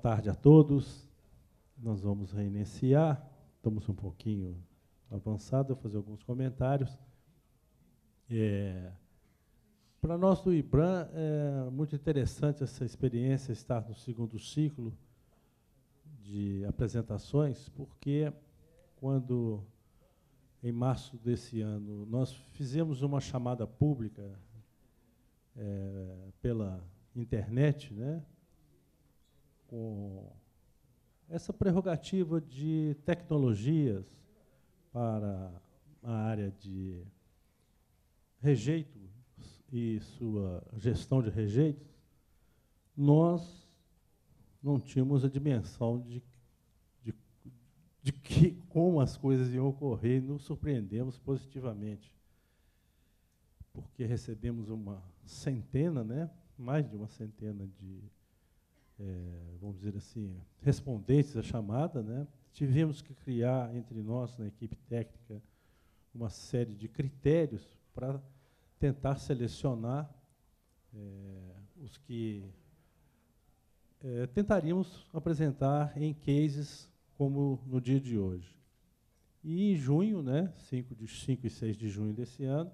tarde a todos. Nós vamos reiniciar. Estamos um pouquinho avançados, vou fazer alguns comentários. É, Para nós do IBRAM, é muito interessante essa experiência, estar no segundo ciclo de apresentações, porque quando, em março desse ano, nós fizemos uma chamada pública é, pela internet, né? com essa prerrogativa de tecnologias para a área de rejeito e sua gestão de rejeitos, nós não tínhamos a dimensão de, de, de que como as coisas iam ocorrer e nos surpreendemos positivamente. Porque recebemos uma centena, né, mais de uma centena de é, vamos dizer assim, respondentes à chamada, né? tivemos que criar entre nós, na equipe técnica, uma série de critérios para tentar selecionar é, os que é, tentaríamos apresentar em cases como no dia de hoje. E em junho, né, 5, de, 5 e 6 de junho desse ano,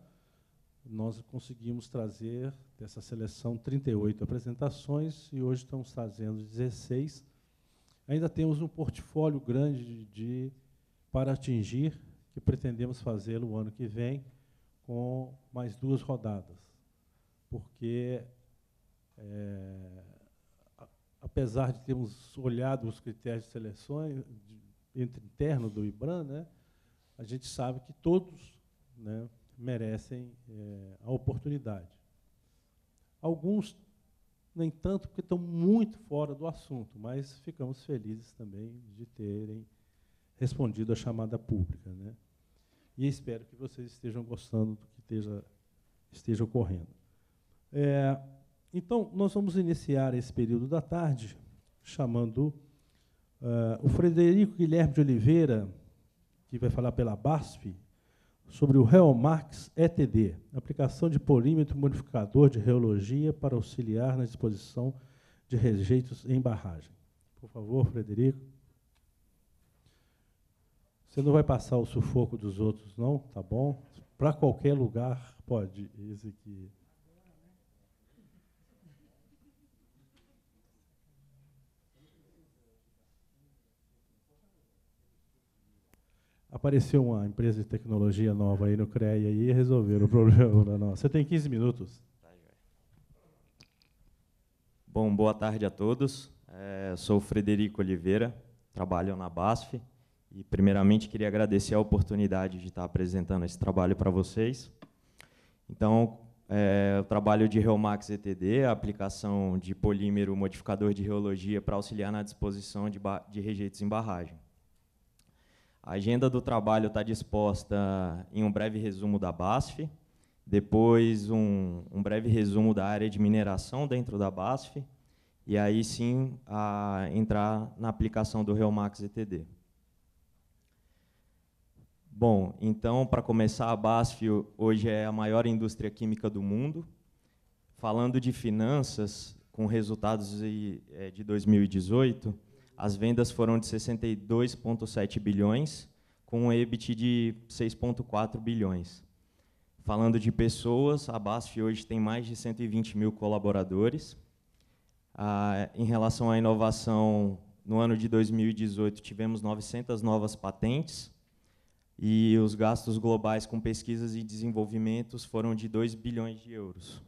nós conseguimos trazer dessa seleção 38 apresentações e hoje estamos trazendo 16. Ainda temos um portfólio grande de, de para atingir, que pretendemos fazê-lo o ano que vem com mais duas rodadas, porque é, apesar de termos olhado os critérios de seleções de, entre interno do Ibram, né, a gente sabe que todos, né, merecem é, a oportunidade. Alguns, nem tanto, porque estão muito fora do assunto, mas ficamos felizes também de terem respondido à chamada pública. Né? E espero que vocês estejam gostando do que esteja, esteja ocorrendo. É, então, nós vamos iniciar esse período da tarde chamando uh, o Frederico Guilherme de Oliveira, que vai falar pela BASF, sobre o Reomax ETD, aplicação de polímetro modificador de reologia para auxiliar na disposição de rejeitos em barragem. Por favor, Frederico. Você não vai passar o sufoco dos outros, não? Tá bom? Para qualquer lugar, pode. Esse aqui. apareceu uma empresa de tecnologia nova aí no CREA e resolveram o problema. Não. Você tem 15 minutos. Bom, boa tarde a todos. É, sou Frederico Oliveira, trabalho na BASF e, primeiramente, queria agradecer a oportunidade de estar apresentando esse trabalho para vocês. Então, é, o trabalho de Reomax ETD, a aplicação de polímero modificador de reologia para auxiliar na disposição de, de rejeitos em barragem. A agenda do trabalho está disposta em um breve resumo da BASF, depois um, um, breve resumo da área de mineração dentro da BASF, e aí sim a entrar na aplicação do Realmax ETD. Bom, então, para começar, a BASF hoje é a maior indústria química do mundo. Falando de finanças, com resultados é, de 2018, as vendas foram de 62,7 bilhões, com um EBIT de 6,4 bilhões. Falando de pessoas, a BASF hoje tem mais de 120 mil colaboradores. Ah, em relação à inovação, no ano de 2018 tivemos 900 novas patentes e os gastos globais com pesquisas e desenvolvimentos foram de 2 bilhões de euros.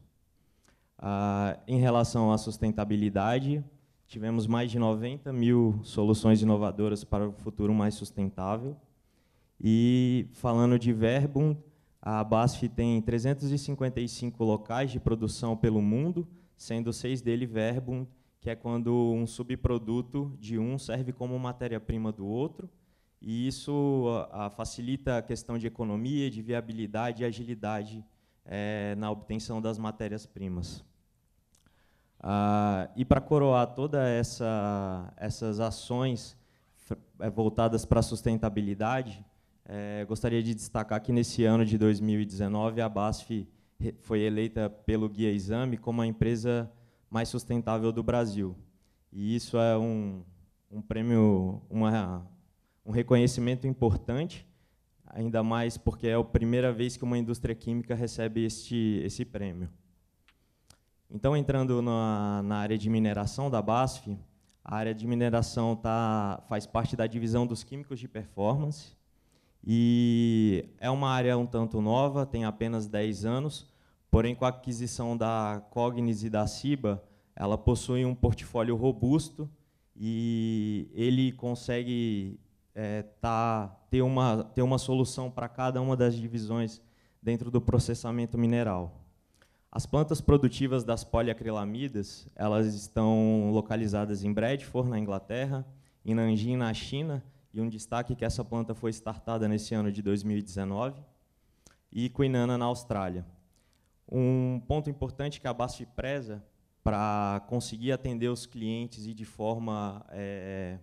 Ah, em relação à sustentabilidade, Tivemos mais de 90 mil soluções inovadoras para o futuro mais sustentável. E, falando de Verbum, a BASF tem 355 locais de produção pelo mundo, sendo seis deles Verbum, que é quando um subproduto de um serve como matéria-prima do outro. E isso a, a facilita a questão de economia, de viabilidade e agilidade é, na obtenção das matérias-primas. Ah, e para coroar todas essa, essas ações eh, voltadas para a sustentabilidade, é, gostaria de destacar que nesse ano de 2019 a BASF foi eleita pelo Guia Exame como a empresa mais sustentável do Brasil. E isso é um, um prêmio, uma, um reconhecimento importante, ainda mais porque é a primeira vez que uma indústria química recebe este, esse prêmio. Então, entrando na, na área de mineração da BASF, a área de mineração tá, faz parte da divisão dos químicos de performance e é uma área um tanto nova, tem apenas 10 anos, porém com a aquisição da Cognis e da Ciba, ela possui um portfólio robusto e ele consegue é, tá, ter, uma, ter uma solução para cada uma das divisões dentro do processamento mineral. As plantas produtivas das poliacrilamidas, elas estão localizadas em Bradford, na Inglaterra, em Nanjing, na China, e um destaque é que essa planta foi startada nesse ano de 2019, e Quinana, na Austrália. Um ponto importante é que a BASF preza para conseguir atender os clientes e de forma é,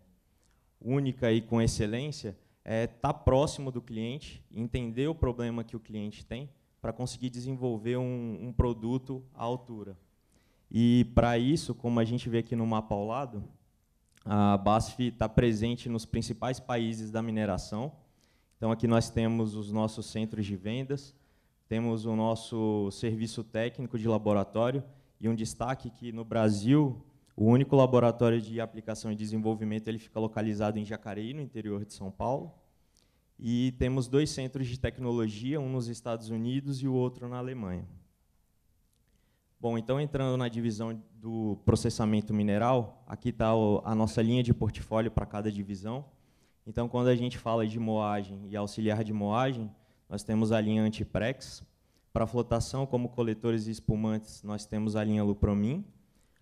única e com excelência é estar tá próximo do cliente, entender o problema que o cliente tem, para conseguir desenvolver um, um, produto à altura. E, para isso, como a gente vê aqui no mapa ao lado, a BASF está presente nos principais países da mineração. Então, aqui nós temos os nossos centros de vendas, temos o nosso serviço técnico de laboratório e um destaque que, no Brasil, o único laboratório de aplicação e desenvolvimento ele fica localizado em Jacareí, no interior de São Paulo. E temos dois centros de tecnologia, um nos Estados Unidos e o outro na Alemanha. Bom, então entrando na divisão do processamento mineral, aqui está a nossa linha de portfólio para cada divisão. Então, quando a gente fala de moagem e auxiliar de moagem, nós temos a linha Antiprex. Para flotação, como coletores e espumantes, nós temos a linha Lupromin.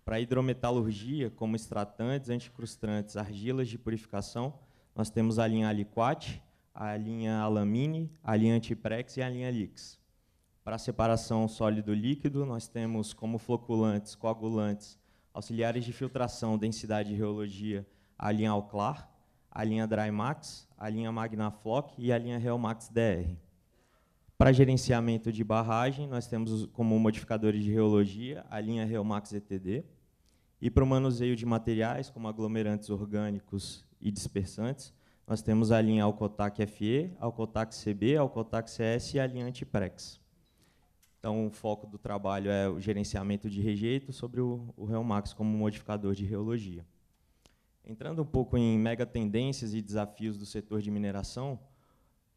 Para hidrometalurgia, como extratantes, anticrustantes, argilas de purificação, nós temos a linha Aliquate a linha Alamine, a linha Antiprex e a linha Lix. Para separação sólido-líquido, nós temos como floculantes, coagulantes, auxiliares de filtração, densidade e reologia, a linha Alclar, a linha Drymax, a linha Magnafloc e a linha Realmax DR. Para gerenciamento de barragem, nós temos como modificadores de reologia a linha Realmax ETD. E para o manuseio de materiais, como aglomerantes orgânicos e dispersantes, nós temos a linha Alcotac FE, Alcotac CB, Alcotac CS e a linha Antiprex. Então, o foco do trabalho é o gerenciamento de rejeito sobre o, o como modificador de reologia. Entrando um pouco em mega tendências e desafios do setor de mineração,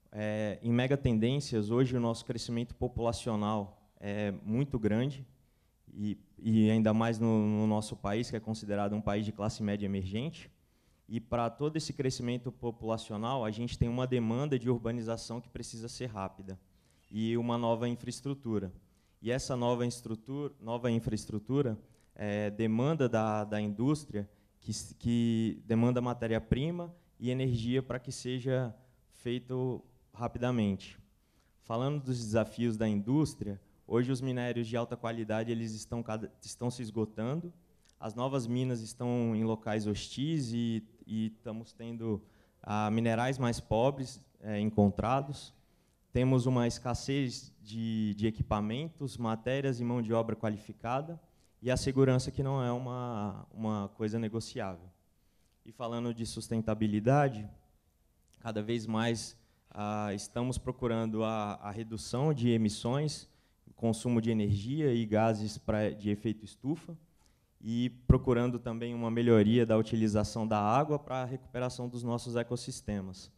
é, em mega tendências, hoje o nosso crescimento populacional é muito grande, e, e ainda mais no, no, nosso país, que é considerado um país de classe média emergente. E para todo esse crescimento populacional, a gente tem uma demanda de urbanização que precisa ser rápida e uma nova infraestrutura. E essa nova, nova infraestrutura é, demanda da, da indústria, que, que demanda matéria-prima e energia para que seja feito rapidamente. Falando dos desafios da indústria, hoje os minérios de alta qualidade eles estão, estão se esgotando, as novas minas estão em locais hostis e e estamos tendo ah, minerais mais pobres é, encontrados. Temos uma escassez de, de equipamentos, matérias e mão de obra qualificada e a segurança que não é uma, uma coisa negociável. E falando de sustentabilidade, cada vez mais ah, estamos procurando a, a, redução de emissões, consumo de energia e gases pra, de efeito estufa e procurando também uma melhoria da utilização da água para a recuperação dos nossos ecossistemas.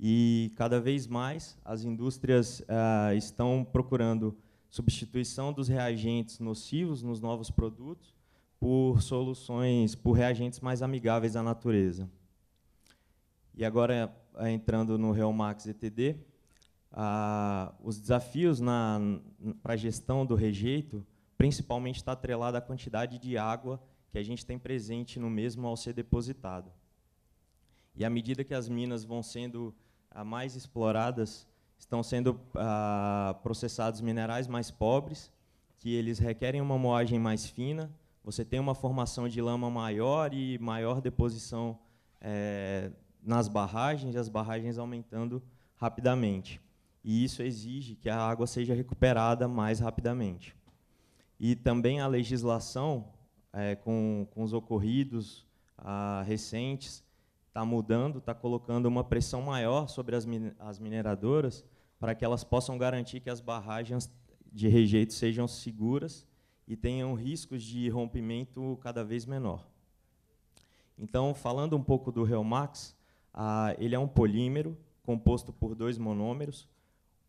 E cada vez mais as indústrias ah, estão procurando substituição dos reagentes nocivos nos novos produtos por soluções, por reagentes mais amigáveis à natureza. E agora, ah, entrando no Realmax ETD, ah, os desafios para a gestão do rejeito principalmente está atrelada à quantidade de água que a gente tem presente no mesmo ao ser depositado. E à medida que as minas vão sendo ah, mais exploradas, estão sendo ah, processados minerais mais pobres, que eles requerem uma moagem mais fina, você tem uma formação de lama maior e maior deposição é, nas barragens, e as barragens aumentando rapidamente. E isso exige que a água seja recuperada mais rapidamente e também a legislação é, com, com os ocorridos ah, recentes está mudando, está colocando uma pressão maior sobre as, min as mineradoras para que elas possam garantir que as barragens de rejeito sejam seguras e tenham riscos de rompimento cada vez menor. Então, falando um pouco do Relmax, ah, ele é um polímero composto por dois monômeros,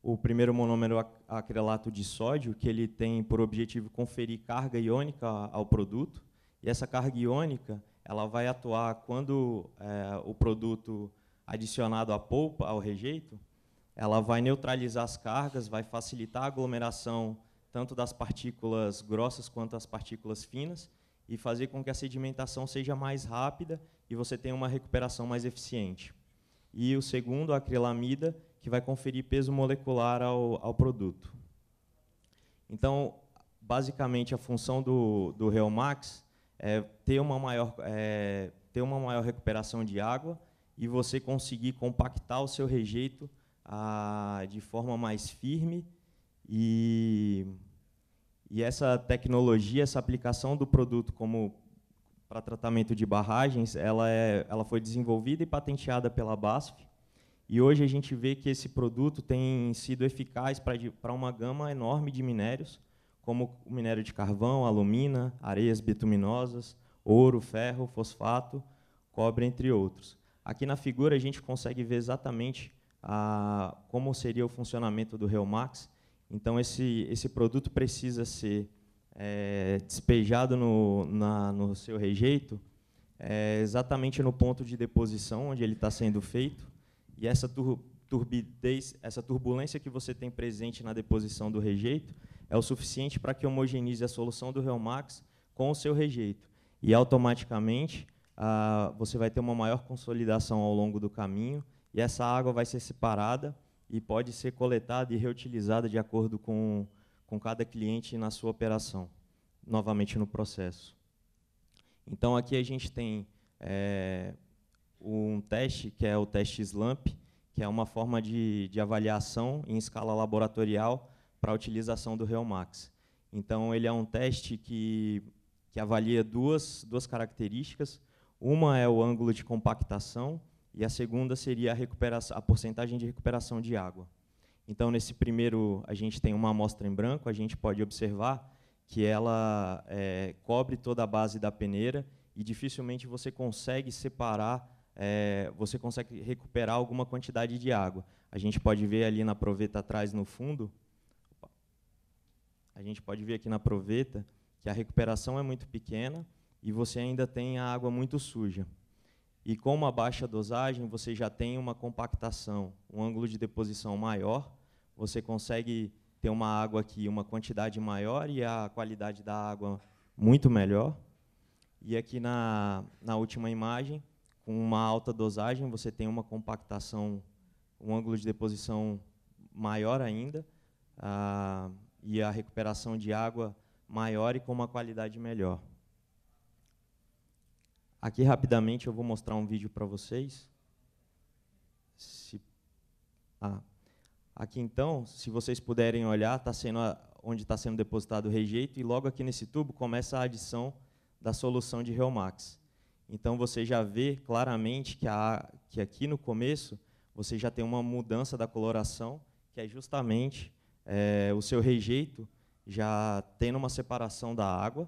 o primeiro monômero acrilato de sódio, que ele tem por objetivo conferir carga iônica ao produto, e essa carga iônica ela vai atuar quando é, o produto adicionado à polpa, ao rejeito, ela vai neutralizar as cargas, vai facilitar a aglomeração tanto das partículas grossas quanto as partículas finas e fazer com que a sedimentação seja mais rápida e você tenha uma recuperação mais eficiente. E o segundo, a acrilamida, que vai conferir peso molecular ao, ao produto. Então, basicamente, a função do, do Reomax é ter uma maior, é, ter uma maior recuperação de água e você conseguir compactar o seu rejeito a, ah, de forma mais firme e, e essa tecnologia, essa aplicação do produto como para tratamento de barragens, ela, é, ela foi desenvolvida e patenteada pela BASF e hoje a gente vê que esse produto tem sido eficaz para uma gama enorme de minérios, como o minério de carvão, alumina, areias bituminosas, ouro, ferro, fosfato, cobre, entre outros. Aqui na figura a gente consegue ver exatamente a, como seria o funcionamento do Reomax. Então, esse, esse produto precisa ser é, despejado no, na, no seu rejeito é, exatamente no ponto de deposição onde ele está sendo feito e essa tur turbidez, essa turbulência que você tem presente na deposição do rejeito é o suficiente para que homogeneize a solução do Helmax com o seu rejeito. E automaticamente ah, você vai ter uma maior consolidação ao longo do caminho e essa água vai ser separada e pode ser coletada e reutilizada de acordo com, com cada cliente na sua operação, novamente no processo. Então aqui a gente tem é, um teste, que é o teste SLAMP, que é uma forma de, de avaliação em escala laboratorial para a utilização do Realmax. Então, ele é um teste que, que avalia duas, duas características. Uma é o ângulo de compactação e a segunda seria a, a porcentagem de recuperação de água. Então, nesse primeiro, a gente tem uma amostra em branco, a gente pode observar que ela é, cobre toda a base da peneira e dificilmente você consegue separar é, você consegue recuperar alguma quantidade de água. A gente pode ver ali na proveta atrás, no fundo, a gente pode ver aqui na proveta que a recuperação é muito pequena e você ainda tem a água muito suja. E com uma baixa dosagem, você já tem uma compactação, um ângulo de deposição maior, você consegue ter uma água aqui, uma quantidade maior e a qualidade da água muito melhor. E aqui na, na última imagem, com uma alta dosagem, você tem uma compactação, um ângulo de deposição maior ainda, ah, e a recuperação de água maior e com uma qualidade melhor. Aqui, rapidamente, eu vou mostrar um vídeo para vocês. Se... Ah. Aqui, então, se vocês puderem olhar, está sendo a... onde está sendo depositado o rejeito, e logo aqui nesse tubo começa a adição da solução de Helmax então você já vê claramente que, a, que aqui no começo você já tem uma mudança da coloração, que é justamente é, o seu rejeito já tendo uma separação da água,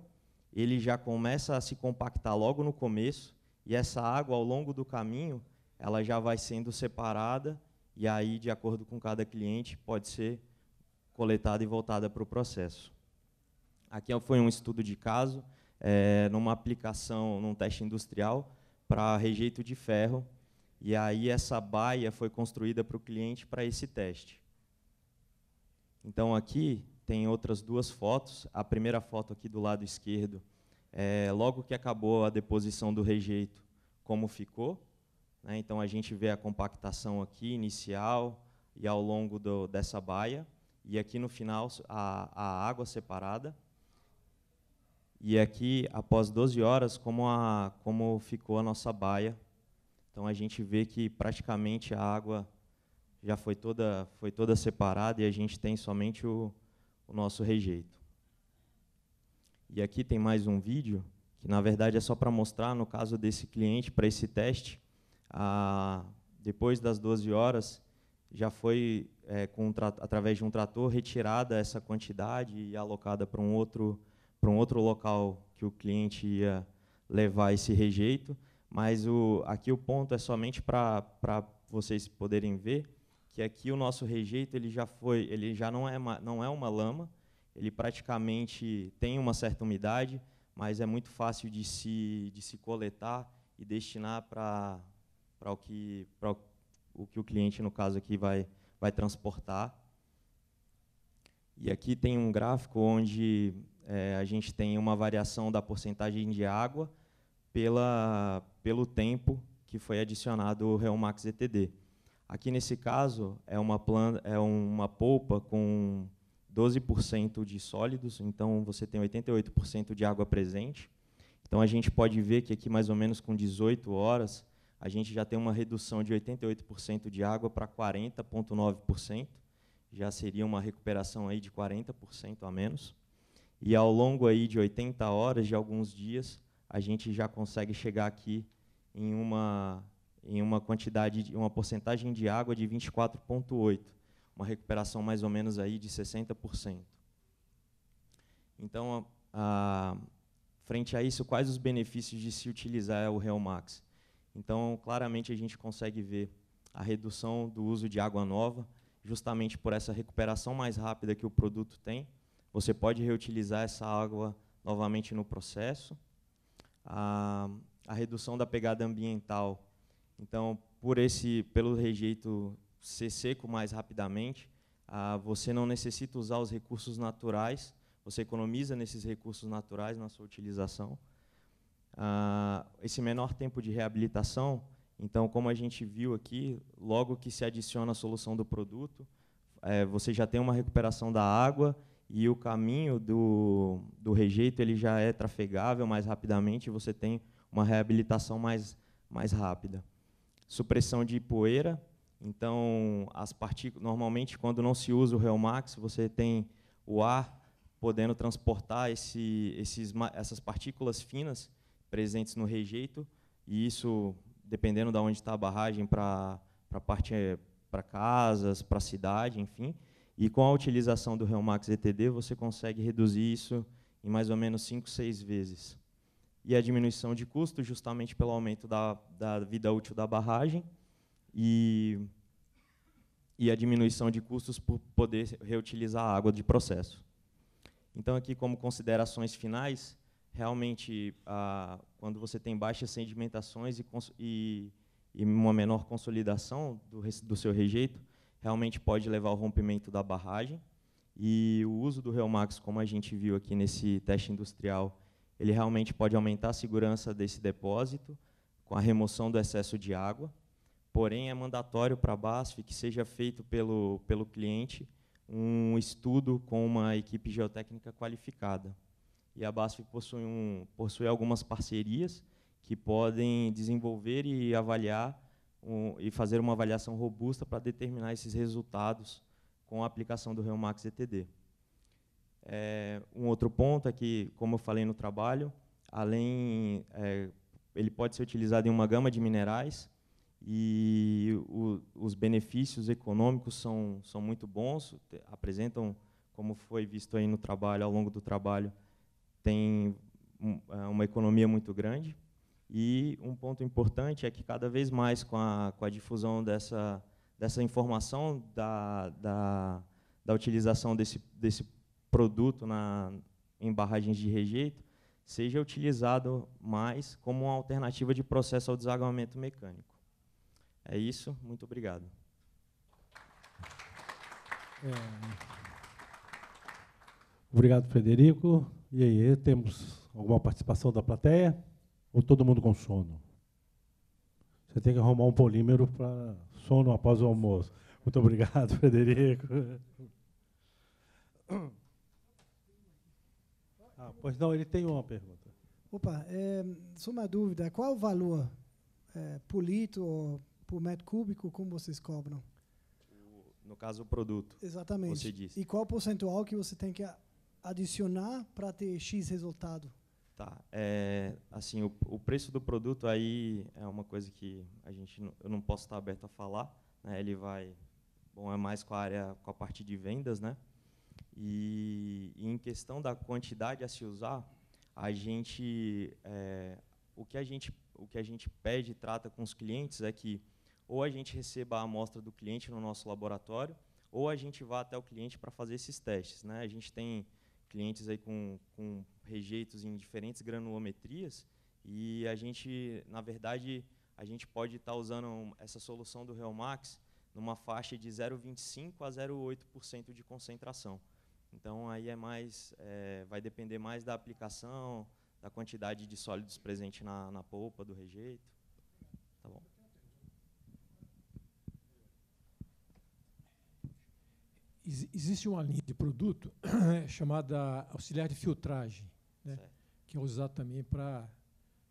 ele já começa a se compactar logo no começo, e essa água, ao longo do caminho, ela já vai sendo separada, e aí, de acordo com cada cliente, pode ser coletada e voltada para o processo. Aqui foi um estudo de caso é, numa aplicação, num teste industrial para rejeito de ferro. E aí essa baia foi construída para o cliente para esse teste. Então aqui tem outras duas fotos. A primeira foto aqui do lado esquerdo é logo que acabou a deposição do rejeito, como ficou. Né? Então a gente vê a compactação aqui inicial e ao longo do, dessa baia. E aqui no final a, a água separada. E é aqui, após 12 horas, como, a, como ficou a nossa baia. Então, a gente vê que praticamente a água já foi toda, foi toda separada e a gente tem somente o, o nosso rejeito. E aqui tem mais um vídeo, que na verdade é só para mostrar, no caso desse cliente, para esse teste, a, depois das 12 horas, já foi, é, com, através de um trator, retirada essa quantidade e alocada para um outro para um outro local que o cliente ia levar esse rejeito, mas o, aqui o ponto é somente para vocês poderem ver que aqui o nosso rejeito ele já foi, ele já não é uma, não é uma lama, ele praticamente tem uma certa umidade, mas é muito fácil de se, de se coletar e destinar para o que para o que o cliente no caso aqui vai vai transportar. E aqui tem um gráfico onde é, a gente tem uma variação da porcentagem de água pela, pelo tempo que foi adicionado o Realmax ETD. Aqui nesse caso é uma planta, é uma polpa com 12% de sólidos, então você tem 88% de água presente. Então a gente pode ver que aqui mais ou menos com 18 horas a gente já tem uma redução de 88% de água para 40.9%, já seria uma recuperação aí de 40% a menos. E ao longo aí de 80 horas, de alguns dias, a gente já consegue chegar aqui em uma, em uma quantidade, uma porcentagem de água de 24,8%, uma recuperação mais ou menos aí de 60%. Então, a, a, frente a isso, quais os benefícios de se utilizar o Realmax? Então, claramente a gente consegue ver a redução do uso de água nova, justamente por essa recuperação mais rápida que o produto tem, você pode reutilizar essa água novamente no processo. A, a redução da pegada ambiental. Então, por esse, pelo rejeito ser seco mais rapidamente, você não necessita usar os recursos naturais, você economiza nesses recursos naturais na sua utilização. esse menor tempo de reabilitação, então, como a gente viu aqui, logo que se adiciona a solução do produto, é, você já tem uma recuperação da água e o caminho do, do rejeito ele já é trafegável mais rapidamente e você tem uma reabilitação mais, mais rápida. Supressão de poeira, então as partículas normalmente quando não se usa o Reomax, você tem o ar podendo transportar esse, esses, essas partículas finas presentes no rejeito e isso dependendo da de onde está a barragem para para parte eh, para casas, para a cidade, enfim, e com a utilização do Realmax ETD, você consegue reduzir isso em mais ou menos 5, 6 vezes. E a diminuição de custo, justamente pelo aumento da, da vida útil da barragem e, e a diminuição de custos por poder reutilizar a água de processo. Então, aqui, como considerações finais, realmente, quando você tem baixas sedimentações e, e, e uma menor consolidação do, do seu rejeito, realmente pode levar ao rompimento da barragem. E o uso do Realmax, como a gente viu aqui nesse teste industrial, ele realmente pode aumentar a segurança desse depósito com a remoção do excesso de água. Porém, é mandatório para a BASF que seja feito pelo, pelo cliente um estudo com uma equipe geotécnica qualificada. E a BASF possui, um, possui algumas parcerias que podem desenvolver e avaliar um, e fazer uma avaliação robusta para determinar esses resultados com a aplicação do Reumax ETD. É, um outro ponto é que, como eu falei no trabalho, além é, ele pode ser utilizado em uma gama de minerais e o, os benefícios econômicos são, são muito bons, te, apresentam, como foi visto aí no trabalho, ao longo do trabalho, tem um, é, uma economia muito grande. E um ponto importante é que, cada vez mais, com a, com a difusão dessa, dessa informação, da, da, da utilização desse, desse produto na, em barragens de rejeito, seja utilizado mais como uma alternativa de processo ao desaguamento mecânico. É isso, muito obrigado. É. Obrigado, Frederico. E aí, temos alguma participação da plateia? ou todo mundo com sono? Você tem que arrumar um polímero para sono após o almoço. Muito obrigado, Frederico. Ah, pois não, ele tem uma pergunta. Opa, é, só uma dúvida. Qual o valor é, por litro ou por metro cúbico, como vocês cobram? No caso, o produto. Exatamente. Você disse. E qual o percentual que você tem que adicionar para ter X resultado? Tá. É, assim, o, o, preço do produto aí é uma coisa que a gente eu não posso estar aberto a falar. Né? Ele vai, bom, é mais com a área, com a parte de vendas, né? E, e em questão da quantidade a se usar, a gente, é, o que a gente, o que a gente pede e trata com os clientes é que ou a gente receba a amostra do cliente no nosso laboratório, ou a gente vá até o cliente para fazer esses testes, né? A gente tem clientes aí com, com rejeitos em diferentes granulometrias e a gente, na verdade, a gente pode estar tá usando essa solução do Realmax numa faixa de 0,25 a 0,8% de concentração. Então aí é mais, é, vai depender mais da aplicação, da quantidade de sólidos presente na, na polpa, do rejeito. existe uma linha de produto chamada auxiliar de filtragem, né? que é usado também para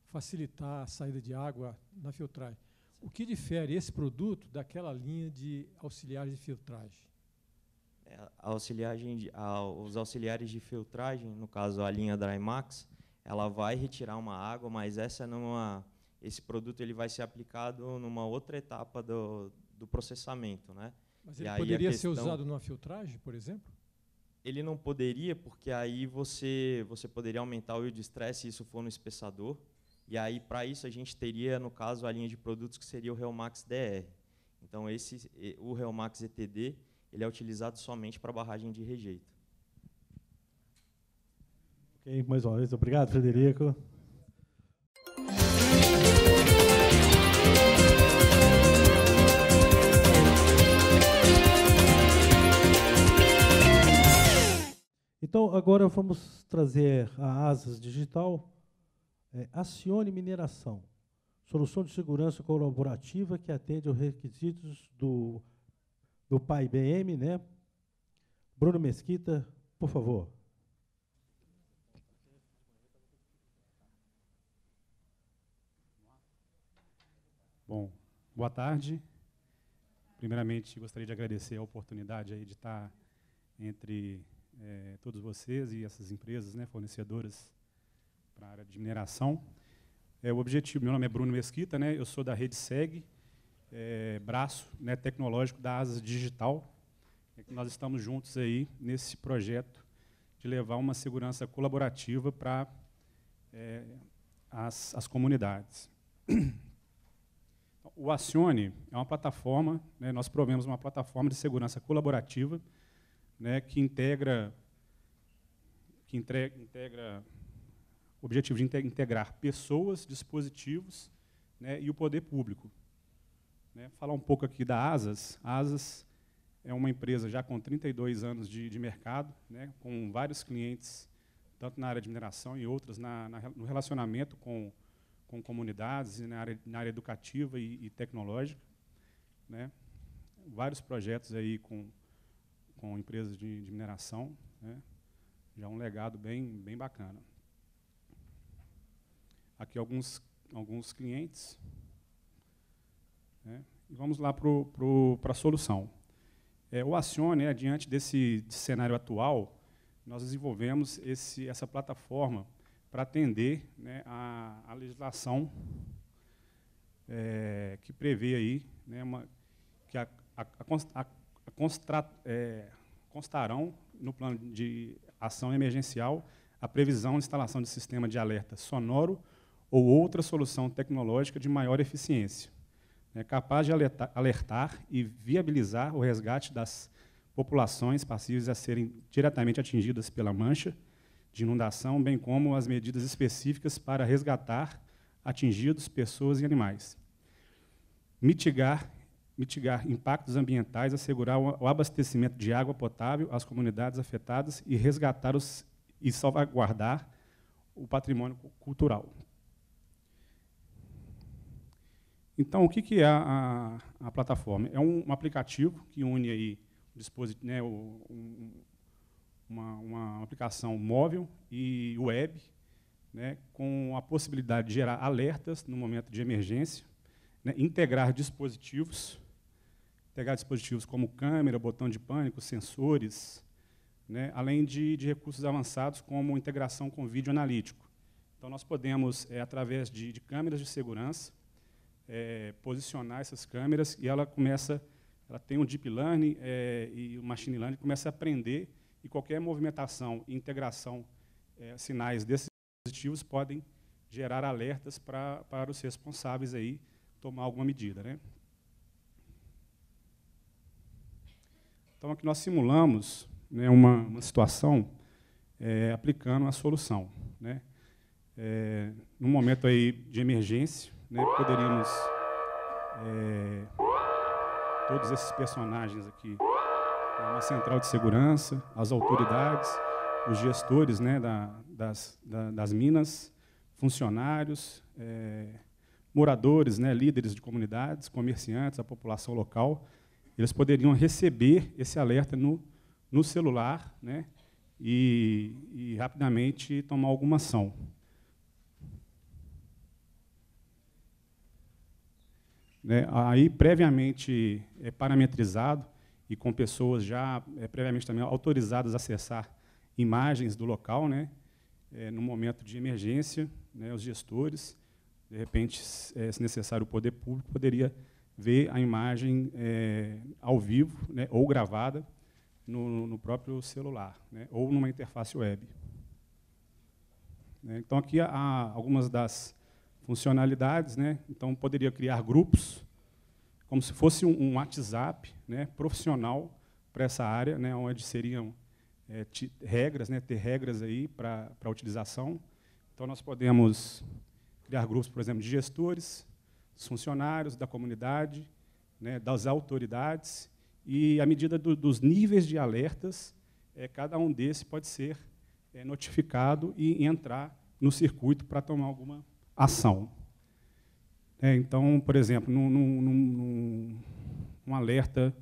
facilitar a saída de água na filtragem. Certo. O que difere esse produto daquela linha de auxiliares de filtragem? É, a auxiliagem de, a, os auxiliares de filtragem, no caso a linha Drymax, ela vai retirar uma água, mas essa é. esse produto ele vai ser aplicado numa outra etapa do, do processamento, né? Mas ele poderia questão, ser usado numa filtragem, por exemplo? Ele não poderia, porque aí você, você poderia aumentar o yield stress se isso for no espessador. E aí, para isso, a gente teria, no caso, a linha de produtos que seria o Realmax DR. Então, esse, o Realmax ETD ele é utilizado somente para barragem de rejeito. Ok, mais uma vez, obrigado, Frederico. Então, agora vamos trazer a Asas Digital, é, acione mineração, solução de segurança colaborativa que atende aos requisitos do, do PAI-BM, né? Bruno Mesquita, por favor. Bom, boa tarde. Primeiramente, gostaria de agradecer a oportunidade aí de estar entre é, todos vocês e essas empresas né, fornecedoras para a área de mineração. É, o objetivo, meu nome é Bruno Mesquita, né, eu sou da rede SEG, é, braço né, tecnológico da Asas Digital. É nós estamos juntos aí nesse projeto de levar uma segurança colaborativa para é, as, as, comunidades. Então, o Acione é uma plataforma, né, nós provemos uma plataforma de segurança colaborativa né, que integra que integra o objetivo de integrar pessoas, dispositivos né, e o poder público. Né, falar um pouco aqui da Asas. Asas é uma empresa já com 32 anos de, de mercado, né, com vários clientes, tanto na área de mineração e outras, na, na, no relacionamento com, com comunidades, na área, na área educativa e, e tecnológica. Né, vários projetos aí com, com empresas de, de mineração, né? já um legado bem, bem bacana. Aqui alguns, alguns clientes. Né? E vamos lá para a solução. É, o Acione, né, diante desse, cenário atual, nós desenvolvemos esse, essa plataforma para atender né, a, a, legislação é, que prevê aí né, uma, que a, a, é, constarão no plano de ação emergencial a previsão de instalação de sistema de alerta sonoro ou outra solução tecnológica de maior eficiência, né, capaz de alertar, alertar e viabilizar o resgate das populações passíveis a serem diretamente atingidas pela mancha de inundação, bem como as medidas específicas para resgatar atingidos, pessoas e animais. Mitigar mitigar impactos ambientais, assegurar o abastecimento de água potável às comunidades afetadas e resgatar os, e salvaguardar o patrimônio cultural. Então, o que, é a, a, a plataforma? É um, um, aplicativo que une aí né, um, uma, uma, aplicação móvel e web, né, com a possibilidade de gerar alertas no momento de emergência, né, integrar dispositivos pegar dispositivos como câmera, botão de pânico, sensores, né, além de, de, recursos avançados como integração com vídeo analítico. Então, nós podemos, é, através de, de, câmeras de segurança, é, posicionar essas câmeras e ela começa, ela tem um deep learning é, e o machine learning começa a aprender e qualquer movimentação e integração, é, sinais desses dispositivos podem gerar alertas para os responsáveis aí tomar alguma medida. Né? Então, aqui nós simulamos né, uma, uma, situação é, aplicando a solução. Né? É, num momento aí de emergência, né, poderíamos... É, todos esses personagens aqui, é, uma central de segurança, as autoridades, os gestores né, da, das, da, das minas, funcionários, é, moradores, né, líderes de comunidades, comerciantes, a população local, eles poderiam receber esse alerta no, no celular né, e, e rapidamente tomar alguma ação. Né, aí previamente é, parametrizado e com pessoas já é, previamente também autorizadas a acessar imagens do local, né, é, no momento de emergência, né, os gestores, de repente, se é, necessário o poder público, poderia ver a imagem é, ao vivo né, ou gravada no, no próprio celular né, ou numa interface web. Né, então, aqui há algumas das funcionalidades. Né? Então, poderia criar grupos, como se fosse um, um WhatsApp né, profissional para essa área, né, onde seriam é, regras, né, ter regras aí para a utilização. Então, nós podemos criar grupos, por exemplo, de gestores, dos funcionários, da comunidade, né, das autoridades, e à medida do, dos níveis de alertas, é, cada um desses pode ser é, notificado e entrar no circuito para tomar alguma ação. É, então, por exemplo, num, num, num, alerta,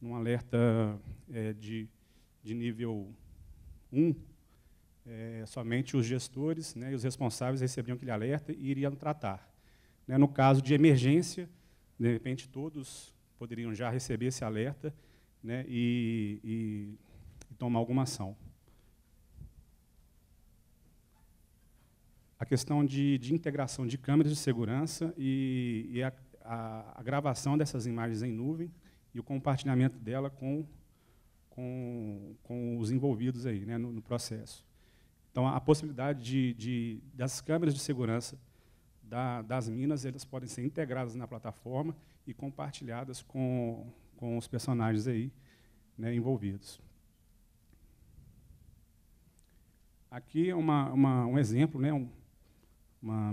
num alerta é, de, de nível 1, é, somente os gestores né, e os responsáveis receberiam aquele alerta e iriam tratar. Né, no caso de emergência, de repente todos poderiam já receber esse alerta né, e, e, e tomar alguma ação. A questão de, de integração de câmeras de segurança e, e a, a, a, gravação dessas imagens em nuvem e o compartilhamento dela com, com, com os envolvidos aí, né, no, no processo. Então, a possibilidade de, de, das câmeras de segurança da, das minas, elas podem ser integradas na plataforma e compartilhadas com, com os personagens aí né, envolvidos. Aqui é uma, uma, um exemplo, né, uma,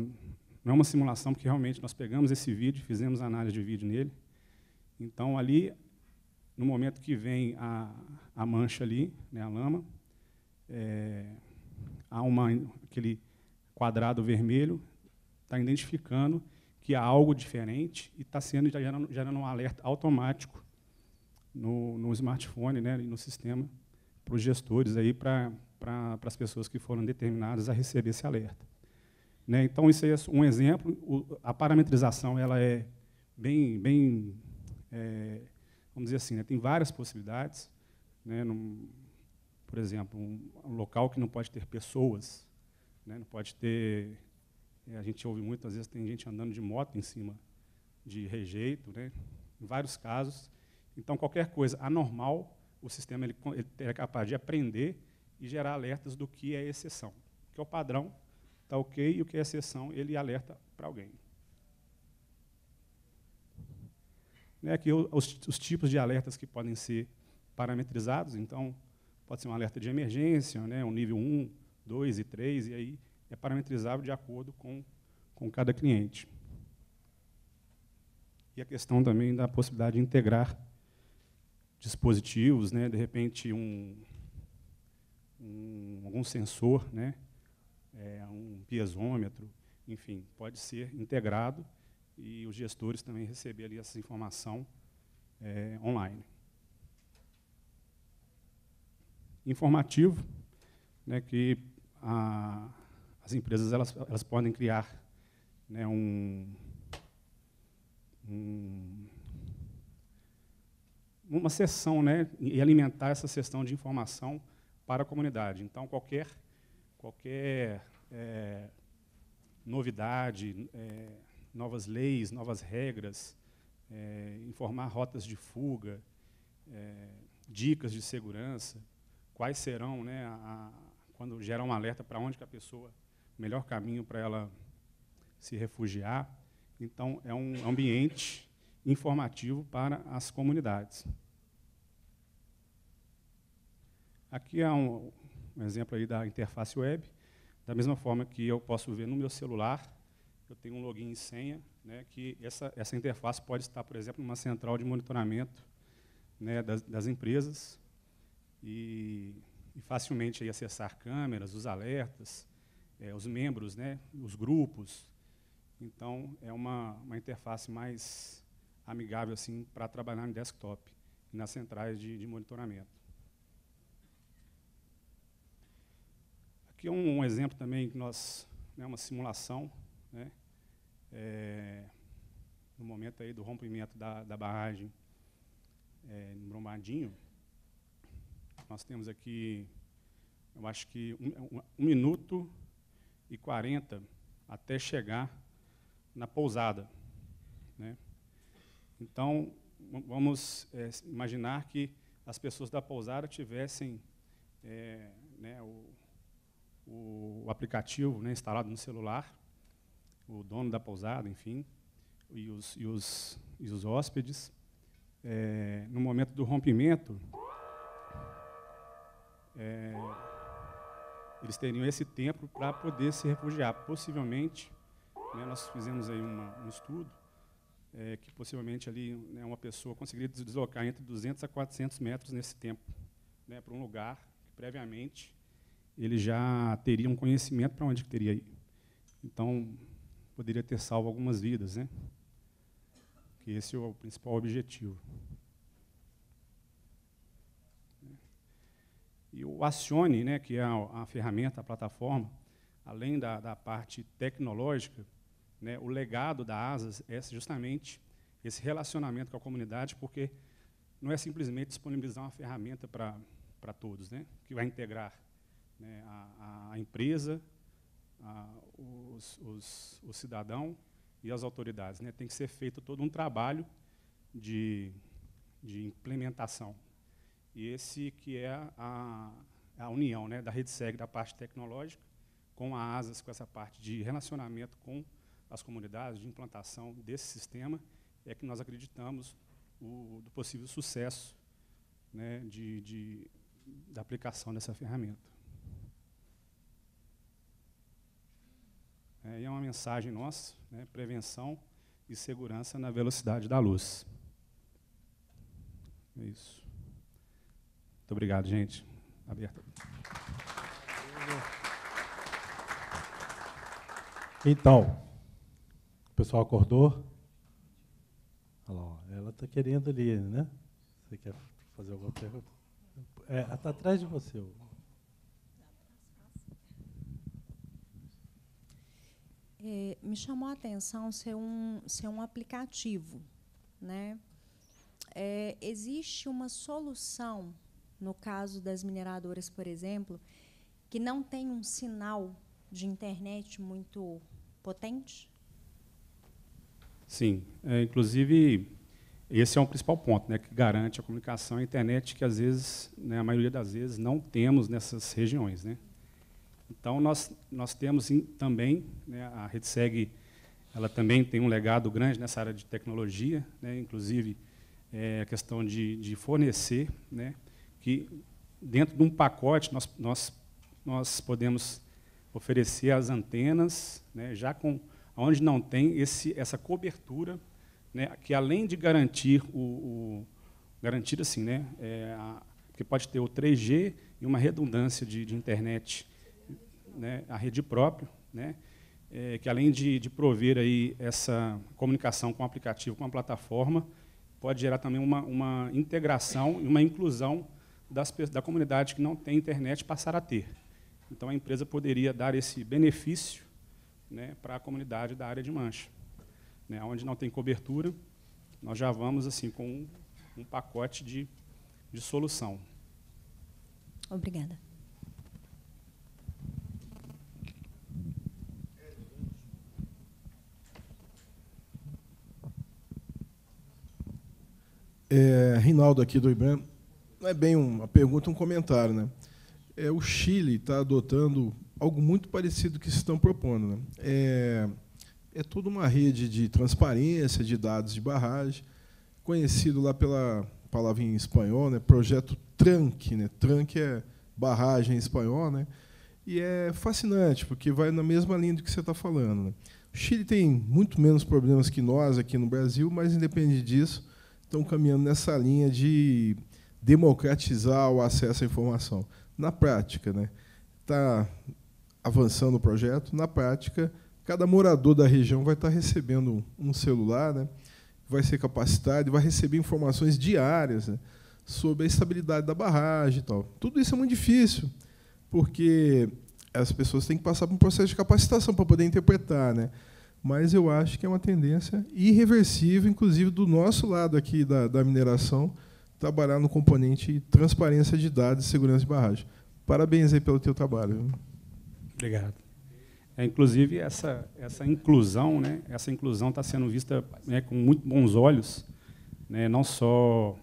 não é uma simulação, porque realmente nós pegamos esse vídeo, fizemos análise de vídeo nele. Então, ali, no momento que vem a, a mancha ali, né, a lama, é, há uma, aquele quadrado vermelho, está identificando que há algo diferente e está sendo gerando, gerando, um alerta automático no, no smartphone né, e no sistema para os gestores, aí, para para as pessoas que foram determinadas a receber esse alerta. Né, então, isso aí é um exemplo. O, a parametrização ela é bem, bem é, vamos dizer assim, né, tem várias possibilidades. Né, num, por exemplo, um, um local que não pode ter pessoas, né, não pode ter é, a gente ouve muitas vezes, tem gente andando de moto em cima de rejeito, né? em vários casos. Então, qualquer coisa anormal, o sistema ele, ele é capaz de aprender e gerar alertas do que é exceção. O que é o padrão, está ok, e o que é exceção, ele alerta para alguém. Né, aqui os, os tipos de alertas que podem ser parametrizados, então, pode ser um alerta de emergência, né, um nível 1, 2 e 3, e aí é parametrizável de acordo com, com cada cliente. E a questão também da possibilidade de integrar dispositivos, né, de repente um, um algum sensor, né, é, um piezômetro, enfim, pode ser integrado e os gestores também receber ali essa informação é, online. Informativo, né, que a, as empresas elas, elas podem criar né, um, um, uma sessão né, e alimentar essa sessão de informação para a comunidade. Então, qualquer, qualquer é, novidade, é, novas leis, novas regras, é, informar rotas de fuga, é, dicas de segurança, quais serão, né, a, a, quando gerar um alerta para onde que a pessoa o melhor caminho para ela se refugiar. Então, é um ambiente informativo para as comunidades. Aqui é um, um exemplo aí da interface web. Da mesma forma que eu posso ver no meu celular, eu tenho um login e senha, né, que essa, essa interface pode estar, por exemplo, numa central de monitoramento né, das, das, empresas e, e facilmente aí, acessar câmeras, os alertas, é, os membros, né, os grupos. Então, é uma, uma interface mais amigável assim para trabalhar no desktop e nas centrais de, de monitoramento. Aqui é um, um, exemplo também que nós, né, uma simulação, né, é, no momento aí do rompimento da, da barragem é, no Brombadinho, nós temos aqui, eu acho que um, um, um minuto e 40 até chegar na pousada. Né? Então, vamos é, imaginar que as pessoas da pousada tivessem é, né, o, o, aplicativo né, instalado no celular, o dono da pousada, enfim, e os, e os, e os hóspedes. É, no momento do rompimento, eles teriam esse tempo para poder se refugiar. Possivelmente, né, nós fizemos aí uma, um estudo, é, que possivelmente ali né, uma pessoa conseguiria deslocar entre 200 a 400 metros nesse tempo, né, para um lugar que previamente ele já teria um conhecimento para onde que teria ido. Então, poderia ter salvo algumas vidas, né? Que esse é o principal objetivo. E o Acione, né, que é a, a ferramenta, a plataforma, além da, da parte tecnológica, né, o legado da ASAS é justamente esse relacionamento com a comunidade, porque não é simplesmente disponibilizar uma ferramenta para todos, né, que vai integrar né, a, a, empresa, a, os, os, o cidadão e as autoridades. Né, tem que ser feito todo um trabalho de, de implementação e esse que é a, a união né, da rede SEG, da parte tecnológica, com a ASAS, com essa parte de relacionamento com as comunidades, de implantação desse sistema, é que nós acreditamos o, do possível sucesso né, de, de, da aplicação dessa ferramenta. É, e é uma mensagem nossa, né, prevenção e segurança na velocidade da luz. É isso. Muito obrigado, gente. Aberta. Então, o pessoal acordou? ela está querendo ali, né? Você quer fazer alguma pergunta? É, ela está atrás de você. É, me chamou a atenção ser um, ser um aplicativo. Né? É, existe uma solução no caso das mineradoras, por exemplo, que não tem um sinal de internet muito potente? Sim, é, inclusive esse é um principal ponto, né, que garante a comunicação à internet que às vezes, né, a maioria das vezes não temos nessas regiões, né. Então nós nós temos também, né, a RedSeg, ela também tem um legado grande nessa área de tecnologia, né, inclusive é, a questão de, de fornecer, né, que dentro de um pacote nós, nós, nós podemos oferecer as antenas, né, já com onde não tem esse, essa cobertura, né, que além de garantir o, o garantir assim, né, é, a, que pode ter o 3G e uma redundância de, de internet, né, a rede própria, né, é, que além de, de, prover aí essa comunicação com o aplicativo, com a plataforma, pode gerar também uma, uma integração e uma inclusão das, da comunidade que não tem internet passar a ter. Então, a empresa poderia dar esse benefício né, para a comunidade da área de mancha. Né, onde não tem cobertura, nós já vamos assim com um, um pacote de, de solução. Obrigada. É, Rinaldo aqui do IBRAM não é bem uma pergunta, um comentário, né? É, o Chile está adotando algo muito parecido que se estão propondo. Né? É, é toda uma rede de transparência, de dados de barragem, conhecido lá pela palavra em espanhol, né, projeto Tranc Né, tranque é barragem em espanhol. Né, e é fascinante, porque vai na mesma linha do que você está falando. Né. O Chile tem muito menos problemas que nós aqui no Brasil, mas, independente disso, estão caminhando nessa linha de democratizar o acesso à informação. Na prática, né? está avançando o projeto. Na prática, cada morador da região vai estar tá recebendo um celular, né? vai ser capacitado e vai receber informações diárias né? sobre a estabilidade da barragem e tal. Tudo isso é muito difícil, porque as pessoas têm que passar por um processo de capacitação para poder interpretar. Né? Mas eu acho que é uma tendência irreversível, inclusive do nosso lado aqui da, da mineração, trabalhar no componente transparência de dados e segurança de barragem. Parabéns aí pelo teu trabalho. Obrigado. É, inclusive essa essa inclusão, né? Essa inclusão está sendo vista né, com muito bons olhos, né? Não só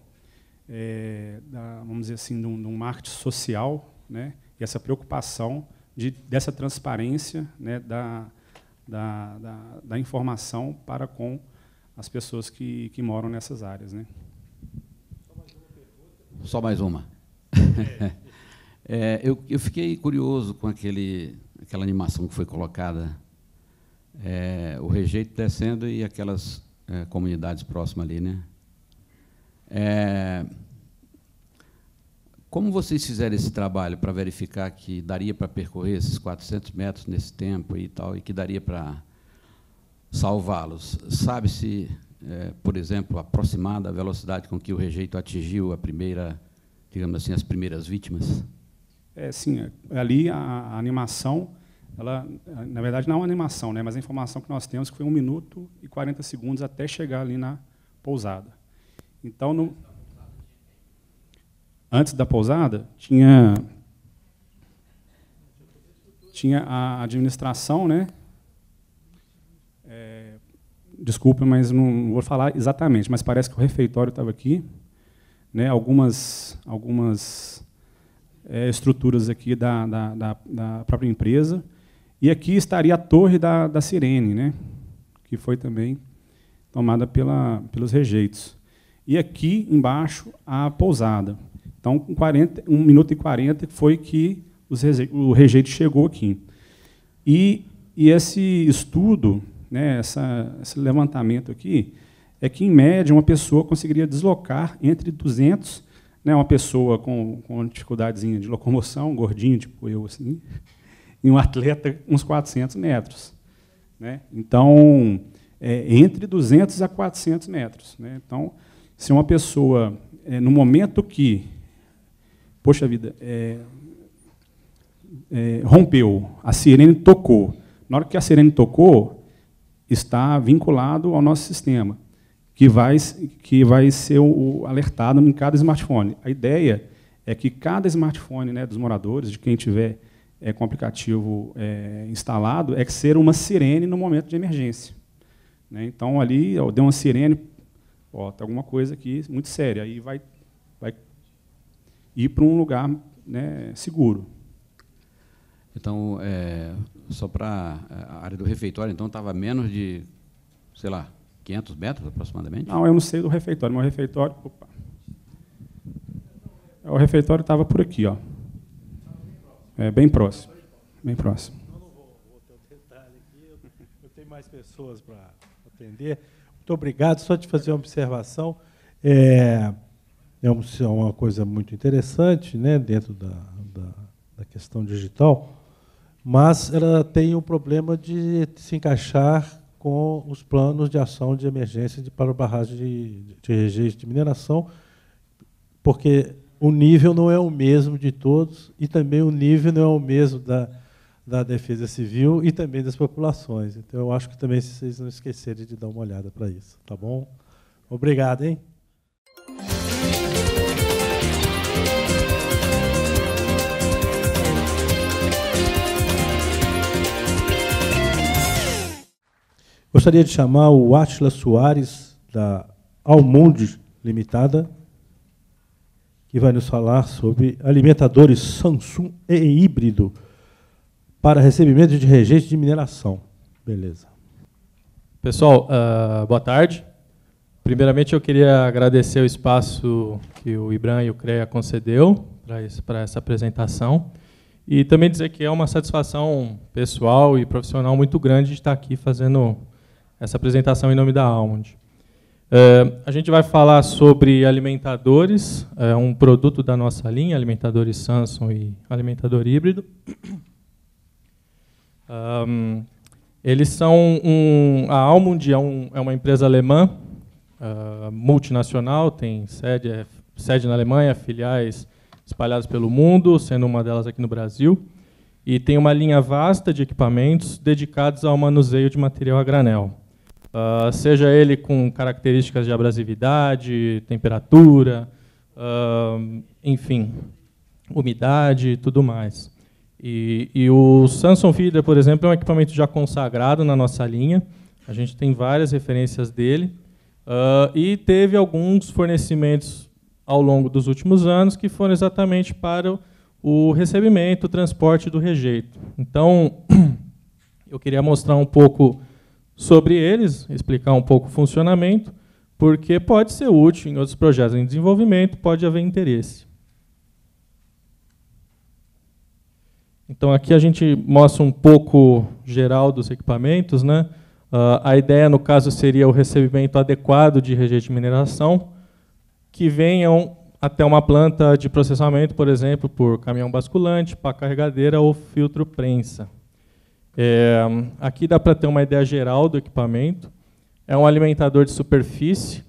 é, da, vamos dizer assim, de um, marketing social, né? E essa preocupação de dessa transparência, né? Da da, da, da informação para com as pessoas que, que moram nessas áreas, né? Só mais uma. é, eu, eu, fiquei curioso com aquele, aquela animação que foi colocada, é, o rejeito descendo e aquelas é, comunidades próximas ali, né? É, como vocês fizeram esse trabalho para verificar que daria para percorrer esses 400 metros nesse tempo e tal, e que daria para salvá-los? Sabe-se é, por exemplo, aproximada a velocidade com que o rejeito atingiu a primeira, digamos assim, as primeiras vítimas? É, sim, é, ali a, a animação, ela, na verdade não é uma animação, né, mas a informação que nós temos que foi 1 minuto e 40 segundos até chegar ali na pousada. Então, no, antes da pousada, tinha, tinha a administração, né, Desculpa, mas não vou falar exatamente, mas parece que o refeitório estava aqui, né? Algumas, algumas é, estruturas aqui da, da, da, da, própria empresa e aqui estaria a torre da, da Sirene, né? Que foi também tomada pela, pelos rejeitos. E aqui embaixo a pousada. Então, com 40, 1 minuto e 40 foi que os, o rejeito chegou aqui. E, e esse estudo né, essa, esse levantamento aqui, é que, em média, uma pessoa conseguiria deslocar entre 200, né, uma pessoa com, com dificuldadezinha de locomoção, gordinho, tipo eu, assim, e um atleta uns 400 metros. Né? Então, é, entre 200 a 400 metros. Né? Então, se uma pessoa, é, no momento que, poxa vida, é, é rompeu, a sirene tocou, na hora que a sirene tocou, está vinculado ao nosso sistema, que vai, que vai ser o, alertado em cada smartphone. A ideia é que cada smartphone né, dos moradores, de quem tiver é, com o aplicativo é, instalado, é que ser uma sirene no momento de emergência. Né? Então, ali, deu uma sirene, ó, tem alguma coisa aqui muito séria, aí vai, vai ir para um lugar né, seguro. Então, é, só para eh, a área do refeitório, então estava menos de, sei lá, 500 metros aproximadamente? Não, eu não sei do refeitório, mas o refeitório. Opa. É, o refeitório estava por aqui, ó. É, bem próximo. Bem próximo. Então, eu tenho mais pessoas para atender. Muito obrigado, só te fazer uma observação. É, é, é uma coisa muito interessante, né, dentro da, da, da questão digital mas ela tem o um problema de se encaixar com os planos de ação de emergência de, para barragem de, de de mineração, porque o nível não é o mesmo de todos e também o nível não é o mesmo da, da Defesa Civil e também das populações. Então, eu acho que também vocês não esquecerem de dar uma olhada para isso, tá bom? Obrigado, hein? Gostaria de chamar o Átila Soares, da Almondes Limitada, que vai nos falar sobre alimentadores Samsung e híbrido para recebimento de rejeito de mineração. Beleza. Pessoal, uh, boa tarde. Primeiramente, eu queria agradecer o espaço que o Ibram e o CREA concedeu para essa apresentação e também dizer que é uma satisfação pessoal e profissional muito grande estar aqui fazendo essa apresentação em nome da Almond. É, a gente vai falar sobre alimentadores, é um produto da nossa linha, alimentadores Samsung e alimentador híbrido. Um, eles são um, a Almond é, um, é uma empresa alemã uh, multinacional, tem sede, é sede na Alemanha, filiais espalhadas pelo mundo, sendo uma delas aqui no Brasil, e tem uma linha vasta de equipamentos dedicados ao manuseio de material a granel. Uh, seja ele com características de abrasividade, temperatura, uh, enfim, umidade e tudo mais. E, e, o Samsung Feeder, por exemplo, é um equipamento já consagrado na nossa linha. A gente tem várias referências dele. Uh, e teve alguns fornecimentos ao longo dos últimos anos que foram exatamente para o recebimento, o transporte do rejeito. Então, eu queria mostrar um pouco sobre eles, explicar um pouco o funcionamento, porque pode ser útil em outros projetos em desenvolvimento, pode haver interesse. Então aqui a gente mostra um pouco geral dos equipamentos, né? Uh, a ideia, no caso, seria o recebimento adequado de rejeito de mineração, que venham até uma planta de processamento, por exemplo, por caminhão basculante, para carregadeira ou filtro prensa. É, aqui dá para ter uma ideia geral do equipamento. É um alimentador de superfície.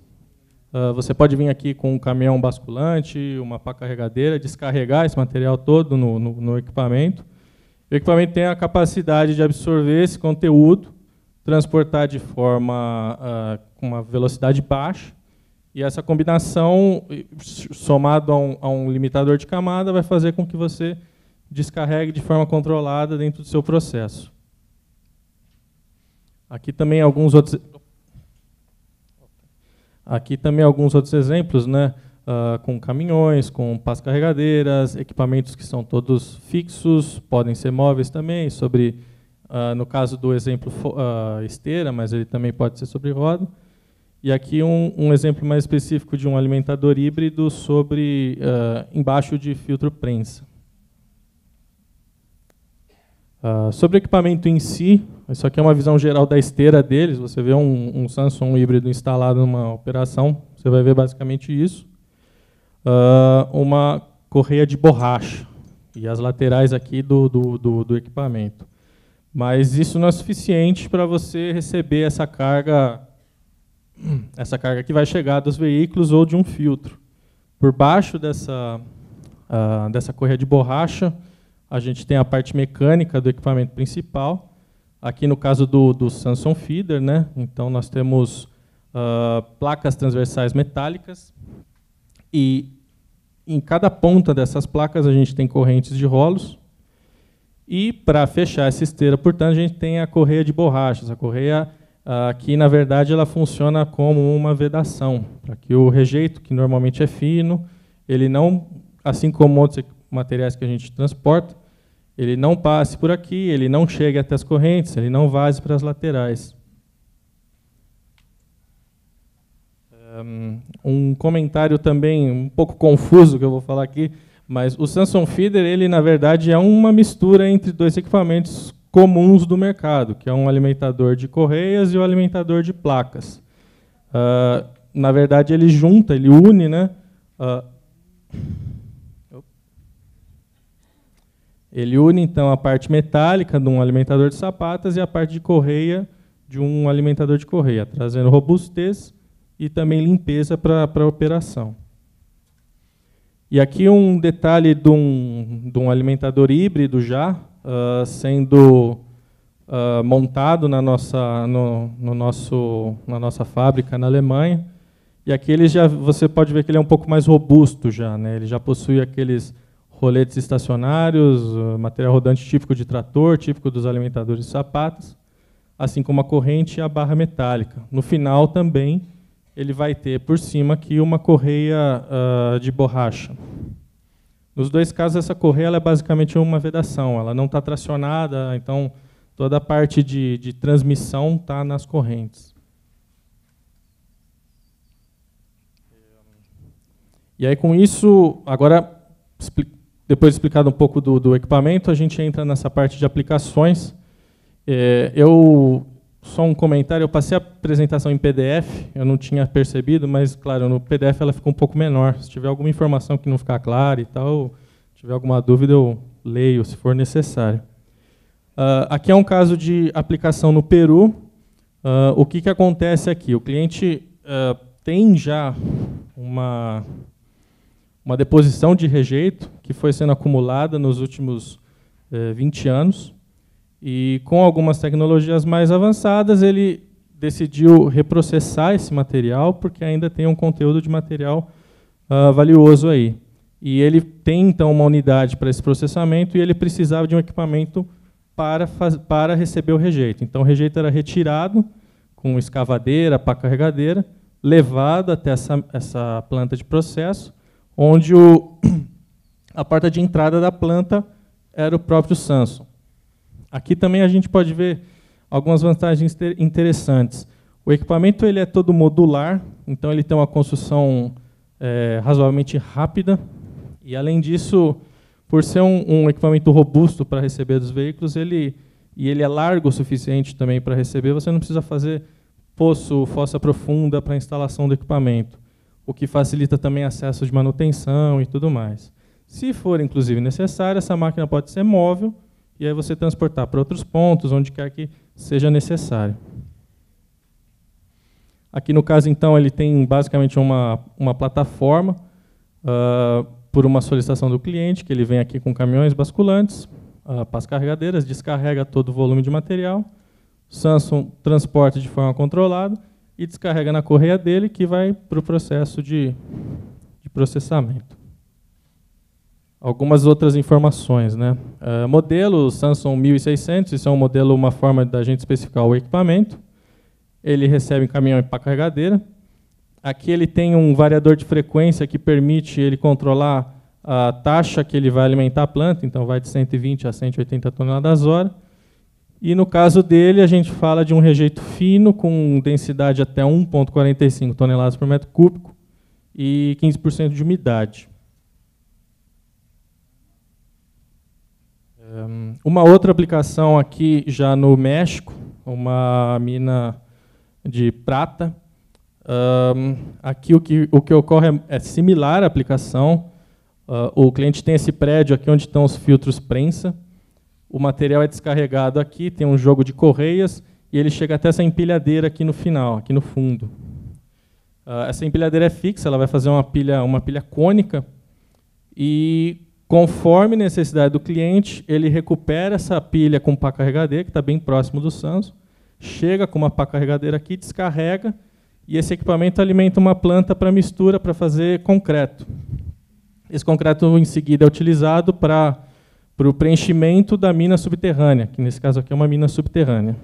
Uh, você pode vir aqui com um caminhão basculante, uma pá carregadeira, descarregar esse material todo no, no, no equipamento. O equipamento tem a capacidade de absorver esse conteúdo, transportar de forma ah, com uma velocidade baixa, e essa combinação, somado a um, a um limitador de camada, vai fazer com que você descarregue de forma controlada dentro do seu processo. Aqui também alguns outros Aqui também alguns outros exemplos, né? Uh, com caminhões, com pás carregadeiras, equipamentos que são todos fixos, podem ser móveis também, sobre, uh, no caso do exemplo uh, esteira, mas ele também pode ser sobre roda. E aqui um, um exemplo mais específico de um alimentador híbrido sobre embaixo de filtro prensa. Ah, sobre o equipamento em si, isso aqui é uma visão geral da esteira deles. Você vê um, um Samsung híbrido instalado numa operação, você vai ver basicamente isso. Uh, uma correia de borracha e as laterais aqui do, do, do, do equipamento. Mas isso não é suficiente para você receber essa carga, essa carga que vai chegar dos veículos ou de um filtro. Por baixo dessa, uh, dessa correia de borracha, a gente tem a parte mecânica do equipamento principal. Aqui no caso do, do Samsung Feeder, né? então nós temos uh, placas transversais metálicas e em cada ponta dessas placas a gente tem correntes de rolos e para fechar essa esteira, portanto, a gente tem a correia de borrachas. A correia uh, ah, que, na verdade, ela funciona como uma vedação, para que o rejeito, que normalmente é fino, ele não, assim como outros equipamentos, materiais que a gente transporta, ele não passe por aqui, ele não chegue até as correntes, ele não vaze para as laterais. Um comentário também um pouco confuso que eu vou falar aqui, mas o Samsung Feeder, ele na verdade é uma mistura entre dois equipamentos comuns do mercado, que é um alimentador de correias e o um alimentador de placas. Uh, na verdade, ele junta, ele une né, uh, ele une então a parte metálica de um alimentador de sapatas e a parte de correia de um alimentador de correia, trazendo robustez e também limpeza para a operação. E aqui um detalhe de um, de um alimentador híbrido já uh, sendo uh, montado na nossa, no, no, nosso, na nossa fábrica na Alemanha. E aqui ele já, você pode ver que ele é um pouco mais robusto já, né? ele já possui aqueles roletes estacionários, ah, material rodante típico de trator, típico dos alimentadores de sapatos, assim como a corrente e a barra metálica. No final também ele vai ter por cima aqui uma correia uh, de borracha. Nos dois casos essa correia é basicamente uma vedação, ela não está tracionada, então toda a parte de, de transmissão está nas correntes. E aí com isso, agora depois de explicado um pouco do, do, equipamento, a gente entra nessa parte de aplicações. É, eu só um comentário, eu passei a apresentação em PDF, eu não tinha percebido, mas claro, no PDF ela ficou um pouco menor. Se tiver alguma informação que não ficar clara e tal, tiver alguma dúvida eu leio, se for necessário. Uh, aqui é um caso de aplicação no Peru. Uh, o que, que acontece aqui? O cliente uh, tem já uma, uma deposição de rejeito que foi sendo acumulada nos últimos eh, 20 anos. E com algumas tecnologias mais avançadas, ele decidiu reprocessar esse material, porque ainda tem um conteúdo de material uh, valioso aí. E ele tem, então, uma unidade para esse processamento e ele precisava de um equipamento para, para receber o rejeito. Então, o rejeito era retirado com escavadeira, pá carregadeira, levado até essa, essa planta de processo, onde o, a porta de entrada da planta era o próprio Samsung. Aqui também a gente pode ver algumas vantagens interessantes. O equipamento ele é todo modular, então ele tem uma construção é, razoavelmente rápida. E além disso, por ser um, um equipamento robusto para receber dos veículos, ele e ele é largo o suficiente também para receber, você não precisa fazer poço, fossa profunda para instalação do equipamento, o que facilita também acesso de manutenção e tudo mais. Se for, inclusive, necessário, essa máquina pode ser móvel e aí você transportar para outros pontos, onde quer que seja necessário. Aqui no caso, então, ele tem basicamente uma, uma plataforma uh, por uma solicitação do cliente, que ele vem aqui com caminhões basculantes uh, ah, para as carregadeiras, descarrega todo o volume de material, Samsung transporta de forma controlada e descarrega na correia dele, que vai para o processo de, de processamento algumas outras informações. Né? Uh, ah, modelo Samsung 1600, isso é um modelo, uma forma da gente especificar o equipamento. Ele recebe um caminhão para carregadeira. Aqui ele tem um variador de frequência que permite ele controlar a taxa que ele vai alimentar a planta, então vai de 120 a 180 toneladas hora. E no caso dele, a gente fala de um rejeito fino com densidade até 1,45 toneladas por metro cúbico e 15% de umidade. Ehm, uma outra aplicação aqui já no México, uma mina de prata. Um, ehm, aqui o que, o que ocorre é, é similar à aplicação. Uh, o cliente tem esse prédio aqui onde estão os filtros prensa. O material é descarregado aqui, tem um jogo de correias e ele chega até essa empilhadeira aqui no final, aqui no fundo. Uh, essa empilhadeira é fixa, ela vai fazer uma pilha, uma pilha cônica e Conforme necessidade do cliente, ele recupera essa pilha com pá carregadeira, que está bem próximo do Sanso, chega com uma pá carregadeira aqui, descarrega, e esse equipamento alimenta uma planta para mistura, para fazer concreto. Esse concreto, em seguida, é utilizado para, para o preenchimento da mina subterrânea, que nesse caso aqui é uma mina subterrânea.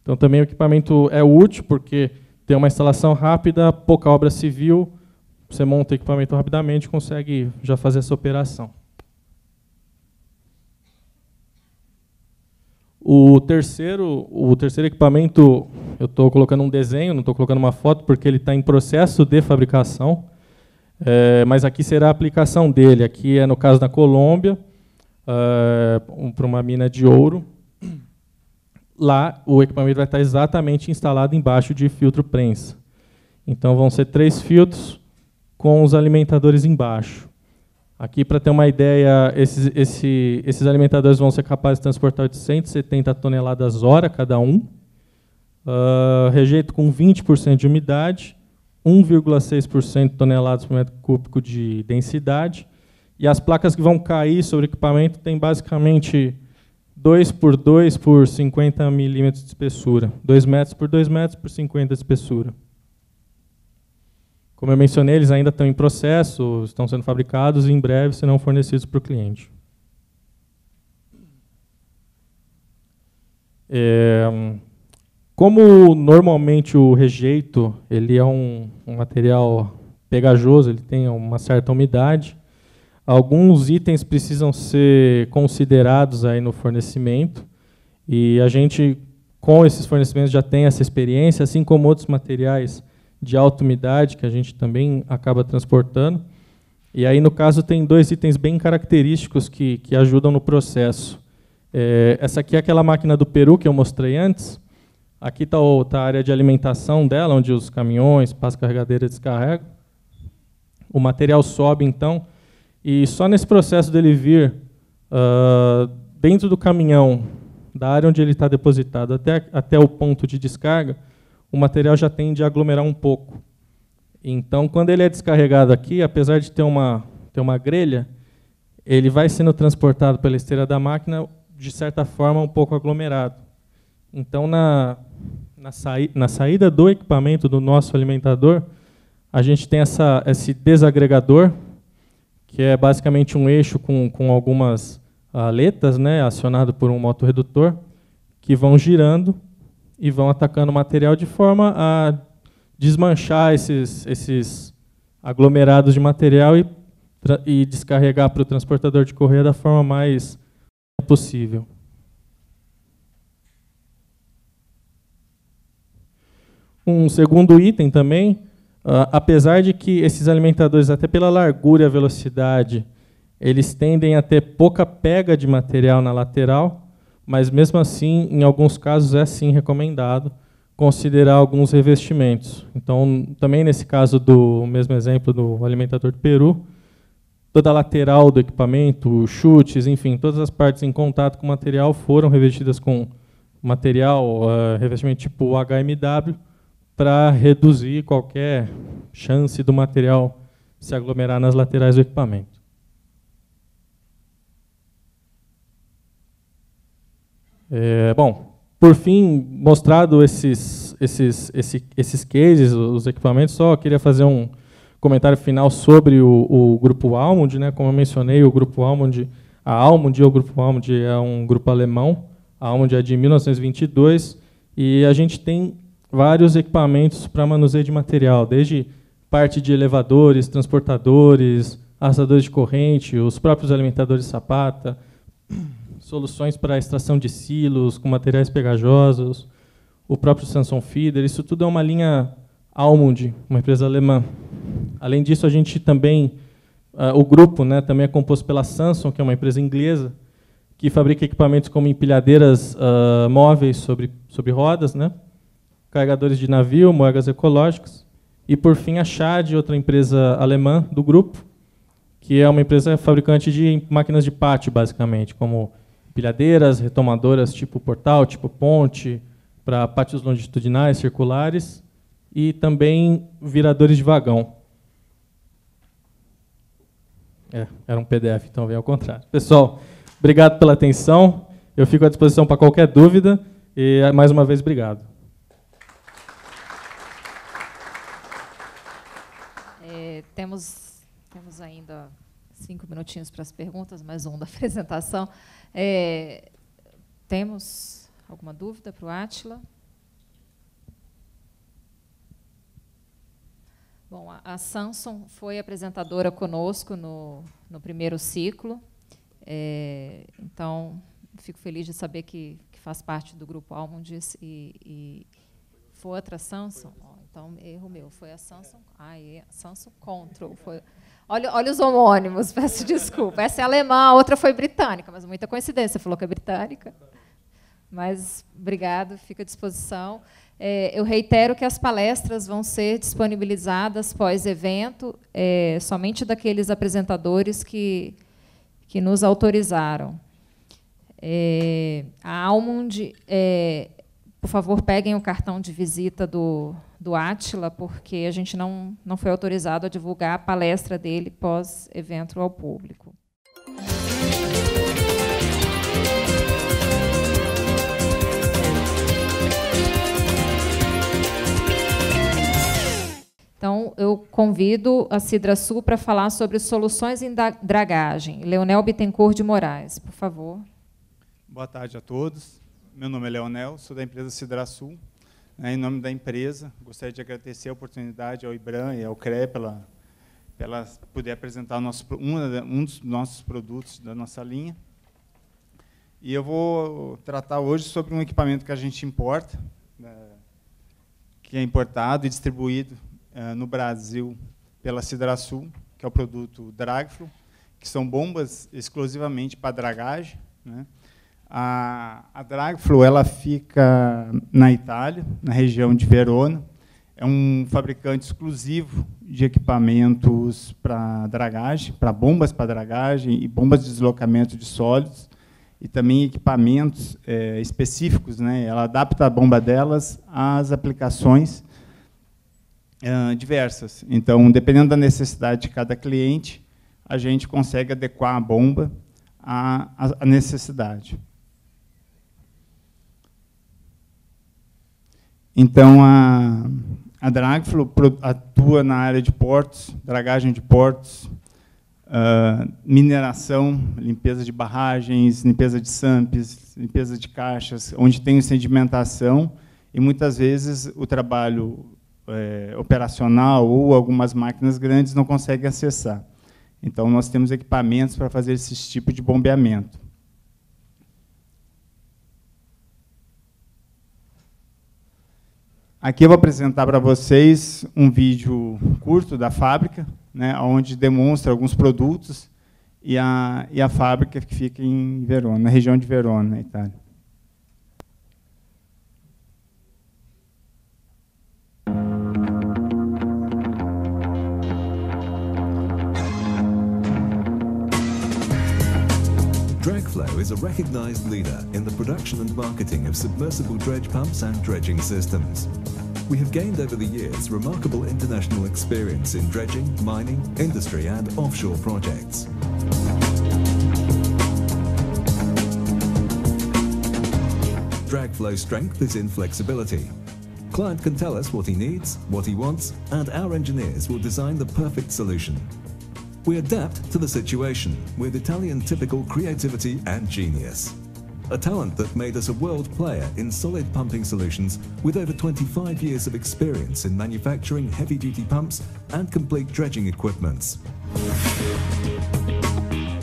Então, também o equipamento é útil, porque tem uma instalação rápida, pouca obra civil, você monta o equipamento rapidamente e consegue já fazer essa operação. O terceiro, o terceiro equipamento, eu estou colocando um desenho, não estou colocando uma foto, porque ele está em processo de fabricação. É, mas aqui será a aplicação dele. Aqui é no caso da Colômbia, é, um, para uma mina de ouro. Lá o equipamento vai estar exatamente instalado embaixo de filtro prensa. Então vão ser três filtros com os alimentadores embaixo. Aqui, para ter uma ideia, esses, esse, esses alimentadores vão ser capazes de transportar 870 toneladas hora cada um. Uh, rejeito com 20% de umidade, 1,6% toneladas por metro cúbico de densidade. E as placas que vão cair sobre o equipamento têm basicamente 2 por 2 por 50 milímetros de espessura. 2 metros por 2 metros por 50 de espessura. Como eu mencionei, eles ainda estão em processo, estão sendo fabricados e em breve serão fornecidos para o cliente. É, como normalmente o rejeito ele é um, um, material pegajoso, ele tem uma certa umidade, alguns itens precisam ser considerados aí no fornecimento e a gente com esses fornecimentos já tem essa experiência, assim como outros materiais de alta umidade, que a gente também acaba transportando. E aí, no caso, tem dois itens bem característicos que, que ajudam no processo. É, essa aqui é aquela máquina do Peru que eu mostrei antes. Aqui está tá a área de alimentação dela, onde os caminhões, as carregadeiras descarregam. O material sobe, então, e só nesse processo dele vir uh, dentro do caminhão, da área onde ele está depositado até, até o ponto de descarga, o material já tende a aglomerar um pouco. Então, quando ele é descarregado aqui, apesar de ter uma, ter uma grelha, ele vai sendo transportado pela esteira da máquina, de certa forma, um pouco aglomerado. Então, na, na, saí na saída do equipamento do nosso alimentador, a gente tem essa, esse desagregador, que é basicamente um eixo com, com algumas ah, aletas, né, acionado por um motorredutor, que vão girando e vão atacando o material de forma a desmanchar esses, esses aglomerados de material e, e descarregar para o transportador de correia da forma mais possível. Um segundo item também, uh, apesar de que esses alimentadores, até pela largura e a velocidade, eles tendem a ter pouca pega de material na lateral, mas mesmo assim, em alguns casos, é sim recomendado considerar alguns revestimentos. Então, também nesse caso do mesmo exemplo do alimentador de peru, toda a lateral do equipamento, chutes, enfim, todas as partes em contato com o material foram revestidas com material, uh, revestimento tipo HMW, para reduzir qualquer chance do material se aglomerar nas laterais do equipamento. É, bom, por fim, mostrado esses, esses, esses, esses cases, os equipamentos, só queria fazer um comentário final sobre o, o grupo Almond. Né? Como eu mencionei, o grupo Almond, a Almond, o grupo Almond é um grupo alemão, a Almond é de 1922, e a gente tem vários equipamentos para manuseio de material, desde parte de elevadores, transportadores, assadores de corrente, os próprios alimentadores de sapata, soluções para extração de silos com materiais pegajosos, o próprio Samsung Feeder, isso tudo é uma linha Almond, uma empresa alemã. Além disso, a gente também, uh, o grupo né, também é composto pela Samsung, que é uma empresa inglesa, que fabrica equipamentos como empilhadeiras uh, móveis sobre, sobre rodas, né, carregadores de navio, moedas ecológicas, e, por fim, a Chad, outra empresa alemã do grupo, que é uma empresa fabricante de máquinas de pátio, basicamente, como pilhadeiras, retomadoras tipo portal, tipo ponte, para pátios longitudinais, circulares, e também viradores de vagão. É, era um PDF, então vem ao contrário. Pessoal, obrigado pela atenção. Eu fico à disposição para qualquer dúvida. E, mais uma vez, obrigado. É, temos, temos ainda cinco minutinhos para as perguntas, mais um da apresentação. É, temos alguma dúvida para o Átila? Bom, a, a Samson foi apresentadora conosco no, no primeiro ciclo, é, então fico feliz de saber que, que faz parte do grupo Almondes e, e foi outra Samson? Oh, então, erro meu, foi a Samson, ah, é, Samson Control, foi... Olha, olha os homônimos, peço desculpa. Essa é alemã, a outra foi britânica, mas muita coincidência, falou que é britânica. Mas obrigado, fico à disposição. É, eu reitero que as palestras vão ser disponibilizadas pós-evento, é, somente daqueles apresentadores que, que nos autorizaram. É, a Almond, é, por favor, peguem o cartão de visita do, do Átila, porque a gente não, não foi autorizado a divulgar a palestra dele pós-evento ao público. Então, eu convido a Cidra Sul para falar sobre soluções em dragagem. Leonel Bittencourt de Moraes, por favor. Boa tarde a todos. Meu nome é Leonel, sou da empresa Cidra Sul, né, em nome da empresa, gostaria de agradecer a oportunidade ao IBRAM e ao CRE pela, pela poder apresentar nosso, um, um dos nossos produtos da nossa linha. E eu vou tratar hoje sobre um equipamento que a gente importa, né, que é importado e distribuído eh, no Brasil pela Sidrasul, que é o produto Dragflow, que são bombas exclusivamente para dragagem, né? A, a Dragflu ela fica na Itália, na região de Verona. É um fabricante exclusivo de equipamentos para dragagem, para bombas para dragagem e bombas de deslocamento de sólidos e também equipamentos é, específicos. Né? Ela adapta a bomba delas às aplicações é, diversas. Então, dependendo da necessidade de cada cliente, a gente consegue adequar a bomba à, à necessidade. Então, a, a Dragflow atua na área de portos, dragagem de portos, uh, mineração, limpeza de barragens, limpeza de SAMPs, limpeza de caixas, onde tem sedimentação, e muitas vezes o trabalho é, operacional ou algumas máquinas grandes não conseguem acessar. Então, nós temos equipamentos para fazer esse tipo de bombeamento. Aqui eu vou apresentar para vocês um vídeo curto da fábrica, né, onde demonstra alguns produtos e a, e a fábrica que fica em Verona, na região de Verona, na Itália. Airflow is a recognized leader in the production and marketing of submersible dredge pumps and dredging systems. We have gained over the years remarkable international experience in dredging, mining, industry and offshore projects. Dragflow's strength is in flexibility. Client can tell us what he needs, what he wants, and our engineers will design the perfect solution. We adapt to the situation with Italian typical creativity and genius. A talent that made us a world player in solid pumping solutions with over 25 years of experience in manufacturing heavy duty pumps and complete dredging equipments.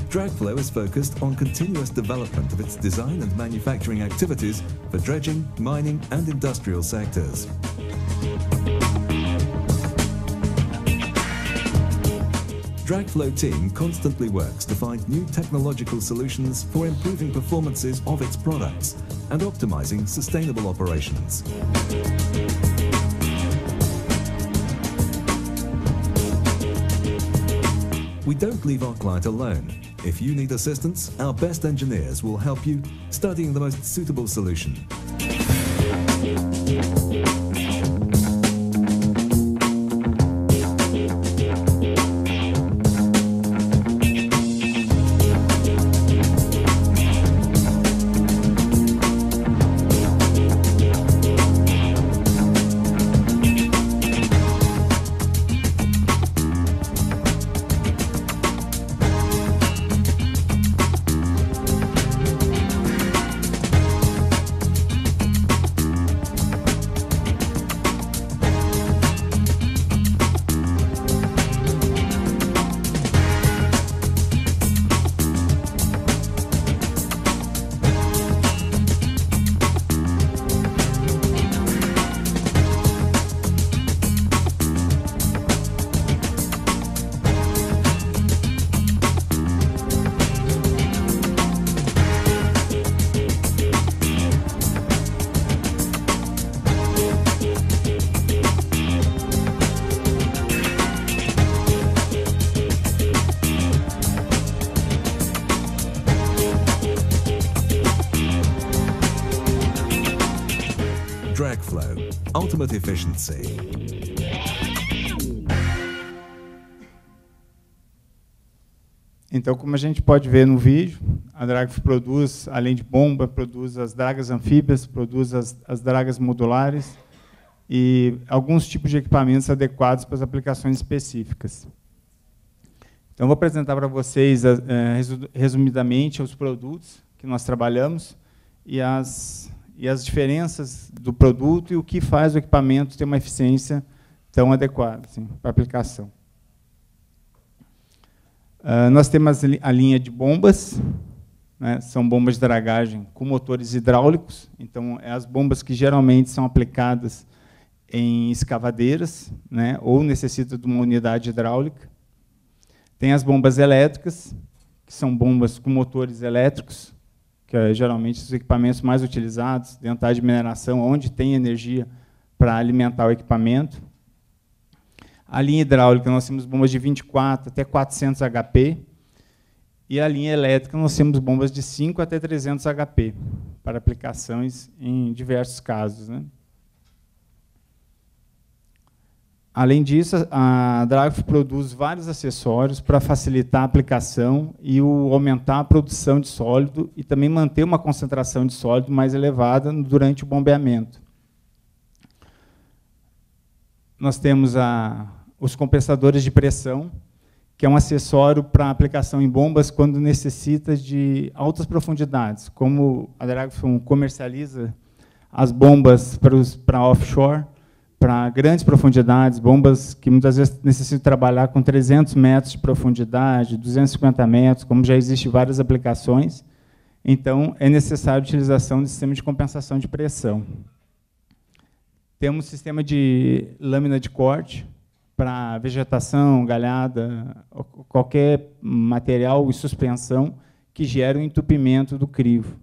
Dragflow is focused on continuous development of its design and manufacturing activities for dredging, mining and industrial sectors. DragFlow team constantly works to find new technological solutions for improving performances of its products and optimizing sustainable operations. We don't leave our client alone. If you need assistance, our best engineers will help you studying the most suitable solution. but Então, como a gente pode ver no vídeo, a Dragf produz, além de bomba, produz as dragas anfíbias, produz as, as dragas modulares e alguns tipos de equipamentos adequados para as aplicações específicas. Então, vou apresentar para vocês, eh, resumidamente, os produtos que nós trabalhamos e as e as diferenças do produto e o que faz o equipamento ter uma eficiência tão adequada assim, para aplicação. Uh, nós temos a linha de bombas, né, são bombas de dragagem com motores hidráulicos, então é as bombas que geralmente são aplicadas em escavadeiras, né, ou necessita de uma unidade hidráulica. Tem as bombas elétricas, que são bombas com motores elétricos, que é geralmente os equipamentos mais utilizados dentro da de mineração, onde tem energia para alimentar o equipamento. A linha hidráulica, nós temos bombas de 24 até 400 HP. E a linha elétrica, nós temos bombas de 5 até 300 HP, para aplicações em diversos casos. Né? Além disso, a Drive produz vários acessórios para facilitar a aplicação e o, aumentar a produção de sólido e também manter uma concentração de sólido mais elevada durante o bombeamento. Nós temos a, os compensadores de pressão, que é um acessório para aplicação em bombas quando necessita de altas profundidades. Como a Dragfon comercializa as bombas para, os, para offshore, para grandes profundidades, bombas que muitas vezes necessitam trabalhar com 300 metros de profundidade, 250 metros, como já existe várias aplicações. Então, é necessário a utilização de sistema de compensação de pressão. Temos sistema de lâmina de corte para vegetação, galhada, qualquer material em suspensão que gera o entupimento do crivo.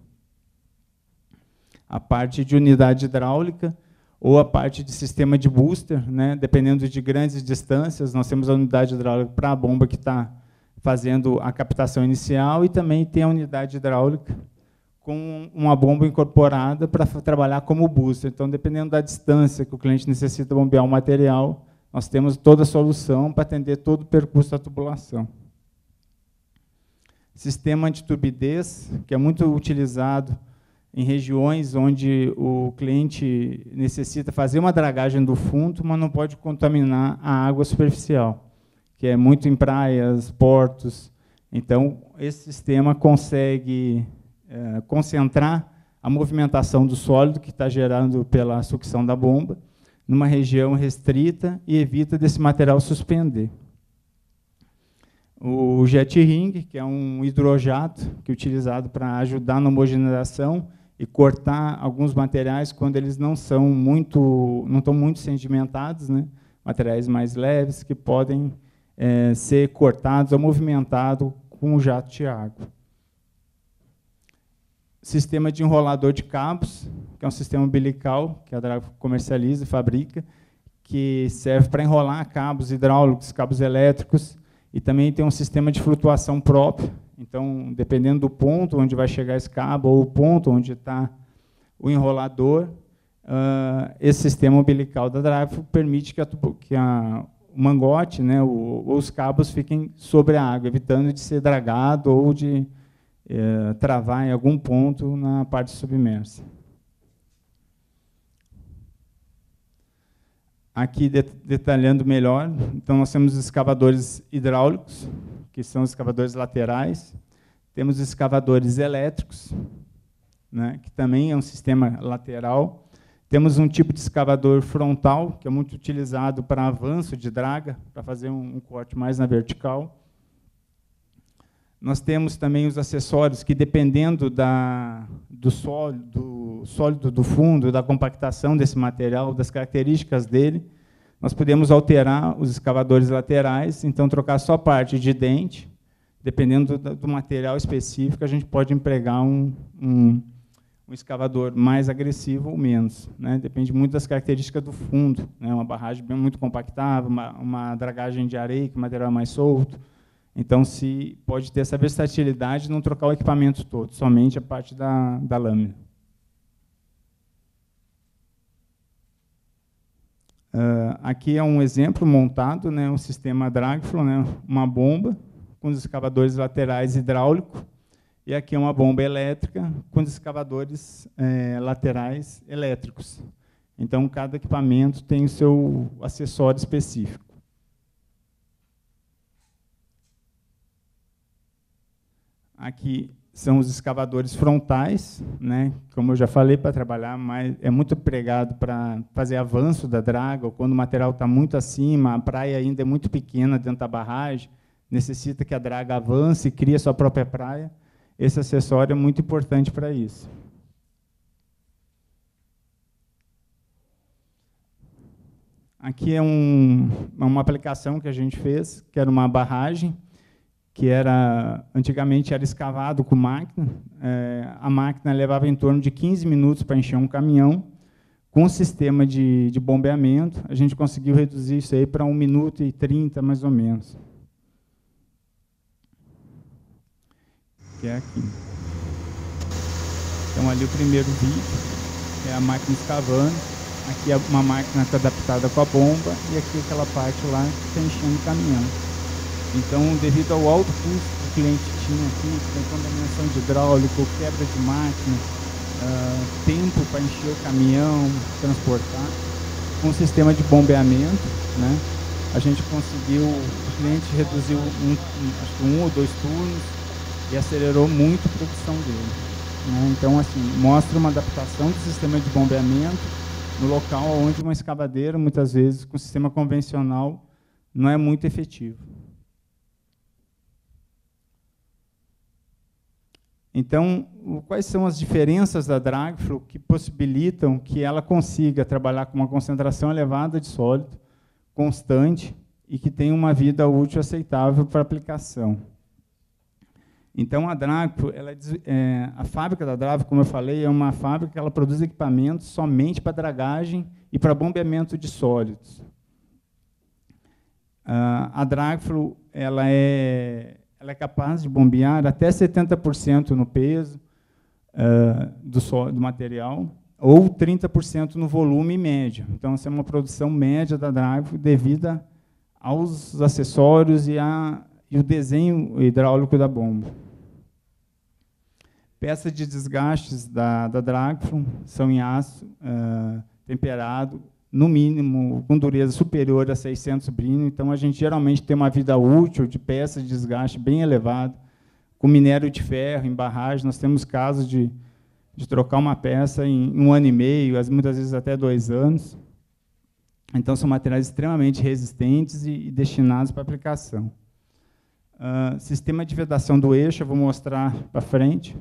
A parte de unidade hidráulica, ou a parte de sistema de booster, né? dependendo de grandes distâncias. Nós temos a unidade hidráulica para a bomba que está fazendo a captação inicial e também tem a unidade hidráulica com uma bomba incorporada para trabalhar como booster. Então, dependendo da distância que o cliente necessita bombear o material, nós temos toda a solução para atender todo o percurso da tubulação. Sistema turbidez que é muito utilizado em regiões onde o cliente necessita fazer uma dragagem do fundo, mas não pode contaminar a água superficial, que é muito em praias, portos. Então, esse sistema consegue é, concentrar a movimentação do sólido que está gerando pela sucção da bomba numa região restrita e evita desse material suspender. O jet ring, que é um hidrojato que é utilizado para ajudar na homogeneização, e cortar alguns materiais quando eles não são muito, não estão muito sedimentados, né? materiais mais leves que podem é, ser cortados ou movimentados com o jato de água. Sistema de enrolador de cabos, que é um sistema umbilical que a Drago comercializa e fabrica, que serve para enrolar cabos hidráulicos, cabos elétricos, e também tem um sistema de flutuação próprio, então, dependendo do ponto onde vai chegar esse cabo ou o ponto onde está o enrolador, uh, esse sistema umbilical da drive permite que, a, que a, o mangote, né, o, os cabos fiquem sobre a água, evitando de ser dragado ou de eh, travar em algum ponto na parte submersa. Aqui detalhando melhor, então nós temos escavadores hidráulicos, que são os escavadores laterais. Temos escavadores elétricos, né, que também é um sistema lateral. Temos um tipo de escavador frontal, que é muito utilizado para avanço de draga, para fazer um, um corte mais na vertical. Nós temos também os acessórios que, dependendo da, do, sólido, do sólido do fundo, da compactação desse material, das características dele, nós podemos alterar os escavadores laterais, então trocar só parte de dente, dependendo do, do material específico, a gente pode empregar um, um, um escavador mais agressivo ou menos. Né? Depende muito das características do fundo. Né? Uma barragem bem, muito compactada, uma, uma dragagem de areia, que o é material é mais solto. Então, se pode ter essa versatilidade não trocar o equipamento todo, somente a parte da, da lâmina. Uh, aqui é um exemplo montado, né, um sistema dragflow, né, uma bomba com os escavadores laterais hidráulico, e aqui é uma bomba elétrica com os escavadores é, laterais elétricos. Então, cada equipamento tem o seu acessório específico. Aqui são os escavadores frontais, né? como eu já falei, para trabalhar, mas é muito pregado para fazer avanço da draga, ou quando o material está muito acima, a praia ainda é muito pequena dentro da barragem, necessita que a draga avance e crie a sua própria praia. Esse acessório é muito importante para isso. Aqui é um, é uma aplicação que a gente fez, que era uma barragem, que era antigamente era escavado com máquina. É, a máquina levava em torno de 15 minutos para encher um caminhão. Com o sistema de, de bombeamento, a gente conseguiu reduzir isso aí para 1 minuto e 30, mais ou menos. Que é aqui. Então, ali o primeiro vídeo é a máquina escavando. Aqui é uma máquina que é adaptada com a bomba e aqui é aquela parte lá que está enchendo o caminhão. Então, devido ao alto custo que o cliente tinha aqui, com contaminação de hidráulico, quebra de máquina, uh, tempo para encher o caminhão, transportar, com um sistema de bombeamento, né? A gente conseguiu, o cliente reduziu um, acho que um ou dois turnos e acelerou muito a produção dele. Né? Então, assim, mostra uma adaptação do sistema de bombeamento no local onde uma escavadeira, muitas vezes, com o sistema convencional, não é muito efetivo. Então, quais são as diferenças da Dragflow que possibilitam que ela consiga trabalhar com uma concentração elevada de sólido, constante, e que tenha uma vida útil aceitável para aplicação? Então, a Dragflow, ela, é, é, a fábrica da Dragflow, como eu falei, é uma fábrica que ela produz equipamentos somente para dragagem e para bombeamento de sólidos. Uh, a Dragflow, ela é ela é capaz de bombear até 70% no peso uh, do, so, do material ou 30% no volume médio. Então, essa é uma produção média da drive devida aos acessórios e, a, e o desenho hidráulico da bomba. Peças de desgastes da, da Dragfron são em aço uh, temperado no mínimo, com dureza superior a 600 brino. Então, a gente geralmente tem uma vida útil de peças de desgaste bem elevada. Com minério de ferro, em barragem, nós temos casos de, de trocar uma peça em um ano e meio, muitas vezes até dois anos. Então, são materiais extremamente resistentes e, e destinados para aplicação. Uh, sistema de vedação do eixo, eu vou mostrar para frente.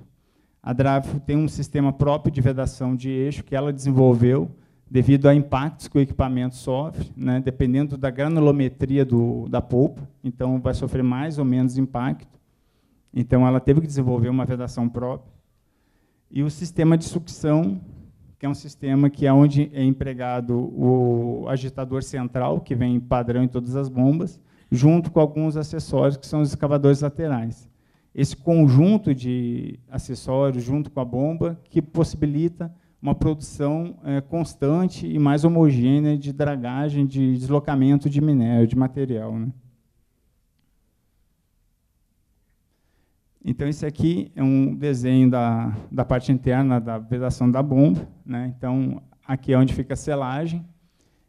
A Dráfio tem um sistema próprio de vedação de eixo que ela desenvolveu, devido a impactos que o equipamento sofre, né, dependendo da granulometria do, da polpa, então vai sofrer mais ou menos impacto. Então ela teve que desenvolver uma vedação própria. E o sistema de sucção, que é um sistema que é onde é empregado o agitador central, que vem padrão em todas as bombas, junto com alguns acessórios, que são os escavadores laterais. Esse conjunto de acessórios, junto com a bomba, que possibilita uma produção é, constante e mais homogênea de dragagem, de deslocamento de minério, de material. Né? Então, isso aqui é um desenho da, da parte interna da vedação da bomba. Né? Então, aqui é onde fica a selagem.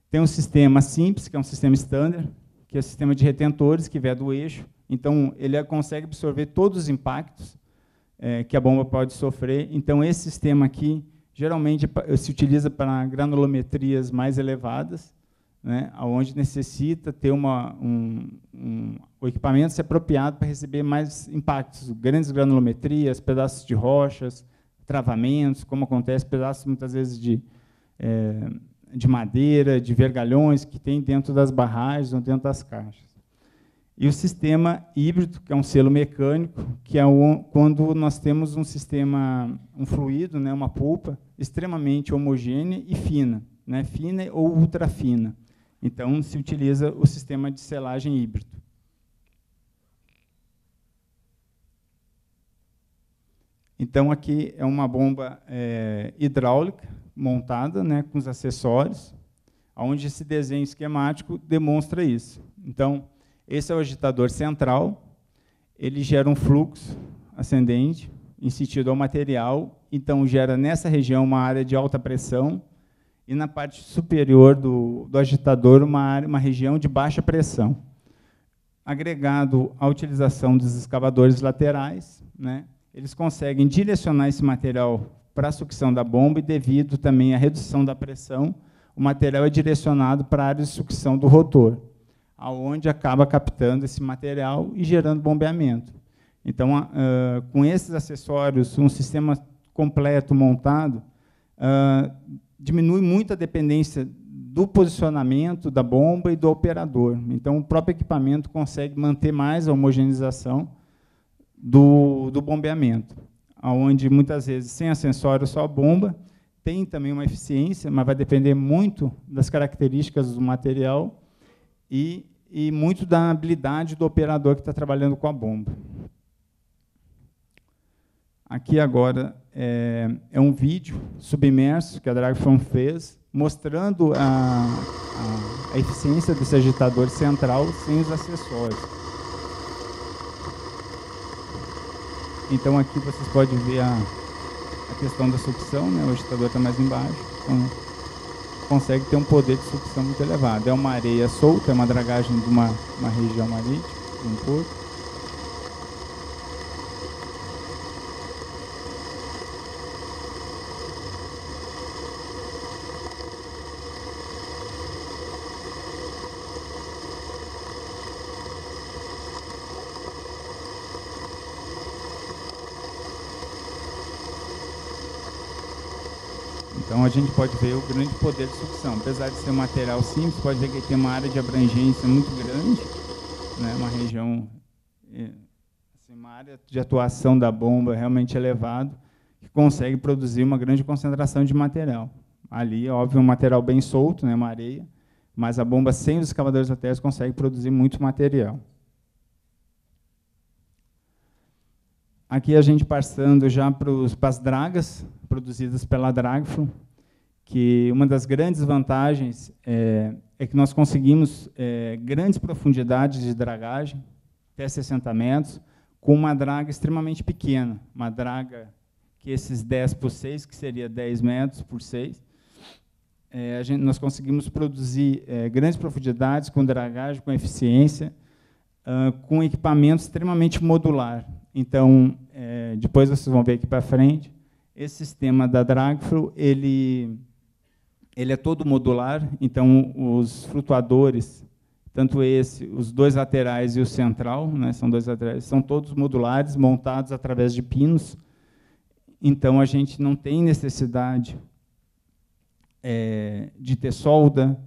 Tem um sistema simples, que é um sistema standard, que é o sistema de retentores, que vem do eixo. Então, ele consegue absorver todos os impactos é, que a bomba pode sofrer. Então, esse sistema aqui Geralmente se utiliza para granulometrias mais elevadas, né, onde necessita ter uma, um, um, o equipamento se apropriado para receber mais impactos, grandes granulometrias, pedaços de rochas, travamentos, como acontece, pedaços muitas vezes de, é, de madeira, de vergalhões que tem dentro das barragens ou dentro das caixas. E o sistema híbrido, que é um selo mecânico, que é o, quando nós temos um sistema, um fluido, né, uma polpa, extremamente homogênea e fina, né, fina ou ultra fina Então, se utiliza o sistema de selagem híbrido. Então, aqui é uma bomba é, hidráulica montada né, com os acessórios, onde esse desenho esquemático demonstra isso. Então, esse é o agitador central, ele gera um fluxo ascendente em sentido ao material, então gera nessa região uma área de alta pressão e na parte superior do, do agitador uma, área, uma região de baixa pressão. Agregado à utilização dos escavadores laterais, né, eles conseguem direcionar esse material para a sucção da bomba e, devido também à redução da pressão, o material é direcionado para a área de sucção do rotor aonde acaba captando esse material e gerando bombeamento. Então, uh, com esses acessórios, um sistema completo montado, uh, diminui muito a dependência do posicionamento da bomba e do operador. Então, o próprio equipamento consegue manter mais a homogeneização do, do bombeamento, aonde muitas vezes, sem acessório, só a bomba, tem também uma eficiência, mas vai depender muito das características do material e e muito da habilidade do operador que está trabalhando com a bomba. Aqui agora é, é um vídeo submerso que a Dragfan fez, mostrando a, a, a eficiência desse agitador central sem os acessórios. Então aqui vocês podem ver a, a questão da sucção, né? o agitador está mais embaixo. Então consegue ter um poder de sucção muito elevado. É uma areia solta, é uma dragagem de uma, uma região marítima, um porto. Então a gente pode ver o grande poder de sucção. Apesar de ser um material simples, pode ver que tem uma área de abrangência muito grande, né? uma região, é, assim, uma área de atuação da bomba realmente elevado, que consegue produzir uma grande concentração de material. Ali, é óbvio, um material bem solto, né? uma areia, mas a bomba sem os escavadores laterais consegue produzir muito material. Aqui a gente passando já para, para as dragas, produzidas pela Dragflow que uma das grandes vantagens é, é que nós conseguimos é, grandes profundidades de dragagem, até 60 metros, com uma draga extremamente pequena, uma draga que esses 10 por 6, que seria 10 metros por 6, é, gente, nós conseguimos produzir é, grandes profundidades com dragagem, com eficiência, uh, com equipamento extremamente modular. Então, é, depois vocês vão ver aqui para frente, esse sistema da Dragflow, ele ele é todo modular, então os flutuadores, tanto esse, os dois laterais e o central, né, são dois laterais, são todos modulares, montados através de pinos. Então a gente não tem necessidade é, de ter solda,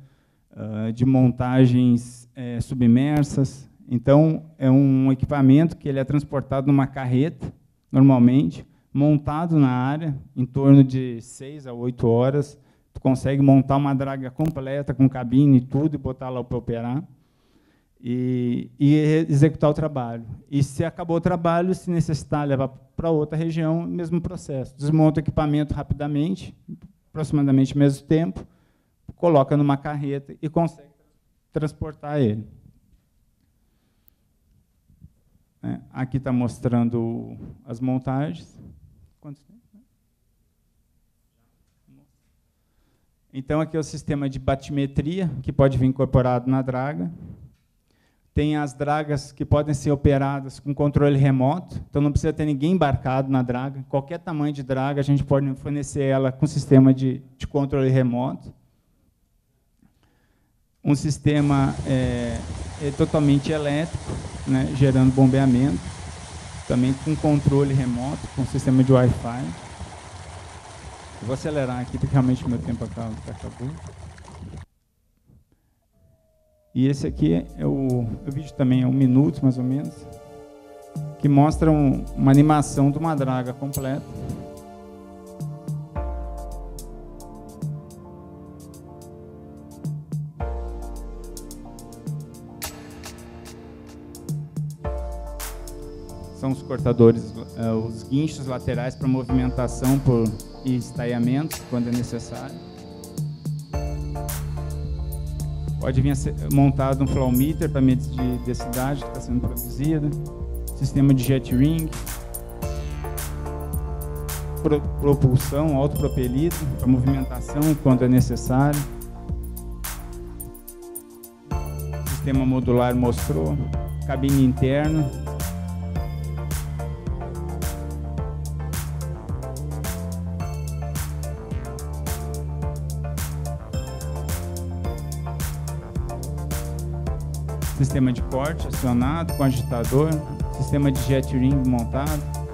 uh, de montagens é, submersas. Então é um equipamento que ele é transportado numa carreta, normalmente, montado na área, em torno de seis a oito horas, Tu consegue montar uma draga completa, com cabine e tudo, e botar lá para operar. E, e, executar o trabalho. E se acabou o trabalho, se necessitar levar para outra região, mesmo processo. Desmonta o equipamento rapidamente, aproximadamente mesmo tempo, coloca numa carreta e consegue transportar ele. É, aqui está mostrando as montagens. Quanto tempo? Então, aqui é o sistema de batimetria, que pode vir incorporado na draga. Tem as dragas que podem ser operadas com controle remoto, então não precisa ter ninguém embarcado na draga. Qualquer tamanho de draga, a gente pode fornecer ela com sistema de, de controle remoto. Um sistema é, é totalmente elétrico, né, gerando bombeamento, também com controle remoto, com sistema de Wi-Fi. Eu vou acelerar aqui, porque realmente meu tempo tá, tá acabou. E esse aqui é o, o vídeo também, é um minuto mais ou menos, que mostra um, uma animação de uma draga completa. São os cortadores, eh, os guinchos laterais para movimentação por e estaiamentos quando é necessário. Pode vir montado um flow meter para medir de densidade que está sendo produzida, sistema de jet ring, pro, propulsão autopropelido para movimentação quando é necessário. Sistema modular mostrou, cabine interna, sistema de corte acionado com agitador, sistema de jet ring montado.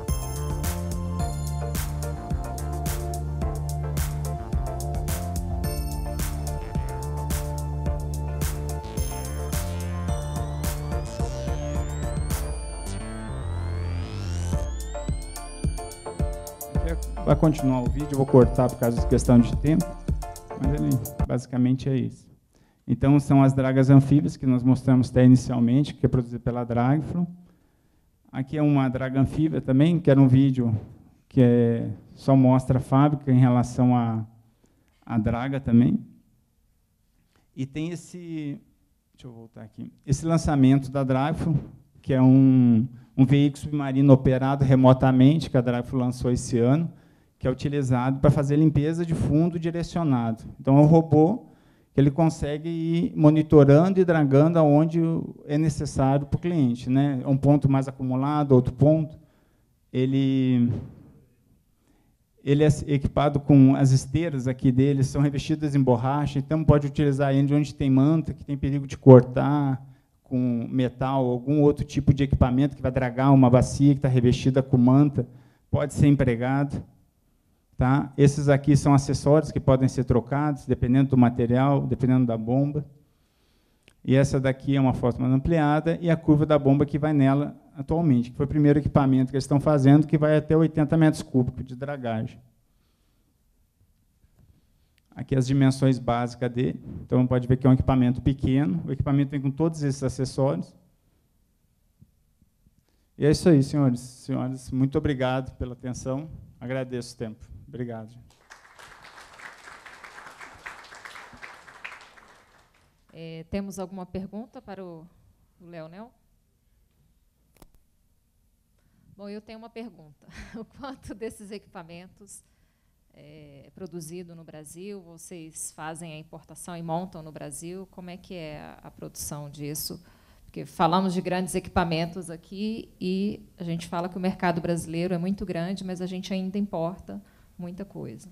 Vai continuar o vídeo, vou cortar por causa de questão de tempo, mas ele basicamente é isso. Então, são as dragas anfíbias que nós mostramos até inicialmente, que é produzida pela Dragflow. Aqui é uma draga anfíbia também, que era um vídeo que é, só mostra a fábrica em relação à a, a draga também. E tem esse, deixa eu voltar aqui, esse lançamento da Dragflow, que é um, um veículo submarino operado remotamente, que a Dragflow lançou esse ano, que é utilizado para fazer limpeza de fundo direcionado. Então, é um robô que ele consegue ir monitorando e dragando aonde é necessário para o cliente. Né? Um ponto mais acumulado, outro ponto. Ele, ele é equipado com as esteiras aqui dele, são revestidas em borracha, então pode utilizar ele onde tem manta, que tem perigo de cortar, com metal, algum outro tipo de equipamento que vai dragar uma bacia que está revestida com manta, pode ser empregado. Tá? Esses aqui são acessórios que podem ser trocados, dependendo do material, dependendo da bomba. E essa daqui é uma foto mais ampliada e a curva da bomba que vai nela atualmente, que foi o primeiro equipamento que eles estão fazendo, que vai até 80 metros cúbicos de dragagem. Aqui as dimensões básicas dele. Então, pode ver que é um equipamento pequeno. O equipamento vem com todos esses acessórios. E é isso aí, senhores. senhores. muito obrigado pela atenção. Agradeço o tempo. Obrigado. É, temos alguma pergunta para o Leonel? Bom, eu tenho uma pergunta. O quanto desses equipamentos é, é produzido no Brasil? Vocês fazem a importação e montam no Brasil? Como é que é a, a produção disso? Porque falamos de grandes equipamentos aqui e a gente fala que o mercado brasileiro é muito grande, mas a gente ainda importa muita coisa.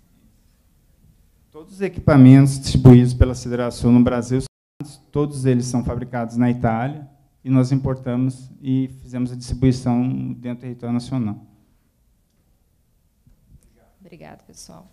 Todos os equipamentos distribuídos pela Federação no Brasil, todos eles são fabricados na Itália e nós importamos e fizemos a distribuição dentro do território nacional. Obrigado, pessoal.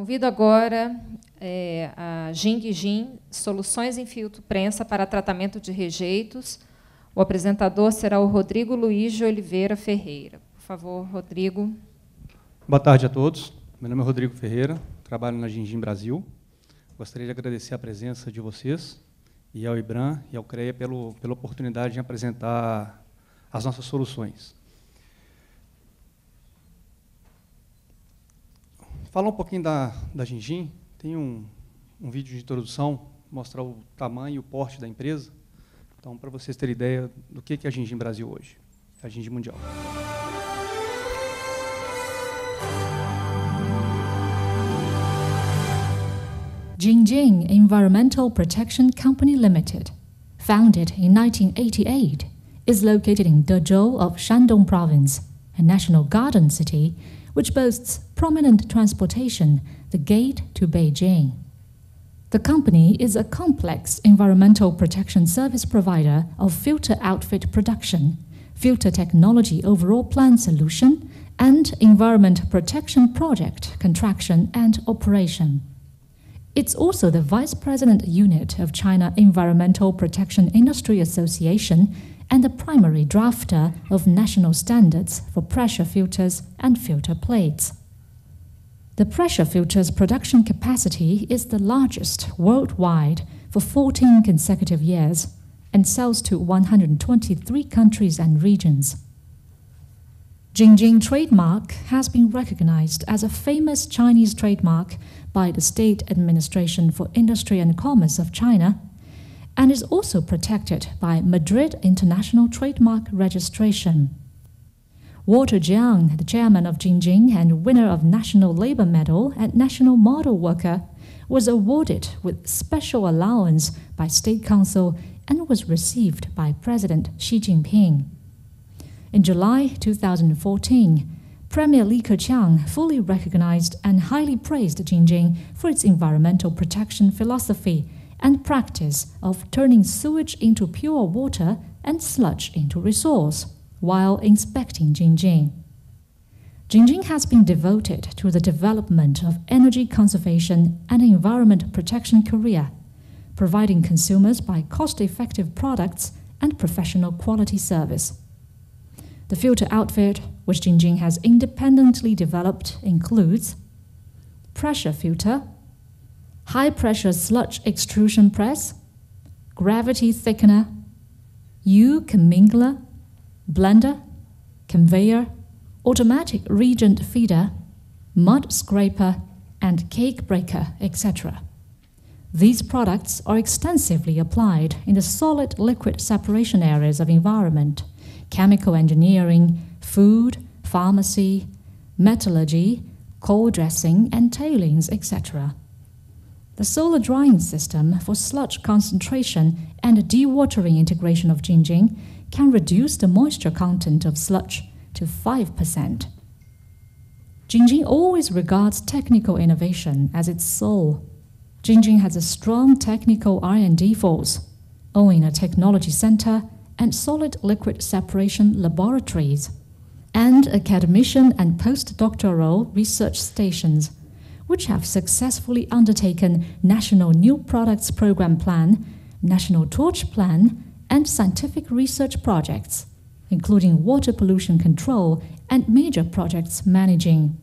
Convido agora é, a Jing Jin, Soluções em Filtro Prensa para Tratamento de Rejeitos. O apresentador será o Rodrigo Luiz de Oliveira Ferreira. Por favor, Rodrigo. Boa tarde a todos. Meu nome é Rodrigo Ferreira, trabalho na Gingim Brasil. Gostaria de agradecer a presença de vocês e ao IBRAM e ao CREA pelo, pela oportunidade de apresentar as nossas soluções. falar um pouquinho da, da Gingin. Tem um, um vídeo de introdução, mostrar o tamanho e o porte da empresa. Então, para vocês terem ideia do que é a Gingin Brasil hoje, é a Gingin Mundial. Jingjing Environmental Protection Company Limited, founded in 1988, is located in Dezhou of Shandong Province, a national garden city which boasts prominent transportation, the gate to Beijing. The company is a complex environmental protection service provider of filter outfit production, filter technology overall plan solution, and environment protection project contraction and operation. It's also the vice president unit of China Environmental Protection Industry Association and the primary drafter of national standards for pressure filters and filter plates. The pressure filter's production capacity is the largest worldwide for 14 consecutive years and sells to 123 countries and regions. Jingjing trademark has been recognized as a famous Chinese trademark by the State Administration for Industry and Commerce of China and is also protected by Madrid International Trademark Registration. Walter Jiang, the chairman of Jingjing and winner of National Labor Medal and National Model Worker, was awarded with special allowance by State Council and was received by President Xi Jinping. In July 2014, Premier Li Keqiang fully recognized and highly praised Jingjing for its environmental protection philosophy and practice of turning sewage into pure water and sludge into resource while inspecting Jinjing. Jinjing has been devoted to the development of energy conservation and environment protection Korea, providing consumers by cost-effective products and professional quality service. The filter outfit, which Jinjing has independently developed, includes pressure filter, high pressure sludge extrusion press, gravity thickener, U commingler, blender, conveyor, automatic regent feeder, mud scraper, and cake breaker, etc. These products are extensively applied in the solid liquid separation areas of environment, chemical engineering, food, pharmacy, metallurgy, coal dressing, and tailings, etc the solar drying system for sludge concentration and dewatering integration of Jinjing can reduce the moisture content of sludge to 5%. Jinjing always regards technical innovation as its soul. Jinjing has a strong technical R&D force, owning a technology center and solid liquid separation laboratories, and academician and postdoctoral research stations which have successfully undertaken National New Products Program Plan, National Torch Plan, and scientific research projects, including water pollution control and major projects managing.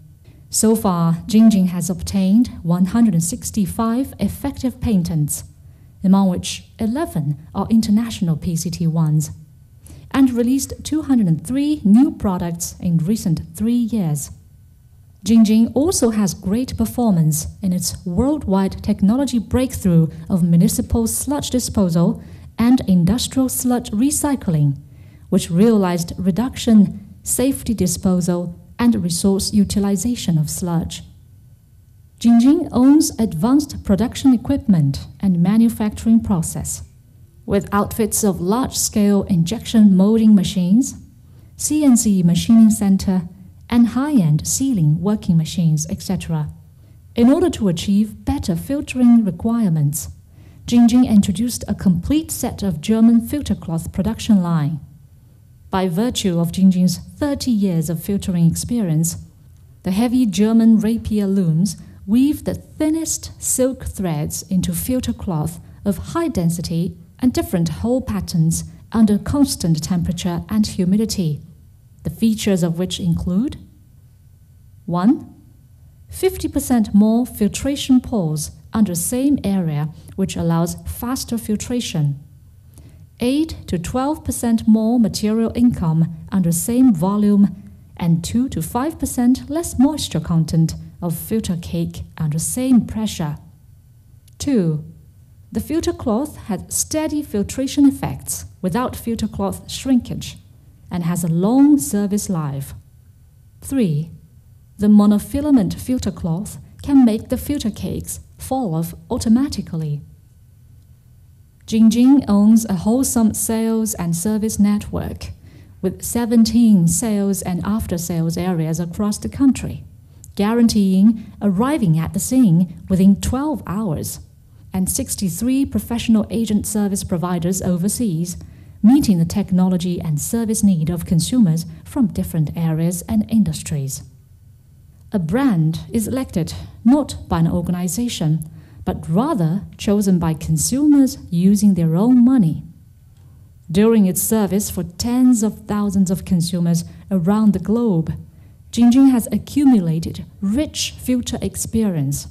So far, Jingjing has obtained 165 effective patents, among which 11 are international PCT ones, and released 203 new products in recent three years. Jingjing also has great performance in its worldwide technology breakthrough of municipal sludge disposal and industrial sludge recycling, which realized reduction, safety disposal, and resource utilization of sludge. Jingjing owns advanced production equipment and manufacturing process. With outfits of large-scale injection molding machines, CNC machining center, and high-end sealing working machines, etc. In order to achieve better filtering requirements, Jingjing introduced a complete set of German filter cloth production line. By virtue of Jingjing's 30 years of filtering experience, the heavy German rapier looms weave the thinnest silk threads into filter cloth of high density and different hole patterns under constant temperature and humidity the features of which include 1. 50% more filtration pores under same area, which allows faster filtration. 8 to 12% more material income under same volume and 2 to 5% less moisture content of filter cake under same pressure. 2. The filter cloth had steady filtration effects without filter cloth shrinkage and has a long service life. 3. The monofilament filter cloth can make the filter cakes fall off automatically. Jingjing owns a wholesome sales and service network with 17 sales and after sales areas across the country, guaranteeing arriving at the scene within 12 hours, and 63 professional agent service providers overseas meeting the technology and service need of consumers from different areas and industries. A brand is elected not by an organization, but rather chosen by consumers using their own money. During its service for tens of thousands of consumers around the globe, Jingjing has accumulated rich future experience,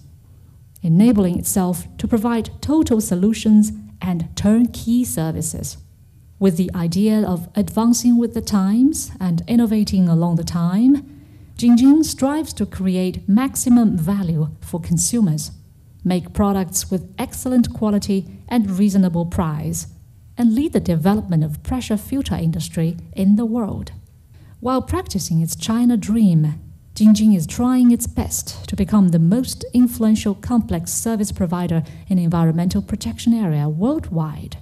enabling itself to provide total solutions and turnkey services. With the idea of advancing with the times and innovating along the time, Jingjing strives to create maximum value for consumers, make products with excellent quality and reasonable price, and lead the development of pressure filter industry in the world. While practicing its China dream, Jingjing is trying its best to become the most influential complex service provider in environmental protection area worldwide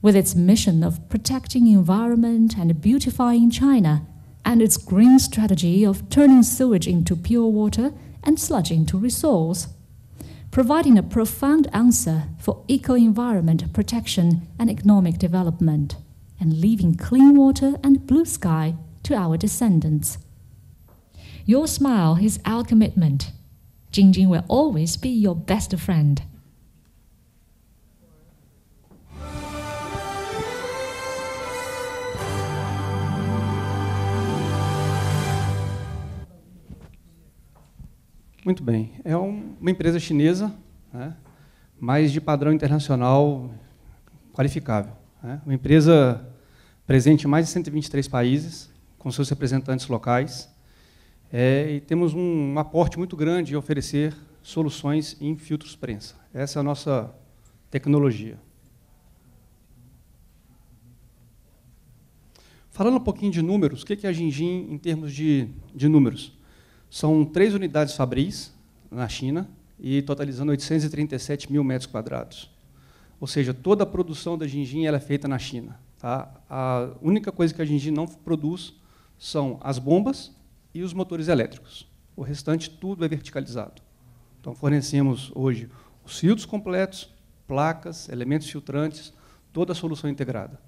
with its mission of protecting environment and beautifying China, and its green strategy of turning sewage into pure water and sludge into resource, providing a profound answer for eco-environment protection and economic development, and leaving clean water and blue sky to our descendants. Your smile is our commitment. Jingjing will always be your best friend. Muito bem. É uma empresa chinesa, né, mas de padrão internacional qualificável. Né? Uma empresa presente em mais de 123 países, com seus representantes locais. É, e temos um, um aporte muito grande em oferecer soluções em filtros prensa. Essa é a nossa tecnologia. Falando um pouquinho de números, o que é, é a Gingin em termos de, de números? São três unidades fabris na China e totalizando 837 mil metros quadrados. Ou seja, toda a produção da gingin é feita na China. Tá? A única coisa que a gingin não produz são as bombas e os motores elétricos. O restante tudo é verticalizado. Então fornecemos hoje os filtros completos, placas, elementos filtrantes, toda a solução integrada.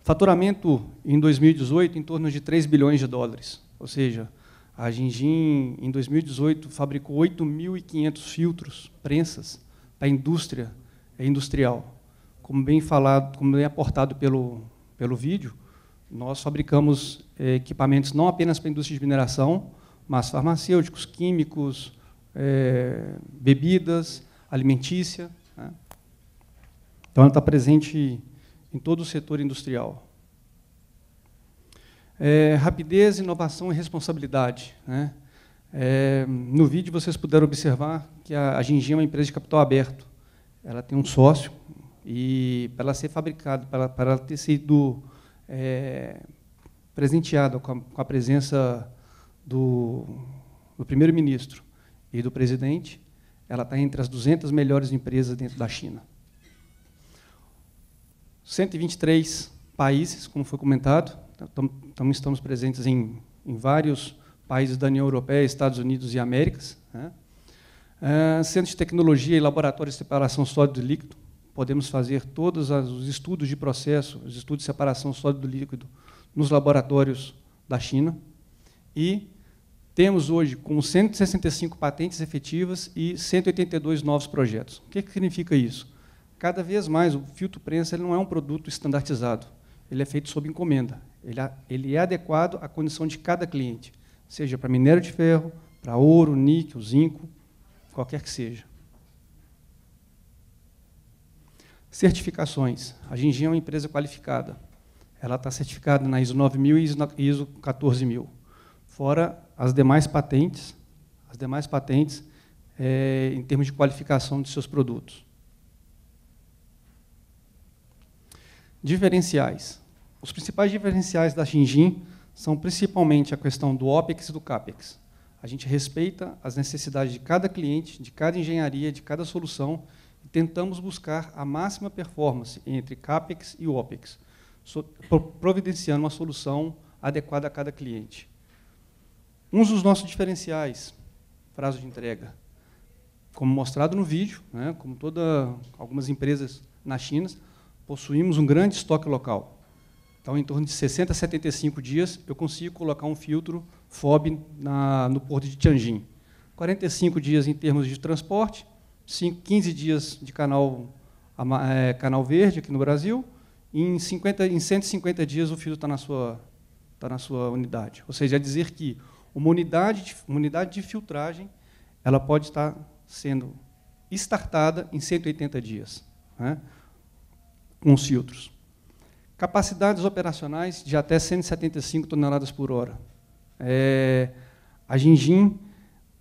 Faturamento em 2018 em torno de 3 bilhões de dólares, ou seja, a Gingin, em 2018, fabricou 8.500 filtros, prensas, para a indústria industrial. Como bem falado, como bem aportado pelo, pelo vídeo, nós fabricamos eh, equipamentos não apenas para a indústria de mineração, mas farmacêuticos, químicos, eh, bebidas, alimentícia. Né? Então, ela está presente em todo o setor industrial. É, rapidez, inovação e responsabilidade. Né? É, no vídeo vocês puderam observar que a, a Gingin é uma empresa de capital aberto. Ela tem um sócio e para ela ser fabricada, para, para ela ter sido é, presenteada com a, com a, presença do, do primeiro-ministro e do presidente, ela está entre as 200 melhores empresas dentro da China. 123 países, como foi comentado, estamos então, estamos presentes em, em vários países da União Europeia, Estados Unidos e Américas. Né? É, Centro de Tecnologia e Laboratório de Separação Sólido e Líquido. Podemos fazer todos os estudos de processo, os estudos de separação sólido e líquido nos laboratórios da China. E temos hoje, com 165 patentes efetivas e 182 novos projetos. O que, que significa isso? Cada vez mais, o filtro prensa ele não é um produto estandartizado. Ele é feito sob encomenda. Ele, ele é adequado à condição de cada cliente, seja para minério de ferro, para ouro, níquel, zinco, qualquer que seja. Certificações. A Gingin é uma empresa qualificada. Ela está certificada na ISO 9000 e ISO 14000. Fora as demais patentes, as demais patentes é, em termos de qualificação de seus produtos. Diferenciais. Os principais diferenciais da Xinjin são principalmente a questão do OPEX e do CAPEX. A gente respeita as necessidades de cada cliente, de cada engenharia, de cada solução, e tentamos buscar a máxima performance entre CAPEX e OPEX, providenciando uma solução adequada a cada cliente. Um dos nossos diferenciais, prazo de entrega. Como mostrado no vídeo, né, como todas algumas empresas na China, possuímos um grande estoque local. Então, em torno de 60 a 75 dias, eu consigo colocar um filtro FOB na, no porto de Tianjin. 45 dias em termos de transporte, 5, 15 dias de canal, é, canal verde aqui no Brasil, e em, 50, em 150 dias o filtro está na, sua, tá na sua unidade. Ou seja, é dizer que uma unidade de, uma unidade de filtragem ela pode estar sendo startada em 180 dias, né, com os filtros. Capacidades operacionais de até 175 toneladas por hora. É, a Gingin,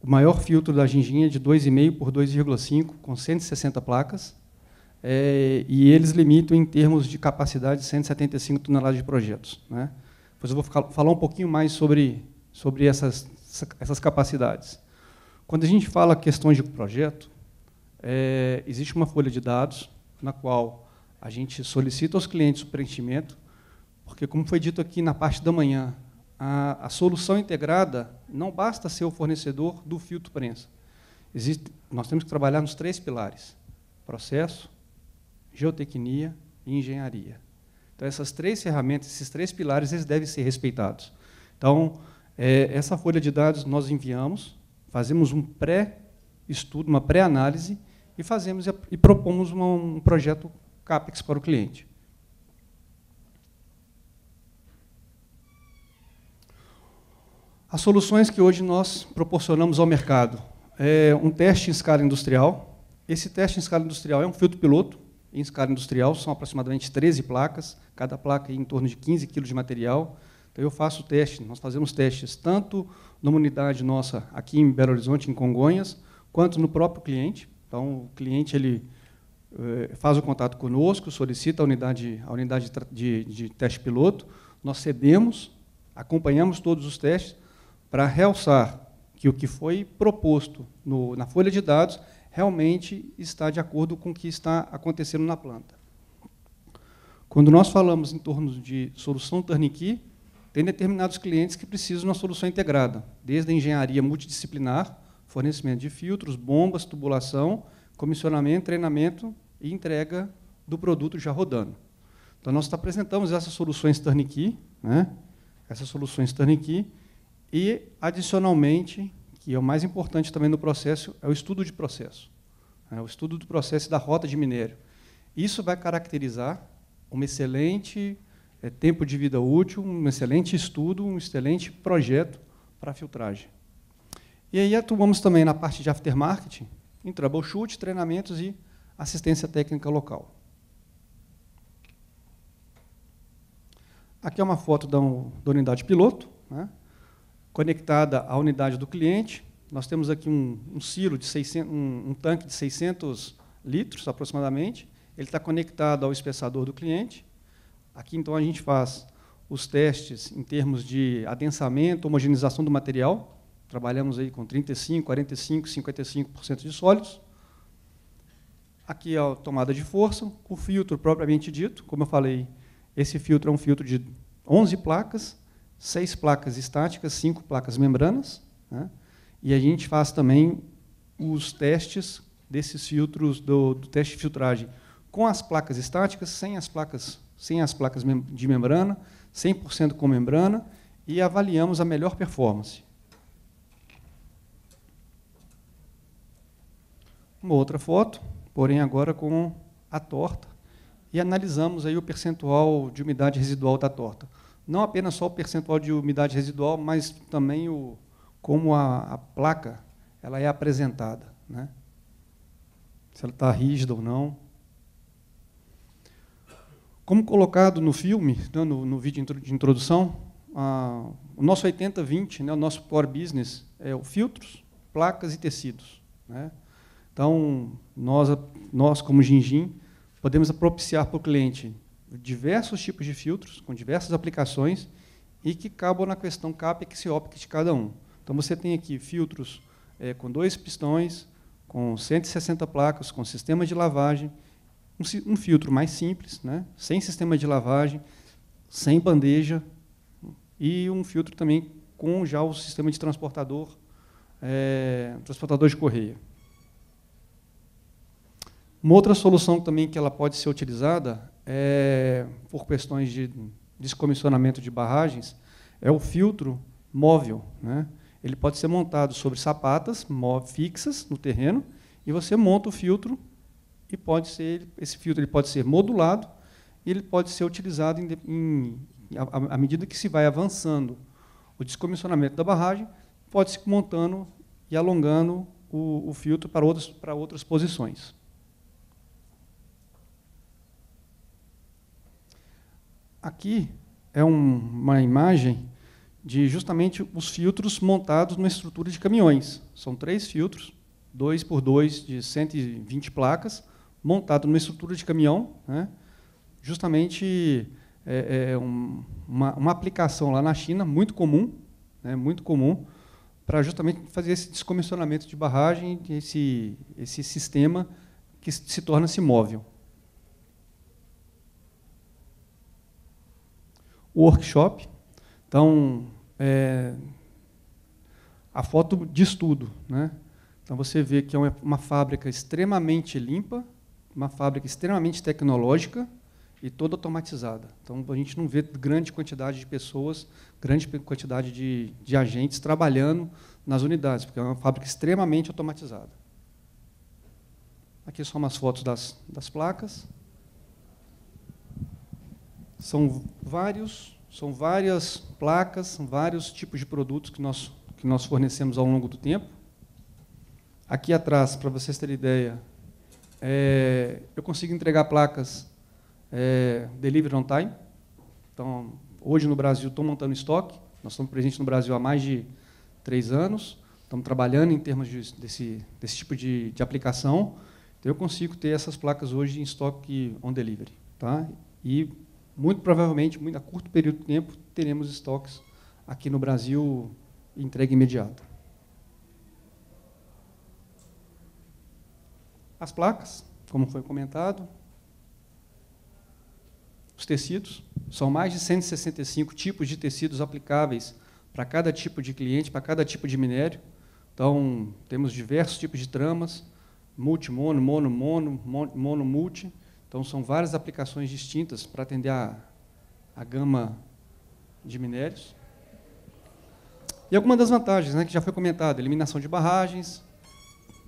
o maior filtro da Gingin é de 2,5 por 2,5, com 160 placas. É, e eles limitam em termos de capacidade 175 toneladas de projetos. Né? Depois eu vou ficar, falar um pouquinho mais sobre, sobre essas, essas capacidades. Quando a gente fala questões de projeto, é, existe uma folha de dados na qual a gente solicita aos clientes o preenchimento, porque, como foi dito aqui na parte da manhã, a, a solução integrada não basta ser o fornecedor do filtro prensa. Existe, nós temos que trabalhar nos três pilares: processo, geotecnia e engenharia. Então, essas três ferramentas, esses três pilares, eles devem ser respeitados. Então, é, essa folha de dados nós enviamos, fazemos um pré-estudo, uma pré-análise e fazemos e propomos uma, um projeto CAPEX para o cliente. As soluções que hoje nós proporcionamos ao mercado é um teste em escala industrial. Esse teste em escala industrial é um filtro piloto em escala industrial, são aproximadamente 13 placas, cada placa em torno de 15 quilos de material. Então eu faço teste, nós fazemos testes tanto numa unidade nossa aqui em Belo Horizonte, em Congonhas, quanto no próprio cliente. Então o cliente ele eh, faz o contato conosco, solicita a unidade, a unidade de, de teste piloto, nós cedemos, acompanhamos todos os testes para realçar que o que foi proposto no, na folha de dados realmente está de acordo com o que está acontecendo na planta. Quando nós falamos em torno de solução turnkey, tem determinados clientes que precisam de uma solução integrada, desde a engenharia multidisciplinar, fornecimento de filtros, bombas, tubulação, comissionamento, treinamento e entrega do produto já rodando. Então, nós apresentamos essas soluções Turnkey, né? essas soluções Turnkey, e, adicionalmente, que é o mais importante também no processo, é o estudo de processo. É o estudo do processo da rota de minério. Isso vai caracterizar um excelente é, tempo de vida útil, um excelente estudo, um excelente projeto para filtragem. E aí atuamos também na parte de aftermarket, em troubleshoot, treinamentos e assistência técnica local. Aqui é uma foto da, um, da unidade piloto, né, conectada à unidade do cliente. Nós temos aqui um, um silo de 600, um, um tanque de 600 litros aproximadamente. Ele está conectado ao espessador do cliente. Aqui então a gente faz os testes em termos de adensamento, homogeneização do material. Trabalhamos aí com 35, 45, 55% de sólidos. Aqui é a tomada de força, o filtro propriamente dito, como eu falei, esse filtro é um filtro de 11 placas, 6 placas estáticas, 5 placas membranas, né? e a gente faz também os testes desses filtros do, do, teste de filtragem com as placas estáticas, sem as placas, sem as placas de membrana, 100% com membrana e avaliamos a melhor performance. Uma outra foto porém agora com a torta, e analisamos aí o percentual de umidade residual da torta. Não apenas só o percentual de umidade residual, mas também o, como a, a placa ela é apresentada, né? se ela está rígida ou não. Como colocado no filme, né, no, no vídeo de introdução, a, o nosso 80-20, né, o nosso core business, é o filtros, placas e tecidos. Né? Então, nós, nós como Gingin, podemos propiciar para o cliente diversos tipos de filtros, com diversas aplicações, e que cabam na questão CAPEX e OPEX de cada um. Então, você tem aqui filtros é, com dois pistões, com 160 placas, com sistema de lavagem, um, um, filtro mais simples, né, sem sistema de lavagem, sem bandeja, e um filtro também com já o sistema de transportador, é, transportador de correia. Uma outra solução também que ela pode ser utilizada é, por questões de descomissionamento de barragens é o filtro móvel. Né? Ele pode ser montado sobre sapatas fixas no terreno e você monta o filtro e pode ser esse filtro ele pode ser modulado e ele pode ser utilizado em, em, à, à medida que se vai avançando o descomissionamento da barragem pode se montando e alongando o, o filtro para outras, para outras posições. Aqui é um, uma imagem de justamente os filtros montados numa estrutura de caminhões. São três filtros, dois por dois de 120 placas, montado numa estrutura de caminhão, né? justamente é, é um, uma, uma, aplicação lá na China muito comum, né? muito comum, para justamente fazer esse descomissionamento de barragem, esse, esse sistema que se torna-se móvel. workshop. Então, é, a foto diz tudo. Né? Então, você vê que é uma, uma fábrica extremamente limpa, uma fábrica extremamente tecnológica e toda automatizada. Então, a gente não vê grande quantidade de pessoas, grande quantidade de, de agentes trabalhando nas unidades, porque é uma fábrica extremamente automatizada. Aqui são umas fotos das, das placas. São vários, são várias placas, são vários tipos de produtos que nós que nós fornecemos ao longo do tempo. Aqui atrás, para vocês terem ideia, é, eu consigo entregar placas é, delivery on time. Então, hoje no Brasil estou montando estoque. Nós estamos presentes no Brasil há mais de três anos. Estamos trabalhando em termos de, desse, desse tipo de, de, aplicação. Então, eu consigo ter essas placas hoje em estoque on delivery. Tá? E muito provavelmente, muito a curto período de tempo, teremos estoques aqui no Brasil entrega imediata. As placas, como foi comentado, os tecidos, são mais de 165 tipos de tecidos aplicáveis para cada tipo de cliente, para cada tipo de minério. Então, temos diversos tipos de tramas, multi, mono, mono, mono, mono, multi, então, são várias aplicações distintas para atender a, a gama de minérios. E algumas das vantagens, né, que já foi comentado, eliminação de barragens,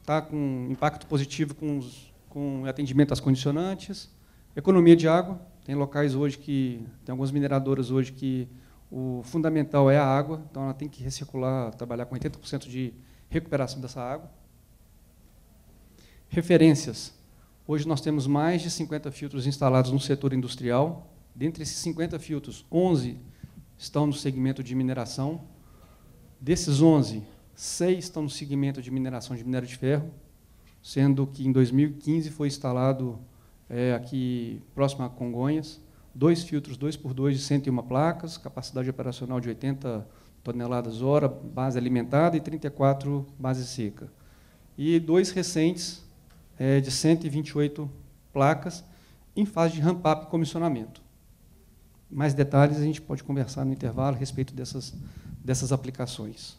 tá, com impacto positivo com, os, com atendimento às condicionantes, economia de água. Tem locais hoje que, tem algumas mineradoras hoje que o fundamental é a água, então ela tem que recircular, trabalhar com 80% de recuperação dessa água. Referências. Hoje nós temos mais de 50 filtros instalados no setor industrial. Dentre esses 50 filtros, 11 estão no segmento de mineração. Desses 11, 6 estão no segmento de mineração de minério de ferro, sendo que em 2015 foi instalado é, aqui próximo a Congonhas, dois filtros 2x2 de 101 placas, capacidade operacional de 80 toneladas hora, base alimentada e 34 base seca. E dois recentes é, de 128 placas em fase de ramp-up e comissionamento. Mais detalhes a gente pode conversar no intervalo a respeito dessas, dessas aplicações.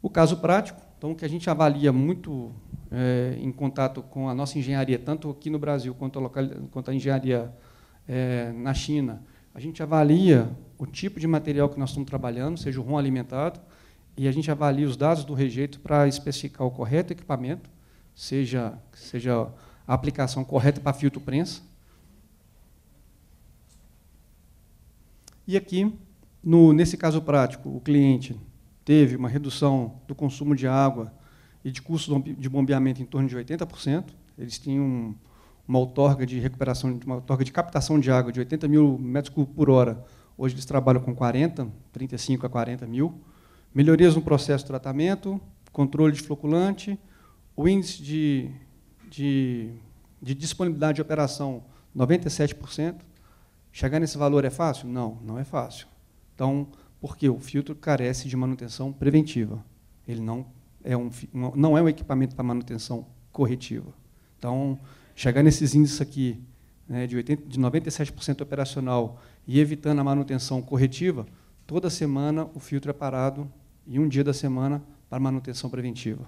O caso prático, então, que a gente avalia muito é, em contato com a nossa engenharia, tanto aqui no Brasil quanto a, local, quanto a engenharia é, na China, a gente avalia o tipo de material que nós estamos trabalhando, seja o ROM alimentado, e a gente avalia os dados do rejeito para especificar o correto equipamento, seja, seja a aplicação correta para filtro prensa. E aqui, no, nesse caso prático, o cliente teve uma redução do consumo de água e de custo de bombeamento em torno de 80%. Eles tinham uma outorga de recuperação, uma outorga de captação de água de 80 mil metros cúbicos por hora. Hoje eles trabalham com 40, 35 a 40 mil. Melhorias no processo de tratamento, controle de floculante, o índice de, de, de disponibilidade de operação 97%. Chegar nesse valor é fácil? Não, não é fácil. Então, porque o filtro carece de manutenção preventiva. Ele não é um, não é um equipamento para manutenção corretiva. Então, chegar nesses índices aqui né, de, 80, de 97% operacional e evitando a manutenção corretiva, toda semana o filtro é parado e um dia da semana para manutenção preventiva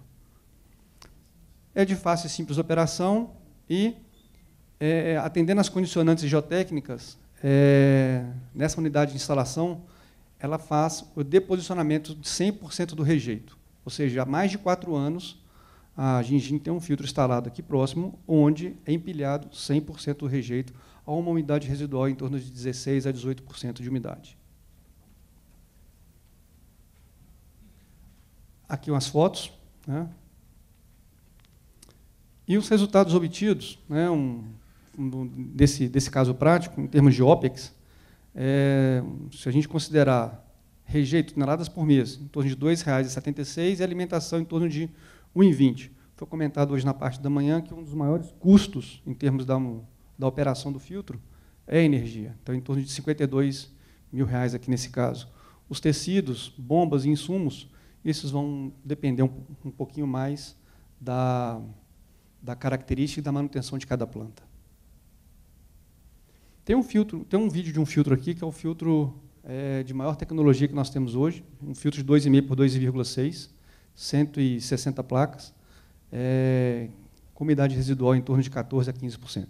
é de fácil e simples operação e, é, atendendo às condicionantes geotécnicas, é, nessa unidade de instalação, ela faz o deposicionamento de 100% do rejeito. Ou seja, há mais de quatro anos, a Gingin tem um filtro instalado aqui próximo, onde é empilhado 100% do rejeito a uma umidade residual em torno de 16% a 18% de umidade. Aqui umas fotos. Né? E os resultados obtidos, né, um, um, desse, desse caso prático, em termos de OPEX, é, se a gente considerar rejeito, toneladas por mês, em torno de R$ 2,76 e alimentação em torno de R$ 1,20. Foi comentado hoje na parte da manhã que um dos maiores custos em termos da, da operação do filtro é energia. Então, em torno de 52 mil reais aqui nesse caso. Os tecidos, bombas e insumos, esses vão depender um, um pouquinho mais da, da característica e da manutenção de cada planta. Tem um filtro, tem um vídeo de um filtro aqui que é o filtro é, de maior tecnologia que nós temos hoje, um filtro de 2,5 por 2,6, 160 placas, é, com umidade residual em torno de 14 a 15%.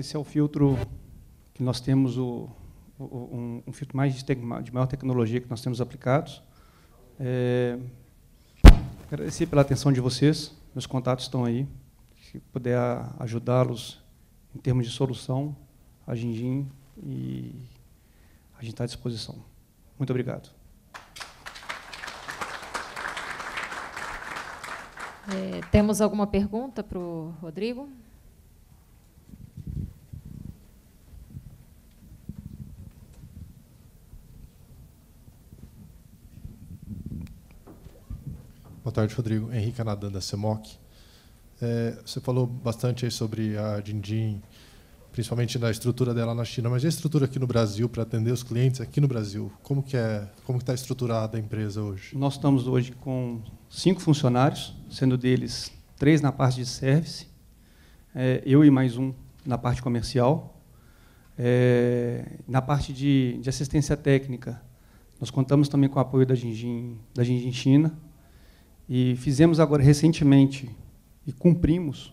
esse é o filtro que nós temos, o, o um, um, filtro mais de, de, maior tecnologia que nós temos aplicados. É, agradecer pela atenção de vocês, meus contatos estão aí, se puder ajudá-los em termos de solução, a Gingin e a gente está à disposição. Muito obrigado. É, temos alguma pergunta para o Rodrigo? Boa tarde, Rodrigo. Henrique Anadan, da CEMOC. É, você falou bastante aí sobre a Dindin, principalmente da estrutura dela na China, mas e a estrutura aqui no Brasil para atender os clientes aqui no Brasil? Como que é, como está estruturada a empresa hoje? Nós estamos hoje com cinco funcionários, sendo deles três na parte de service, é, eu e mais um na parte comercial. É, na parte de, de, assistência técnica, nós contamos também com o apoio da Dindin da China, e fizemos agora recentemente e cumprimos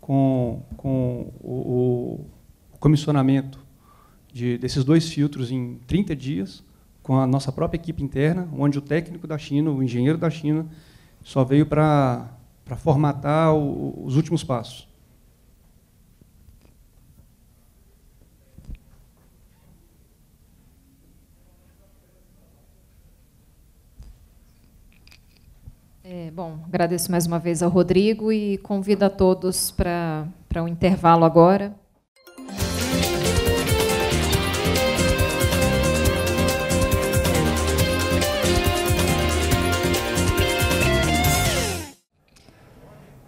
com, com o, o comissionamento de, desses dois filtros em 30 dias, com a nossa própria equipe interna, onde o técnico da China, o engenheiro da China, só veio para formatar o, os últimos passos. É, bom, agradeço mais uma vez ao Rodrigo e convido a todos para um intervalo agora.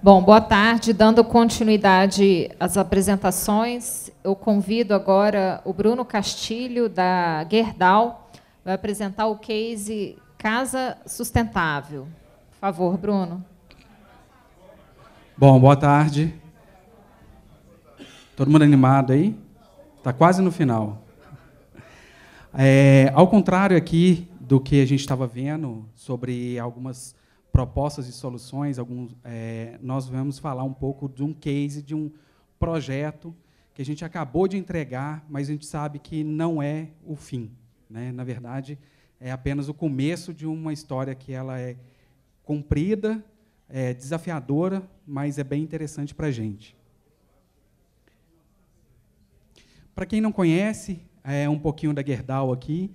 Bom, boa tarde. Dando continuidade às apresentações, eu convido agora o Bruno Castilho, da Gerdau, vai apresentar o case Casa Sustentável. Por favor, Bruno. Bom, boa tarde. Todo mundo animado aí? Está quase no final. É, ao contrário aqui do que a gente estava vendo sobre algumas propostas e soluções, alguns, é, nós vamos falar um pouco de um case, de um projeto que a gente acabou de entregar, mas a gente sabe que não é o fim. Né? Na verdade, é apenas o começo de uma história que ela é comprida, é, desafiadora, mas é bem interessante para a gente. Para quem não conhece, é, um pouquinho da Gerdau aqui.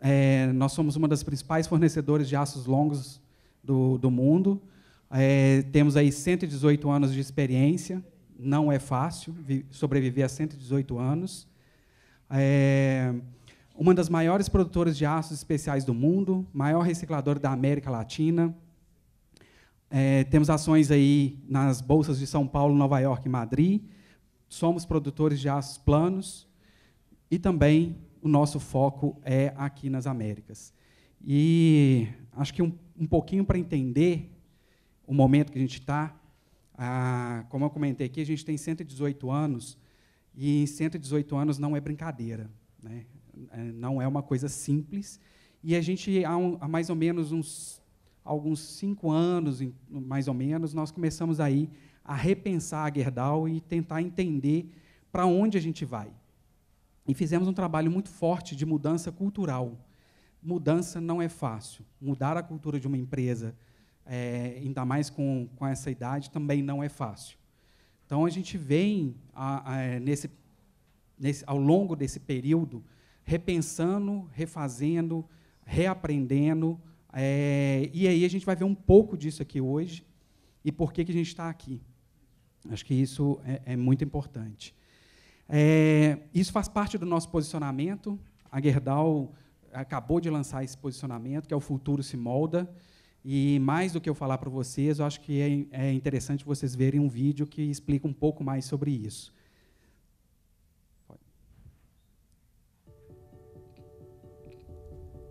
É, nós somos uma das principais fornecedoras de aços longos do, do mundo. É, temos aí 118 anos de experiência. Não é fácil sobreviver a 118 anos. É, uma das maiores produtoras de aços especiais do mundo, maior recicladora da América Latina, é, temos ações aí nas bolsas de São Paulo, Nova York e Madrid. Somos produtores de aços planos e também o nosso foco é aqui nas Américas. E acho que um, um pouquinho para entender o momento que a gente está, como eu comentei aqui, a gente tem 118 anos e em 118 anos não é brincadeira, né? É, não é uma coisa simples. E a gente, há, um, há mais ou menos uns alguns cinco anos, mais ou menos, nós começamos aí a repensar a Gerdau e tentar entender para onde a gente vai. E fizemos um trabalho muito forte de mudança cultural. Mudança não é fácil. Mudar a cultura de uma empresa, é, ainda mais com, com essa idade, também não é fácil. Então, a gente vem, a, a, é, nesse, nesse, ao longo desse período, repensando, refazendo, reaprendendo, é, e aí a gente vai ver um pouco disso aqui hoje e por que, que a gente está aqui. Acho que isso é, é muito importante. É, isso faz parte do nosso posicionamento. A Gerdau acabou de lançar esse posicionamento, que é o futuro se molda. E mais do que eu falar para vocês, eu acho que é, é interessante vocês verem um vídeo que explica um pouco mais sobre isso.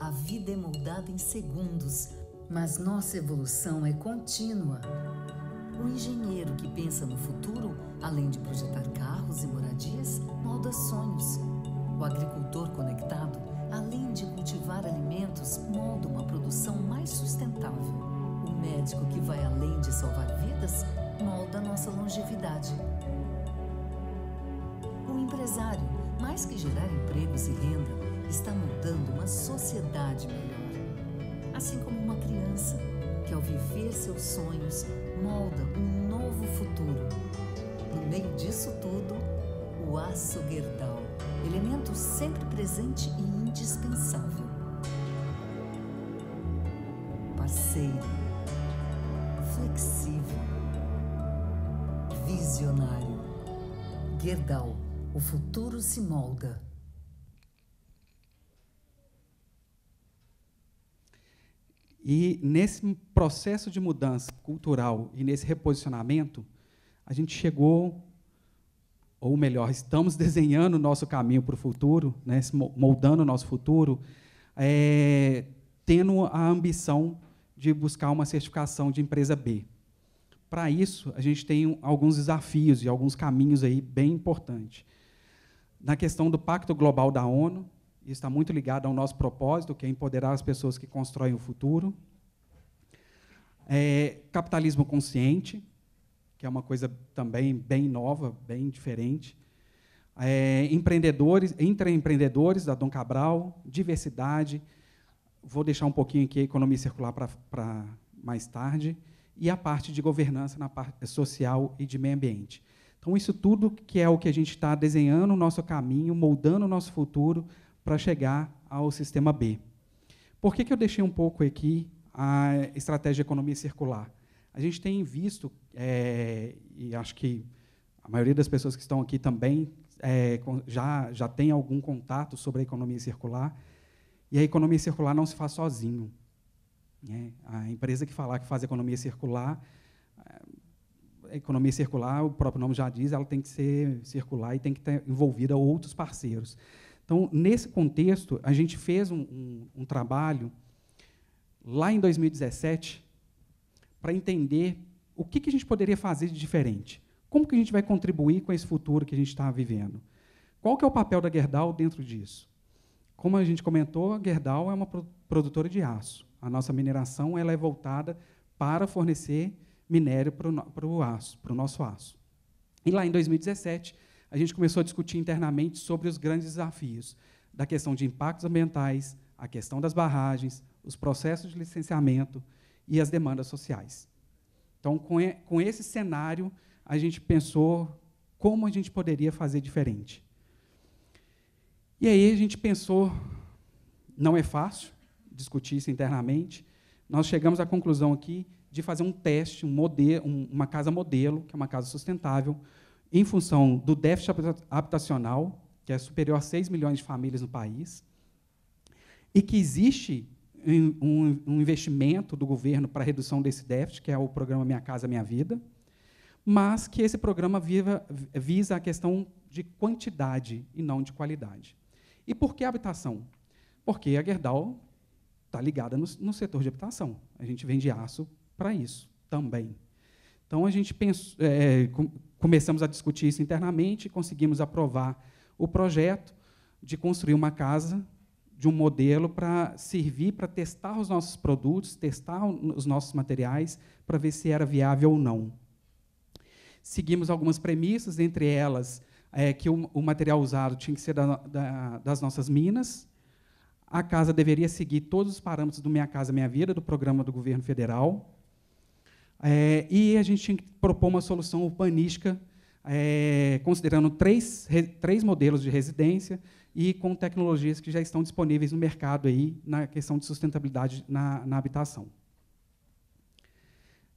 A vida é moldada em segundos, mas nossa evolução é contínua. O engenheiro que pensa no futuro, além de projetar carros e moradias, molda sonhos. O agricultor conectado, além de cultivar alimentos, molda uma produção mais sustentável. O médico que vai além de salvar vidas, molda nossa longevidade. O empresário, mais que gerar empregos e renda, está mudando uma sociedade melhor. Assim como uma criança que, ao viver seus sonhos, molda um novo futuro. No meio disso tudo, o aço guerdal, elemento sempre presente e indispensável. Parceiro, flexível, visionário. Guerdal, o futuro se molda. E nesse processo de mudança cultural e nesse reposicionamento, a gente chegou, ou melhor, estamos desenhando o nosso caminho para o futuro, né, moldando o nosso futuro, é, tendo a ambição de buscar uma certificação de empresa B. Para isso, a gente tem alguns desafios e alguns caminhos aí bem importantes. Na questão do Pacto Global da ONU, isso está muito ligado ao nosso propósito, que é empoderar as pessoas que constroem o futuro. É, capitalismo consciente, que é uma coisa também bem nova, bem diferente. É, empreendedores, intraempreendedores da Dom Cabral, diversidade. Vou deixar um pouquinho aqui a economia circular para mais tarde. E a parte de governança na parte social e de meio ambiente. Então, isso tudo que é o que a gente está desenhando o nosso caminho, moldando o nosso futuro, para chegar ao sistema B. Por que, que eu deixei um pouco aqui a estratégia de economia circular? A gente tem visto, é, e acho que a maioria das pessoas que estão aqui também é, já, já tem algum contato sobre a economia circular, e a economia circular não se faz sozinho. Né? A empresa que falar que faz economia circular é, economia circular, o próprio nome já diz, ela tem que ser circular e tem que estar envolvida outros parceiros. Então, nesse contexto, a gente fez um, um, um trabalho lá em 2017 para entender o que, que a gente poderia fazer de diferente. Como que a gente vai contribuir com esse futuro que a gente está vivendo? Qual que é o papel da Gerdau dentro disso? Como a gente comentou, a Gerdau é uma produtora de aço. A nossa mineração ela é voltada para fornecer minério para o aço, para o nosso aço. E lá em 2017, a gente começou a discutir internamente sobre os grandes desafios da questão de impactos ambientais, a questão das barragens, os processos de licenciamento e as demandas sociais. Então, com, e, com esse cenário, a gente pensou como a gente poderia fazer diferente. E aí a gente pensou, não é fácil discutir isso internamente, nós chegamos à conclusão aqui de fazer um teste, um modelo, uma casa modelo, que é uma casa sustentável, em função do déficit habitacional, que é superior a 6 milhões de famílias no país, e que existe um, investimento do governo para a redução desse déficit, que é o programa Minha Casa Minha Vida, mas que esse programa viva, visa a questão de quantidade e não de qualidade. E por que habitação? Porque a Gerdau está ligada no, no setor de habitação. A gente vende aço para isso também. Então, a gente pensou, é, começamos a discutir isso internamente, conseguimos aprovar o projeto de construir uma casa de um modelo para servir para testar os nossos produtos, testar os nossos materiais, para ver se era viável ou não. Seguimos algumas premissas, entre elas é, que o, o, material usado tinha que ser da, da, das nossas minas, a casa deveria seguir todos os parâmetros do Minha Casa Minha Vida, do programa do governo federal, é, e a gente tinha que propor uma solução urbanística, é, considerando três, re, três modelos de residência e com tecnologias que já estão disponíveis no mercado aí na questão de sustentabilidade na, na habitação.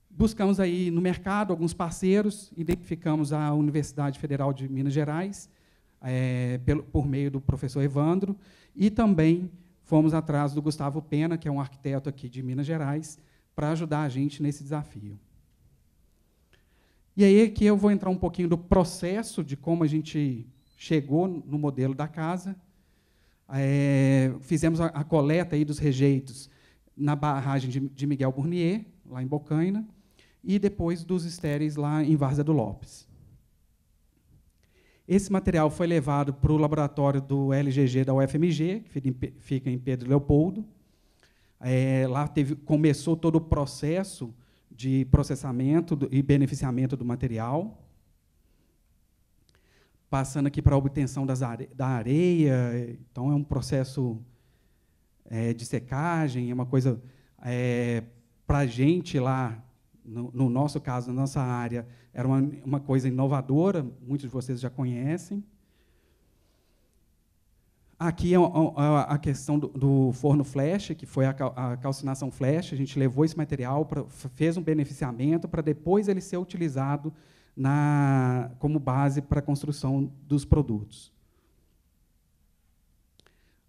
Buscamos aí no mercado alguns parceiros, identificamos a Universidade Federal de Minas Gerais, é, pelo, por meio do professor Evandro, e também fomos atrás do Gustavo Pena, que é um arquiteto aqui de Minas Gerais, para ajudar a gente nesse desafio. E aí aqui é eu vou entrar um pouquinho do processo de como a gente chegou no modelo da casa. É, fizemos a, a, coleta aí dos rejeitos na barragem de, de, Miguel Burnier, lá em Bocaina, e depois dos estéreis lá em Várzea do Lopes. Esse material foi levado para o laboratório do LGG da UFMG, que fica em Pedro Leopoldo, é, lá teve, começou todo o processo de processamento do, e beneficiamento do material. Passando aqui para a obtenção are, da areia, então é um processo é, de secagem, é uma coisa é, para a gente lá, no, no, nosso caso, na nossa área, era uma, uma coisa inovadora, muitos de vocês já conhecem. Aqui é a, questão do, forno flash, que foi a, calcinação flash, a gente levou esse material, fez um beneficiamento para depois ele ser utilizado na, como base para a construção dos produtos.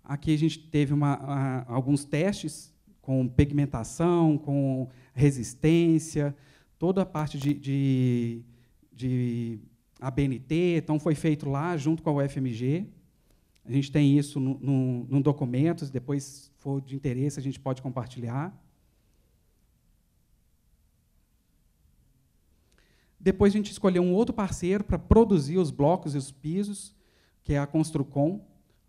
Aqui a gente teve uma, alguns testes com pigmentação, com resistência, toda a parte de, de, de ABNT, então foi feito lá junto com a UFMG, a gente tem isso num documento, se depois se for de interesse, a gente pode compartilhar. Depois a gente escolheu um outro parceiro para produzir os blocos e os pisos, que é a Construcom.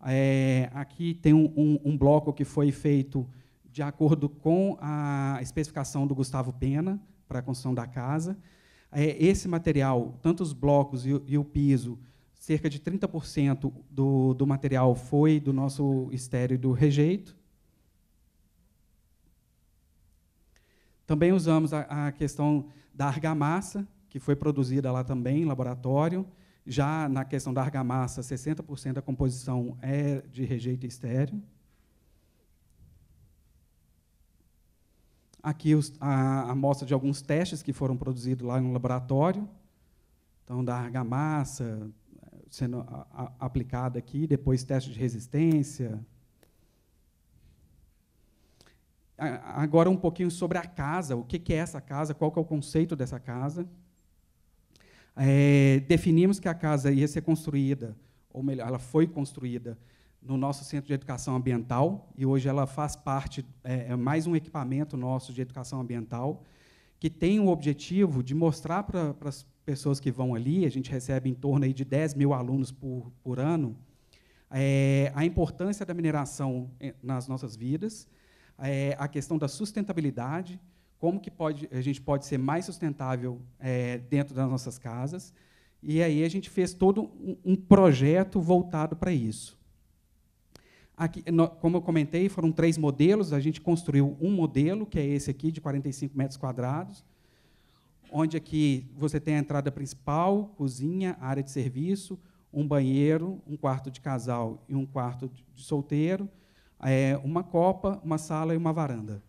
É, aqui tem um, um, um, bloco que foi feito de acordo com a especificação do Gustavo Pena para a construção da casa. É, esse material, tanto os blocos e, e o piso, cerca de 30% do, do material foi do nosso estéreo do rejeito. Também usamos a, a questão da argamassa, que foi produzida lá também, em laboratório. Já na questão da argamassa, 60% da composição é de rejeito estéreo. Aqui os, a amostra de alguns testes que foram produzidos lá no laboratório, então da argamassa, sendo a, a, aplicada aqui, depois teste de resistência. A, agora um pouquinho sobre a casa, o que, que é essa casa, qual é o conceito dessa casa. É, definimos que a casa ia ser construída, ou melhor, ela foi construída no nosso centro de educação ambiental e hoje ela faz parte é, é mais um equipamento nosso de educação ambiental que tem o objetivo de mostrar para as pessoas que vão ali, a gente recebe em torno aí de 10 mil alunos por, por ano, é, a importância da mineração é, nas nossas vidas, é, a questão da sustentabilidade, como que pode, a gente pode ser mais sustentável é, dentro das nossas casas. E aí a gente fez todo um, um projeto voltado para isso. Aqui, no, como eu comentei, foram três modelos. A gente construiu um modelo, que é esse aqui, de 45 metros quadrados, onde aqui você tem a entrada principal, cozinha, área de serviço, um banheiro, um quarto de casal e um quarto de solteiro, é, uma copa, uma sala e uma varanda.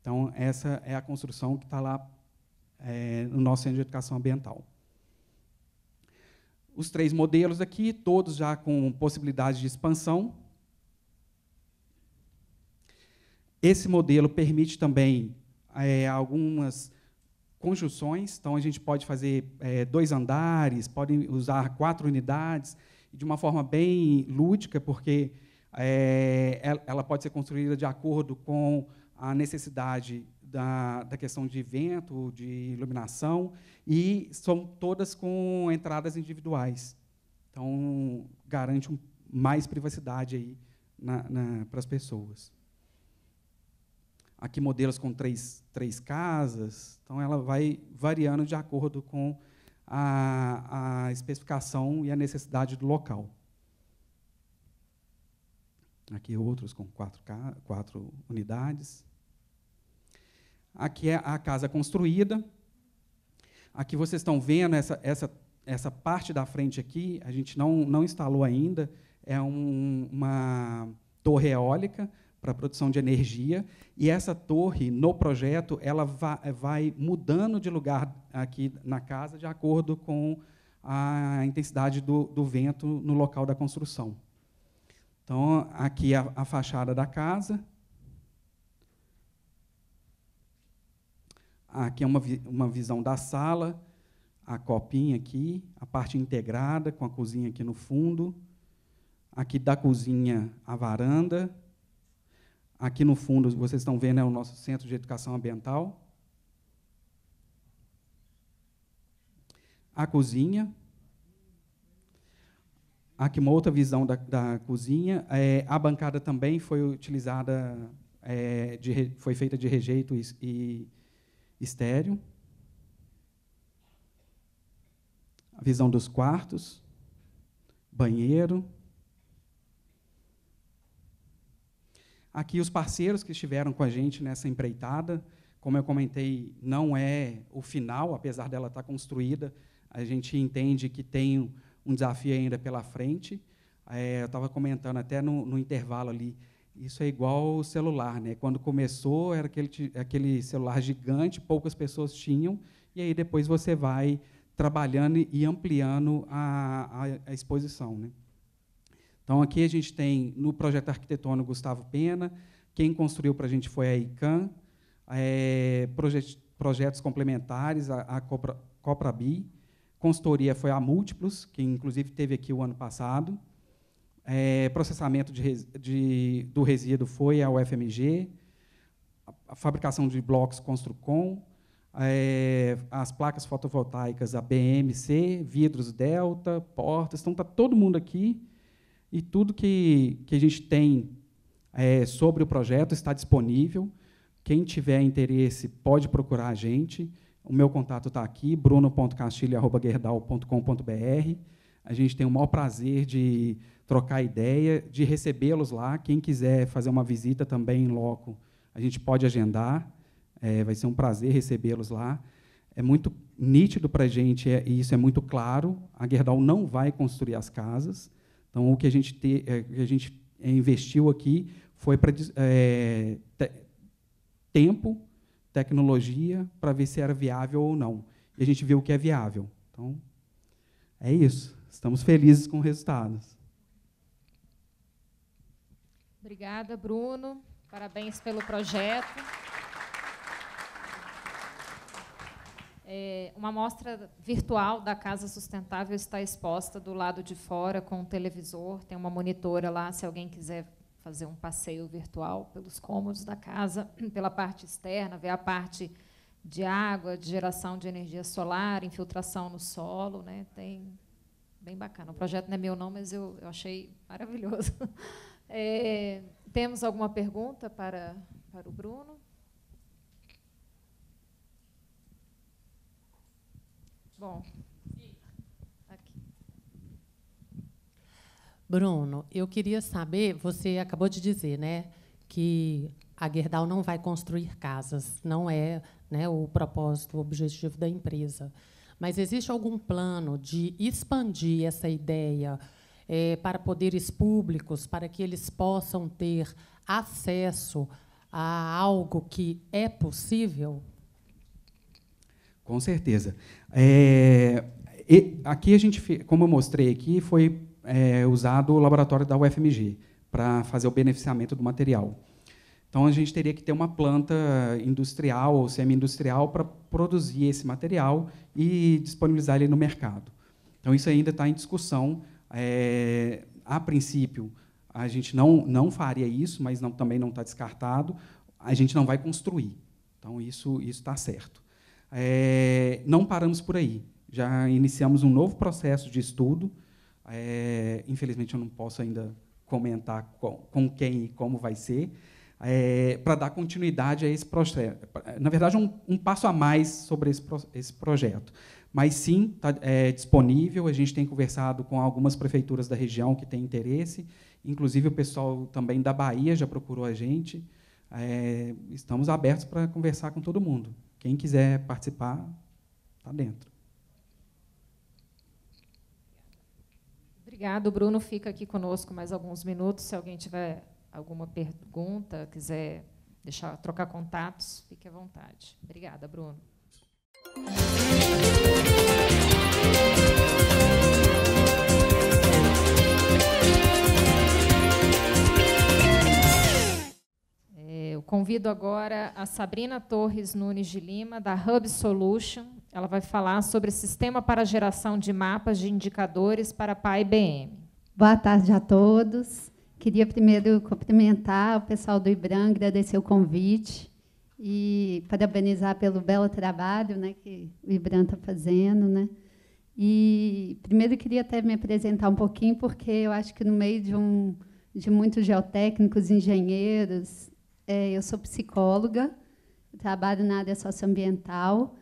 Então, essa é a construção que está lá é, no nosso Centro de Educação Ambiental. Os três modelos aqui, todos já com possibilidade de expansão. Esse modelo permite também é, algumas conjunções, então a gente pode fazer é, dois andares, podem usar quatro unidades, de uma forma bem lúdica, porque é, ela pode ser construída de acordo com a necessidade da, da questão de vento, de iluminação, e são todas com entradas individuais. Então, garante um, mais privacidade aí para as pessoas aqui modelos com três, três casas, então ela vai variando de acordo com a, a especificação e a necessidade do local. Aqui outros com quatro, quatro unidades. Aqui é a casa construída. Aqui vocês estão vendo essa, essa, essa parte da frente aqui, a gente não, não instalou ainda, é um, uma torre eólica, para produção de energia. E essa torre, no projeto, ela vai mudando de lugar aqui na casa de acordo com a intensidade do, do vento no local da construção. Então, aqui a, a fachada da casa. Aqui é uma, vi, uma visão da sala, a copinha aqui, a parte integrada com a cozinha aqui no fundo. Aqui da cozinha, a varanda Aqui no fundo, vocês estão vendo, é o nosso Centro de Educação Ambiental. A cozinha. Aqui uma outra visão da, da cozinha. É, a bancada também foi utilizada, é, de, foi feita de rejeito e, estéreo. A visão dos quartos, banheiro. Aqui, os parceiros que estiveram com a gente nessa empreitada. Como eu comentei, não é o final, apesar dela estar construída. A gente entende que tem um desafio ainda pela frente. É, eu estava comentando até no, no, intervalo ali, isso é igual o celular, né? Quando começou era aquele, aquele celular gigante, poucas pessoas tinham, e aí depois você vai trabalhando e ampliando a, a, a exposição, né? Então, aqui a gente tem no projeto arquitetônico Gustavo Pena, quem construiu para a gente foi a ICANN, é, projet projetos complementares, a, a Copra, Coprabi, consultoria foi a Múltiplos, que inclusive teve aqui o ano passado, é, processamento de, de, do resíduo foi a UFMG, a, a fabricação de blocos Construcom, é, as placas fotovoltaicas, a BMC, vidros Delta, portas, então está todo mundo aqui e tudo que, que a gente tem é, sobre o projeto está disponível. Quem tiver interesse pode procurar a gente. O meu contato está aqui, bruno.castilho.guerdal.com.br. A gente tem o maior prazer de trocar ideia, de recebê-los lá. Quem quiser fazer uma visita também em loco, a gente pode agendar. É, vai ser um prazer recebê-los lá. É muito nítido para a gente, é, e isso é muito claro, a Guerdal não vai construir as casas, então, o que a gente, te, é, que a gente é, investiu aqui foi para é, te, tempo, tecnologia, para ver se era viável ou não. E a gente viu que é viável. Então, é isso. Estamos felizes com os resultados. Obrigada, Bruno. Parabéns pelo projeto. É, uma mostra virtual da Casa Sustentável está exposta do lado de fora com um televisor, tem uma monitora lá, se alguém quiser fazer um passeio virtual pelos cômodos da casa, pela parte externa, ver a parte de água, de geração de energia solar, infiltração no solo, né? Tem bem bacana. O projeto não é meu não, mas eu, eu achei maravilhoso. É, temos alguma pergunta para para o Bruno? Bom. Aqui. Bruno, eu queria saber, você acabou de dizer, né, que a Gerdau não vai construir casas, não é né, o propósito, o objetivo da empresa. Mas existe algum plano de expandir essa ideia é, para poderes públicos, para que eles possam ter acesso a algo que é possível? Com certeza. É, aqui a gente, como eu mostrei aqui, foi é, usado o laboratório da UFMG para fazer o beneficiamento do material. Então a gente teria que ter uma planta industrial ou semi-industrial para produzir esse material e disponibilizar ele no mercado. Então isso ainda está em discussão. É, a princípio a gente não não faria isso, mas não, também não está descartado. A gente não vai construir. Então isso isso está certo. É, não paramos por aí. Já iniciamos um novo processo de estudo. É, infelizmente, eu não posso ainda comentar com, com quem e como vai ser, é, para dar continuidade a esse processo. Na verdade, um, um passo a mais sobre esse, esse projeto. Mas sim, está é, disponível. A gente tem conversado com algumas prefeituras da região que têm interesse. Inclusive, o pessoal também da Bahia já procurou a gente. É, estamos abertos para conversar com todo mundo. Quem quiser participar, está dentro. Obrigado, Bruno. Fica aqui conosco mais alguns minutos. Se alguém tiver alguma pergunta, quiser deixar trocar contatos, fique à vontade. Obrigada, Bruno. Convido agora a Sabrina Torres Nunes de Lima, da Hub Solution. Ela vai falar sobre sistema para geração de mapas de indicadores para a IBM. Boa tarde a todos. Queria primeiro cumprimentar o pessoal do IBRAM, agradecer o convite e parabenizar pelo belo trabalho né, que o IBRAM está fazendo. Né? E primeiro queria até me apresentar um pouquinho, porque eu acho que no meio de um de muitos geotécnicos, engenheiros, é, eu sou psicóloga, trabalho na área socioambiental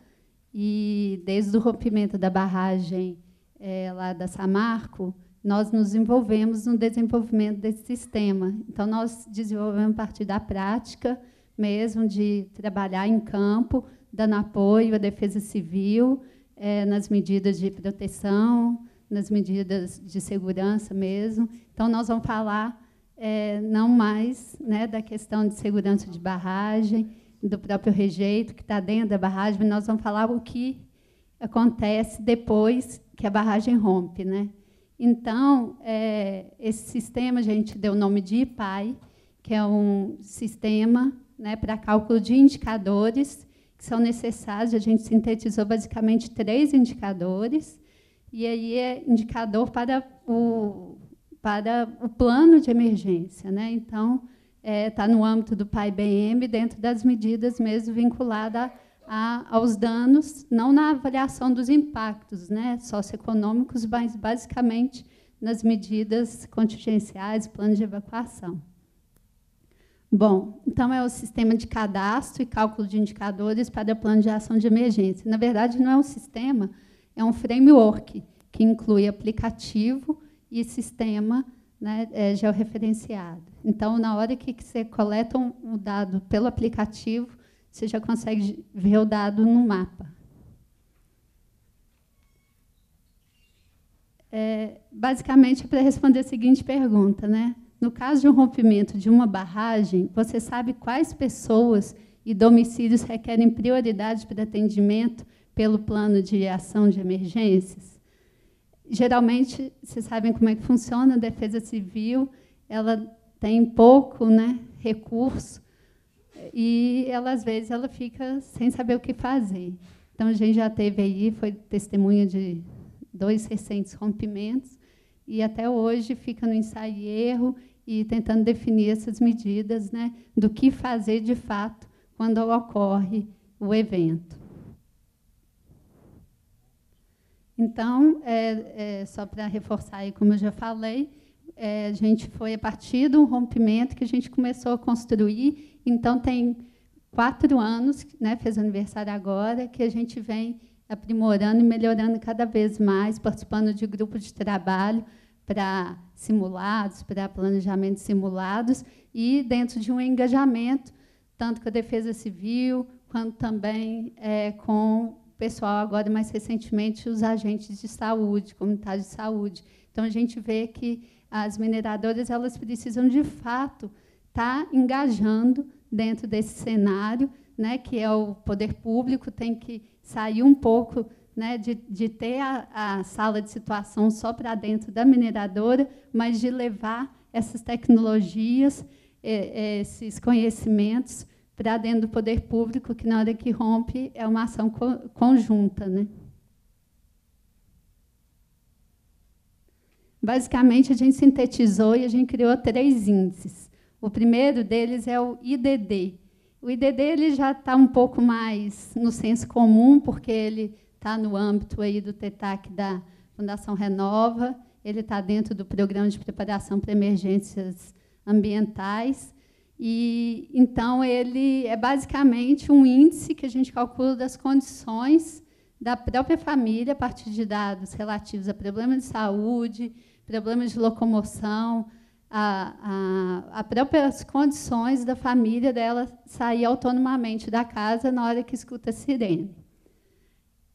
e desde o rompimento da barragem é, lá da Samarco, nós nos envolvemos no desenvolvimento desse sistema. Então, nós desenvolvemos a partir da prática mesmo, de trabalhar em campo, dando apoio à defesa civil, é, nas medidas de proteção, nas medidas de segurança mesmo. Então, nós vamos falar é, não mais né, da questão de segurança de barragem, do próprio rejeito que está dentro da barragem, nós vamos falar o que acontece depois que a barragem rompe. Né? Então, é, esse sistema a gente deu o nome de IPAI, que é um sistema né, para cálculo de indicadores que são necessários. A gente sintetizou basicamente três indicadores, e aí é indicador para o para o plano de emergência. Né? Então, está é, tá no âmbito do PAI-BM, dentro das medidas mesmo vinculadas aos danos, não na avaliação dos impactos né, socioeconômicos, mas basicamente nas medidas contingenciais, plano de evacuação. Bom, então é o sistema de cadastro e cálculo de indicadores para o plano de ação de emergência. Na verdade, não é um sistema, é um framework que inclui aplicativo, e sistema né, é, georreferenciado. Então, na hora que, você coleta um, um, dado pelo aplicativo, você já consegue ver o dado no mapa. É, basicamente, é para responder a seguinte pergunta, né? No caso de um rompimento de uma barragem, você sabe quais pessoas e domicílios requerem prioridade para atendimento pelo plano de ação de emergências? geralmente, vocês sabem como é que funciona, a defesa civil, ela tem pouco né, recurso e ela, às vezes ela fica sem saber o que fazer. Então, a gente já teve aí, foi testemunha de dois recentes rompimentos, e até hoje fica no ensaio e erro e tentando definir essas medidas né, do que fazer de fato quando ocorre o evento. Então, é, é, só para reforçar aí, como eu já falei, é, a gente foi a partir do rompimento que a gente começou a construir. Então, tem quatro anos, né, fez aniversário agora, que a gente vem aprimorando e melhorando cada vez mais, participando de grupos de trabalho para simulados, para planejamentos simulados, e dentro de um engajamento, tanto com a Defesa Civil, quanto também é, com pessoal agora, mais recentemente, os agentes de saúde, comunitários de saúde. Então, a gente vê que as mineradoras elas precisam, de fato, estar tá engajando dentro desse cenário, né, que é o poder público, tem que sair um pouco né, de, de ter a, a sala de situação só para dentro da mineradora, mas de levar essas tecnologias, esses conhecimentos para dentro do poder público, que na hora que rompe é uma ação co conjunta. Né? Basicamente, a gente sintetizou e a gente criou três índices. O primeiro deles é o IDD. O IDD ele já está um pouco mais no senso comum, porque ele está no âmbito aí do TETAC da Fundação Renova, ele está dentro do Programa de Preparação para Emergências Ambientais, e então ele é basicamente um índice que a gente calcula das condições da própria família a partir de dados relativos a problemas de saúde, problemas de locomoção, a, a, a próprias condições da família dela sair autonomamente da casa na hora que escuta a sirene.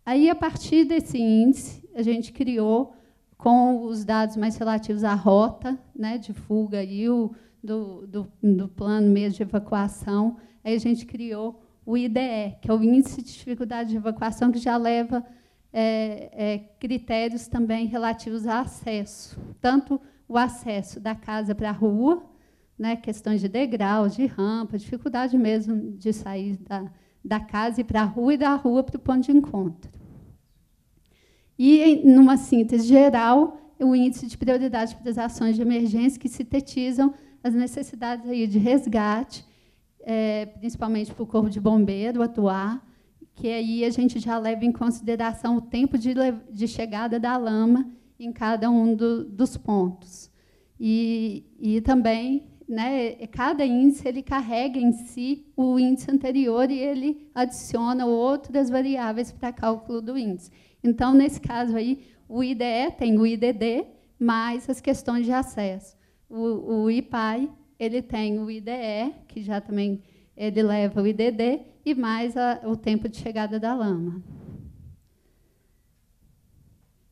Aí, a partir desse índice, a gente criou, com os dados mais relativos à rota né, de fuga e o do, do, do plano mesmo de evacuação, aí a gente criou o IDE, que é o Índice de Dificuldade de Evacuação, que já leva é, é, critérios também relativos a acesso, tanto o acesso da casa para a rua, né, questões de degraus, de rampa, dificuldade mesmo de sair da, da casa e para a rua e da rua para o ponto de encontro. E, em numa síntese geral, o índice de prioridade para as ações de emergência que sintetizam as necessidades aí de resgate, é, principalmente para o Corpo de Bombeiro atuar, que aí a gente já leva em consideração o tempo de, de chegada da lama em cada um do, dos pontos. E, e também, né, cada índice ele carrega em si o índice anterior e ele adiciona outras variáveis para cálculo do índice. Então, nesse caso aí, o IDE tem o IDD mais as questões de acesso. O, o IPAI ele tem o IDE, que já também ele leva o IDD, e mais a, o tempo de chegada da lama.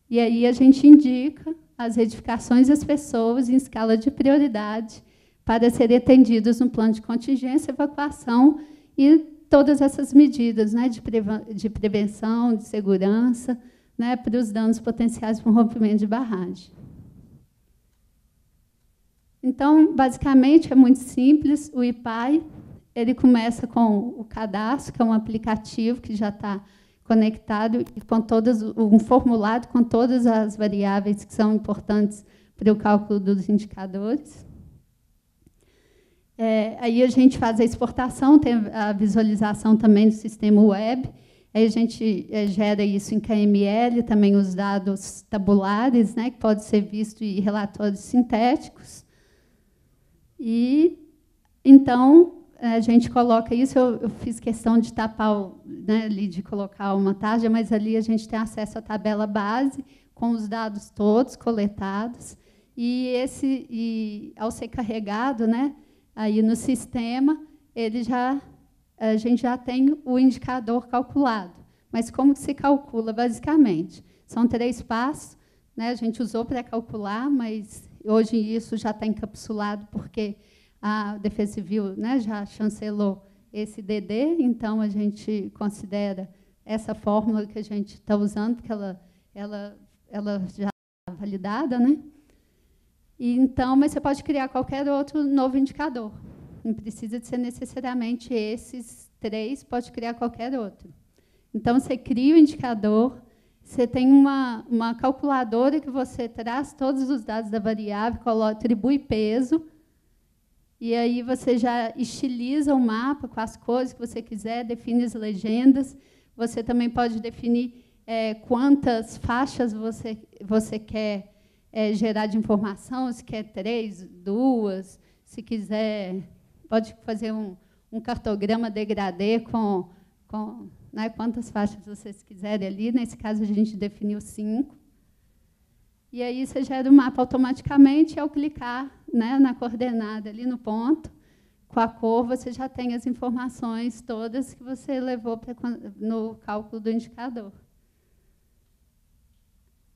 E aí a gente indica as edificações das pessoas em escala de prioridade para serem atendidos no plano de contingência, evacuação e todas essas medidas né, de, de prevenção, de segurança, né, para os danos potenciais por rompimento de barragem. Então, basicamente, é muito simples. O IPAI ele começa com o cadastro, que é um aplicativo que já está conectado e com todas um formulado com todas as variáveis que são importantes para o cálculo dos indicadores. É, aí a gente faz a exportação, tem a visualização também do sistema web. Aí a gente é, gera isso em KML, também os dados tabulares, né, que podem ser vistos em relatórios sintéticos. E então a gente coloca isso. Eu, eu fiz questão de tapar, o, né, ali de colocar uma tarja, mas ali a gente tem acesso à tabela base com os dados todos coletados. E esse, e ao ser carregado, né, aí no sistema, ele já a gente já tem o indicador calculado. Mas como que se calcula basicamente? São três passos, né? A gente usou para calcular, mas Hoje isso já está encapsulado porque a Defesa Civil né, já chancelou esse DD, então a gente considera essa fórmula que a gente está usando, porque ela, ela, ela já está validada, né? E, então, mas você pode criar qualquer outro novo indicador. Não precisa de ser necessariamente esses três, pode criar qualquer outro. Então, você cria o indicador, você tem uma, uma calculadora que você traz todos os dados da variável, coloca, atribui peso, e aí você já estiliza o mapa com as cores que você quiser, define as legendas. Você também pode definir é, quantas faixas você, você quer é, gerar de informação, se quer três, duas, se quiser, pode fazer um, um cartograma degradê com, com né, quantas faixas vocês quiserem ali. Nesse caso, a gente definiu cinco. E aí você gera o um mapa automaticamente ao clicar né, na coordenada ali no ponto. Com a cor, você já tem as informações todas que você levou pra, no cálculo do indicador.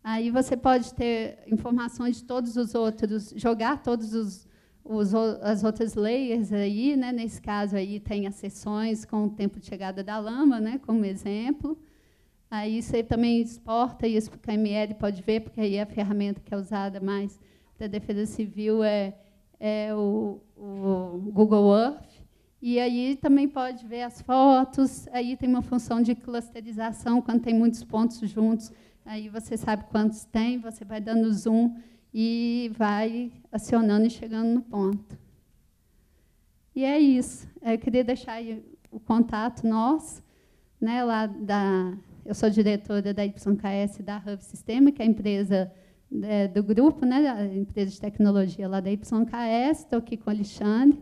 Aí você pode ter informações de todos os outros, jogar todos os os, as outras layers aí, né? nesse caso aí tem as sessões com o tempo de chegada da lama, né? como exemplo. Aí você também exporta isso para o KML, pode ver, porque aí é a ferramenta que é usada mais da defesa civil é, é o, o Google Earth. E aí também pode ver as fotos, aí tem uma função de clusterização, quando tem muitos pontos juntos, aí você sabe quantos tem, você vai dando zoom e vai acionando e chegando no ponto. E é isso. É, eu queria deixar o contato nosso, né, lá da eu sou diretora da YKS da Hub Sistema, que é a empresa é, do grupo, né, a empresa de tecnologia lá da YKS. Estou aqui com o Alexandre,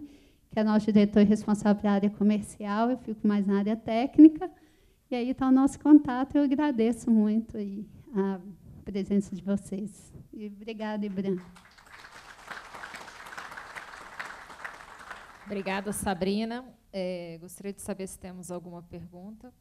que é nosso diretor responsável pela área comercial, eu fico mais na área técnica. E aí está o nosso contato, eu agradeço muito aí a presença de vocês. E obrigada, Ibram. Obrigada, Sabrina. É, gostaria de saber se temos alguma pergunta.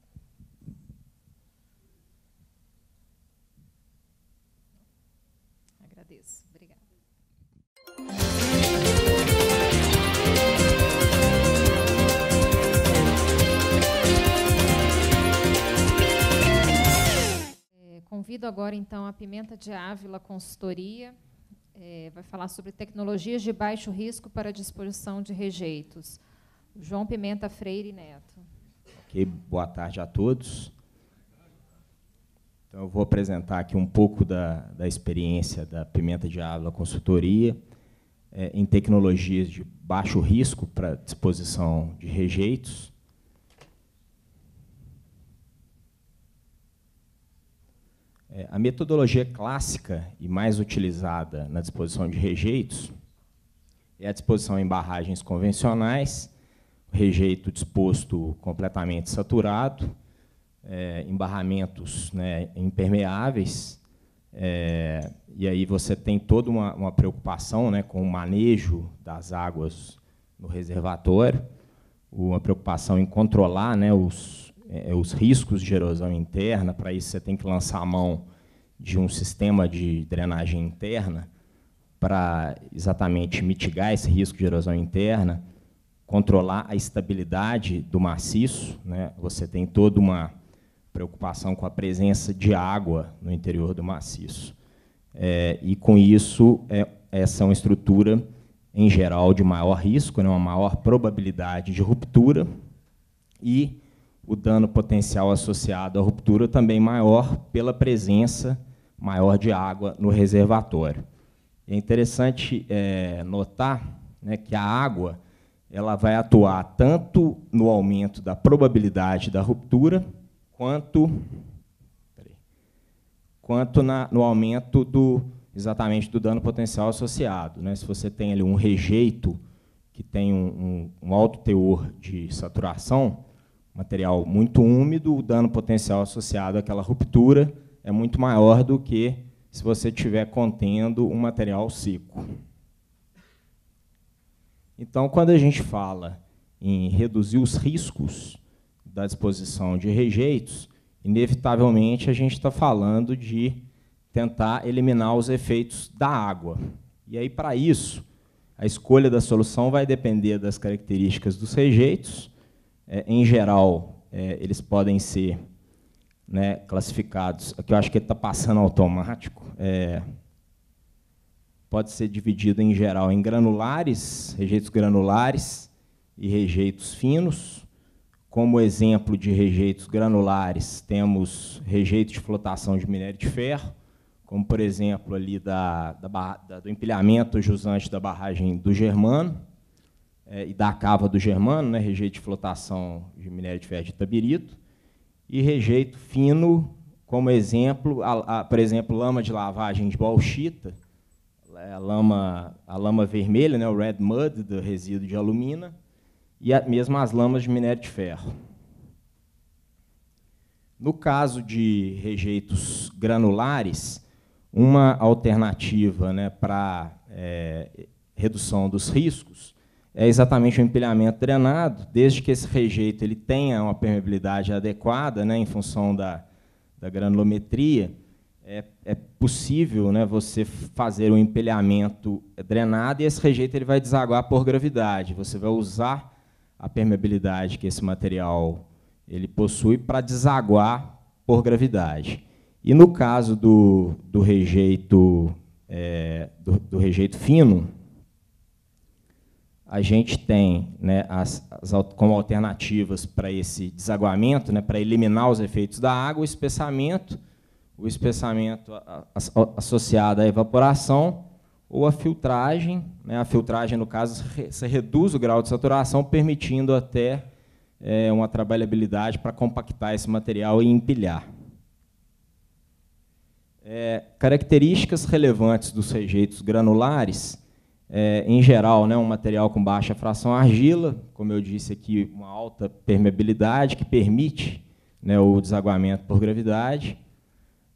Convido agora, então, a Pimenta de Ávila Consultoria. É, vai falar sobre tecnologias de baixo risco para disposição de rejeitos. João Pimenta Freire Neto. Ok, boa tarde a todos. Então, eu vou apresentar aqui um pouco da, da experiência da Pimenta de Ávila Consultoria é, em tecnologias de baixo risco para disposição de rejeitos. É, a metodologia clássica e mais utilizada na disposição de rejeitos é a disposição em barragens convencionais, rejeito disposto completamente saturado, é, embarramentos né, impermeáveis, é, e aí você tem toda uma, uma preocupação né, com o manejo das águas no reservatório, uma preocupação em controlar né, os, é, é, os riscos de erosão interna, para isso você tem que lançar a mão de um sistema de drenagem interna para exatamente mitigar esse risco de erosão interna, controlar a estabilidade do maciço. Né? Você tem toda uma preocupação com a presença de água no interior do maciço. É, e, com isso, é, essa é uma estrutura, em geral, de maior risco, né? uma maior probabilidade de ruptura e o dano potencial associado à ruptura também maior pela presença maior de água no reservatório. É interessante é, notar né, que a água ela vai atuar tanto no aumento da probabilidade da ruptura quanto quanto na, no aumento do exatamente do dano potencial associado. Né? Se você tem ali um rejeito que tem um, um, um alto teor de saturação, material muito úmido, o dano potencial associado àquela ruptura é muito maior do que se você estiver contendo um material seco. Então, quando a gente fala em reduzir os riscos da exposição de rejeitos, inevitavelmente a gente está falando de tentar eliminar os efeitos da água. E aí, para isso, a escolha da solução vai depender das características dos rejeitos é, em geral, é, eles podem ser né, classificados. Aqui eu acho que ele está passando automático. É, pode ser dividido em geral em granulares, rejeitos granulares e rejeitos finos. Como exemplo de rejeitos granulares, temos rejeitos de flotação de minério de ferro, como por exemplo ali da, da, da do empilhamento jusante da barragem do Germano é, e da cava do germano, né, rejeito de flotação de minério de ferro de tabirito, e rejeito fino, como exemplo, a, a, por exemplo, lama de lavagem de bauxita, é, a lama, a lama vermelha, né, o red mud, do resíduo de alumina, e a, mesmo as lamas de minério de ferro. No caso de rejeitos granulares, uma alternativa né, para é, redução dos riscos é exatamente o empilhamento drenado, desde que esse rejeito ele tenha uma permeabilidade adequada, né, em função da, da granulometria, é, é possível né, você fazer um empilhamento drenado e esse rejeito ele vai desaguar por gravidade. Você vai usar a permeabilidade que esse material ele possui para desaguar por gravidade. E no caso do, do rejeito é, do, do rejeito fino, a gente tem né, as, as, como alternativas para esse desaguamento, né, para eliminar os efeitos da água, o espessamento, o espessamento a, a, associado à evaporação ou a filtragem. Né, a filtragem, no caso, se reduz o grau de saturação, permitindo até é, uma trabalhabilidade para compactar esse material e empilhar. É, características relevantes dos rejeitos granulares é, em geral, né, um material com baixa fração argila, como eu disse aqui, uma alta permeabilidade que permite né, o desaguamento por gravidade,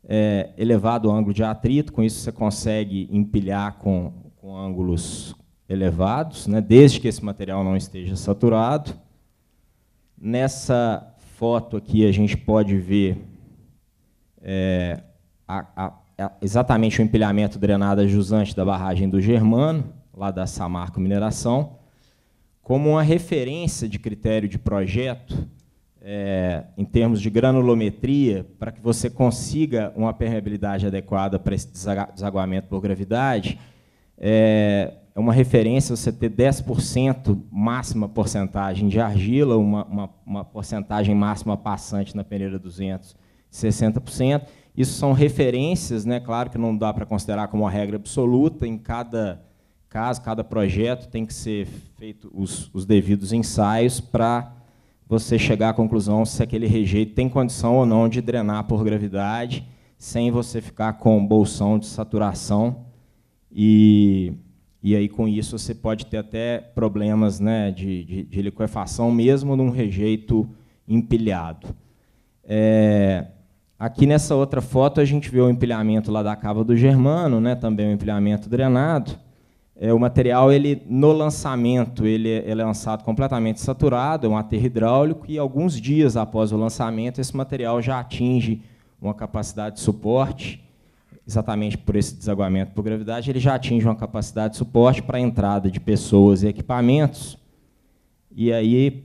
é, elevado ângulo de atrito, com isso você consegue empilhar com, com ângulos elevados, né, desde que esse material não esteja saturado. Nessa foto aqui a gente pode ver é, a, a, exatamente o empilhamento drenado jusante da barragem do Germano lá da Samarco Mineração, como uma referência de critério de projeto é, em termos de granulometria, para que você consiga uma permeabilidade adequada para esse desaguamento por gravidade, é, é, uma referência você ter 10% máxima porcentagem de argila, uma, uma, uma, porcentagem máxima passante na peneira 200, 60%. Isso são referências, né? claro que não dá para considerar como uma regra absoluta, em cada caso, cada projeto tem que ser feito os, os devidos ensaios para você chegar à conclusão se aquele rejeito tem condição ou não de drenar por gravidade, sem você ficar com bolsão de saturação. E, e aí, com isso, você pode ter até problemas né, de, de, de liquefação, mesmo num rejeito empilhado. É, aqui nessa outra foto, a gente vê o empilhamento lá da cava do Germano, né, também o empilhamento drenado. É, o material, ele no lançamento, é, ele é lançado completamente saturado, é um aterro hidráulico, e alguns dias após o lançamento, esse material já atinge uma capacidade de suporte, exatamente por esse desaguamento por gravidade, ele já atinge uma capacidade de suporte para a entrada de pessoas e equipamentos. E aí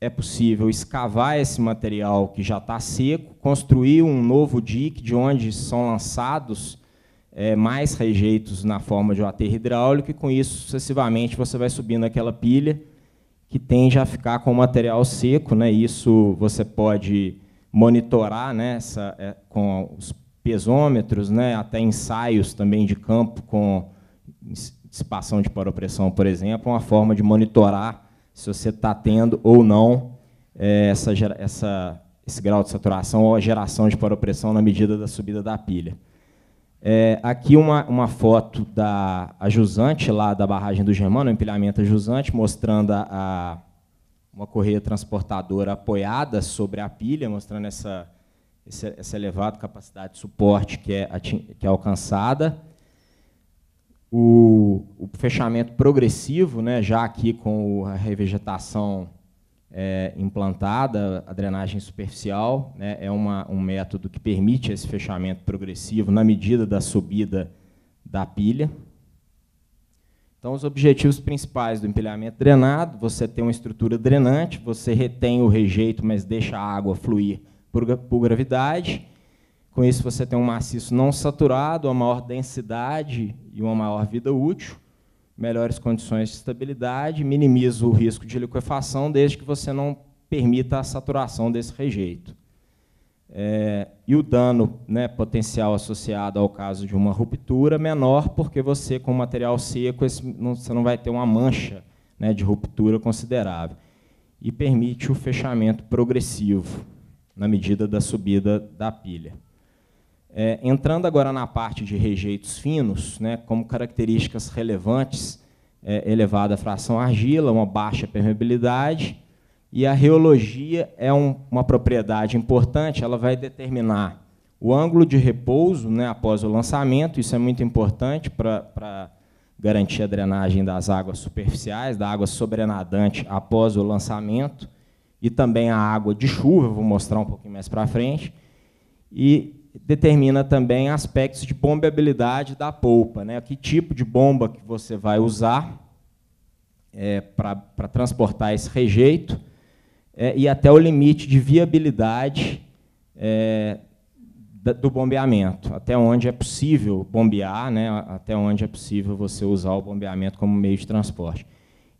é possível escavar esse material que já está seco, construir um novo dique de onde são lançados é, mais rejeitos na forma de um aterro hidráulico, e com isso, sucessivamente, você vai subindo aquela pilha que tende a ficar com o material seco. Né? Isso você pode monitorar né, essa, é, com os pesômetros, né, até ensaios também de campo com dissipação de paropressão, por exemplo, uma forma de monitorar se você está tendo ou não é, essa, essa, esse grau de saturação ou a geração de paropressão na medida da subida da pilha. É, aqui uma, uma foto da a jusante, lá da barragem do Germano, o empilhamento a jusante, mostrando a, uma correia transportadora apoiada sobre a pilha, mostrando essa, essa elevada capacidade de suporte que é, que é alcançada. O, o fechamento progressivo, né, já aqui com a revegetação é, implantada a drenagem superficial. Né, é uma, um método que permite esse fechamento progressivo na medida da subida da pilha. Então, os objetivos principais do empilhamento drenado, você tem uma estrutura drenante, você retém o rejeito, mas deixa a água fluir por, por gravidade. Com isso, você tem um maciço não saturado, uma maior densidade e uma maior vida útil melhores condições de estabilidade, minimiza o risco de liquefação, desde que você não permita a saturação desse rejeito. É, e o dano né, potencial associado ao caso de uma ruptura menor, porque você, com material seco, esse, não, você não vai ter uma mancha né, de ruptura considerável. E permite o fechamento progressivo, na medida da subida da pilha. É, entrando agora na parte de rejeitos finos, né, como características relevantes, é, elevada fração argila, uma baixa permeabilidade, e a rheologia é um, uma propriedade importante, ela vai determinar o ângulo de repouso né, após o lançamento, isso é muito importante para garantir a drenagem das águas superficiais, da água sobrenadante após o lançamento, e também a água de chuva, vou mostrar um pouquinho mais para frente. E determina também aspectos de bombeabilidade da polpa, né? que tipo de bomba que você vai usar é, para transportar esse rejeito é, e até o limite de viabilidade é, do bombeamento, até onde é possível bombear, né? até onde é possível você usar o bombeamento como meio de transporte.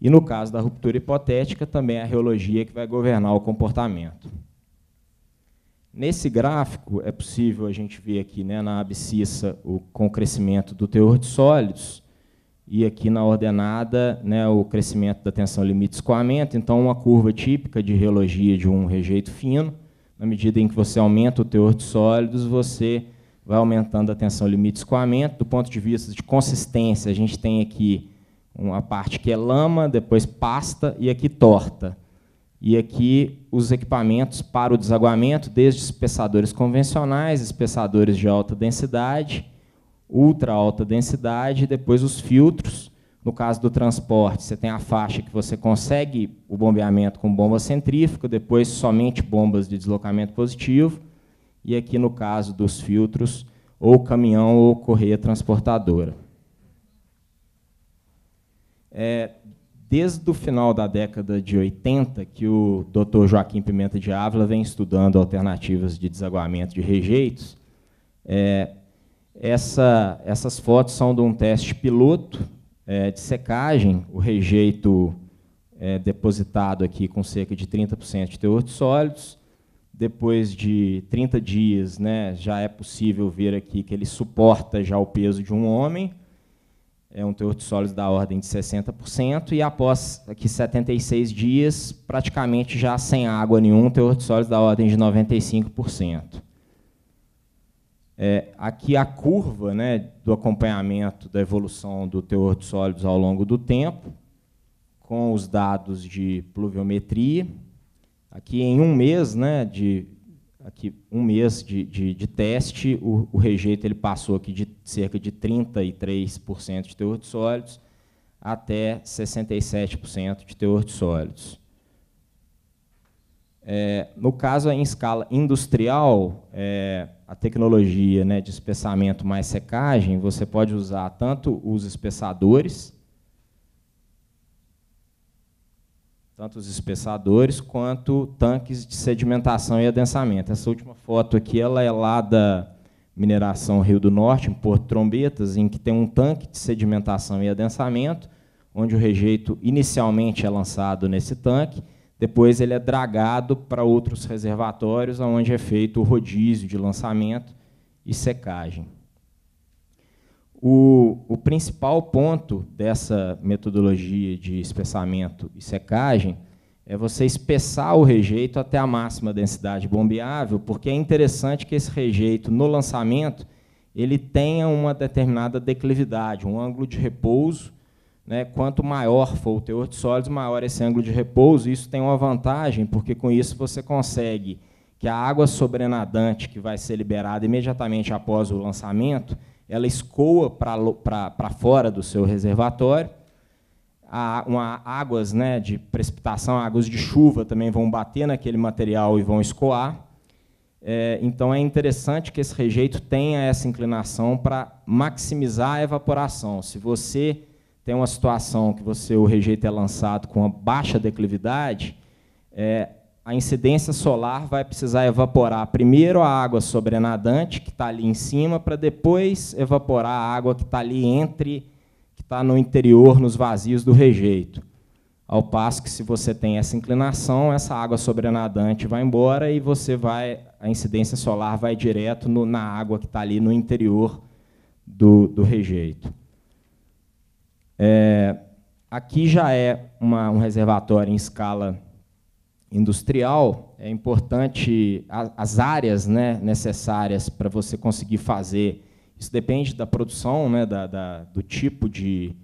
E no caso da ruptura hipotética, também é a reologia que vai governar o comportamento. Nesse gráfico, é possível a gente ver aqui né, na abscissa o, com o crescimento do teor de sólidos e aqui na ordenada né, o crescimento da tensão limite escoamento. Então, uma curva típica de relogia de um rejeito fino. Na medida em que você aumenta o teor de sólidos, você vai aumentando a tensão limite escoamento. Do ponto de vista de consistência, a gente tem aqui uma parte que é lama, depois pasta e aqui torta. E aqui os equipamentos para o desaguamento, desde espessadores convencionais, espessadores de alta densidade, ultra alta densidade, e depois os filtros. No caso do transporte, você tem a faixa que você consegue o bombeamento com bomba centrífuga, depois somente bombas de deslocamento positivo, e aqui no caso dos filtros, ou caminhão ou correia transportadora. É, desde o final da década de 80 que o Dr. Joaquim Pimenta de Ávila vem estudando alternativas de desaguamento de rejeitos. É, essa, essas fotos são de um teste piloto é, de secagem, o rejeito é, depositado aqui com cerca de 30% de teor de sólidos. Depois de 30 dias, né, já é possível ver aqui que ele suporta já o peso de um homem é um teor de sólidos da ordem de 60%, e após aqui 76 dias, praticamente já sem água nenhum, teor de sólidos da ordem de 95%. É, aqui a curva né, do acompanhamento da evolução do teor de sólidos ao longo do tempo, com os dados de pluviometria. Aqui em um mês né, de aqui um mês de, de, de teste, o, o, rejeito ele passou aqui de cerca de 33% de teor de sólidos até 67% de teor de sólidos. É, no caso, em escala industrial, é, a tecnologia né, de espessamento mais secagem, você pode usar tanto os espessadores, tanto os espessadores quanto tanques de sedimentação e adensamento. Essa última foto aqui ela é lá da mineração Rio do Norte, em Porto Trombetas, em que tem um tanque de sedimentação e adensamento, onde o rejeito inicialmente é lançado nesse tanque, depois ele é dragado para outros reservatórios, onde é feito o rodízio de lançamento e secagem. O, o principal ponto dessa metodologia de espessamento e secagem é você espessar o rejeito até a máxima densidade bombeável, porque é interessante que esse rejeito, no lançamento, ele tenha uma determinada declividade, um ângulo de repouso. Né? Quanto maior for o teor de sólidos, maior esse ângulo de repouso. Isso tem uma vantagem, porque com isso você consegue que a água sobrenadante que vai ser liberada imediatamente após o lançamento, ela escoa para fora do seu reservatório. há uma, águas né, de precipitação, águas de chuva também vão bater naquele material e vão escoar. É, então é interessante que esse rejeito tenha essa inclinação para maximizar a evaporação. Se você tem uma situação que você o rejeito é lançado com uma baixa declividade, é, a incidência solar vai precisar evaporar primeiro a água sobrenadante, que está ali em cima, para depois evaporar a água que está ali entre, que está no interior, nos vazios do rejeito. Ao passo que, se você tem essa inclinação, essa água sobrenadante vai embora e você vai, a incidência solar vai direto no, na água que está ali no interior do, do rejeito. É, aqui já é uma, um reservatório em escala industrial, é importante as áreas né, necessárias para você conseguir fazer. Isso depende da produção, né, da, da do tipo de,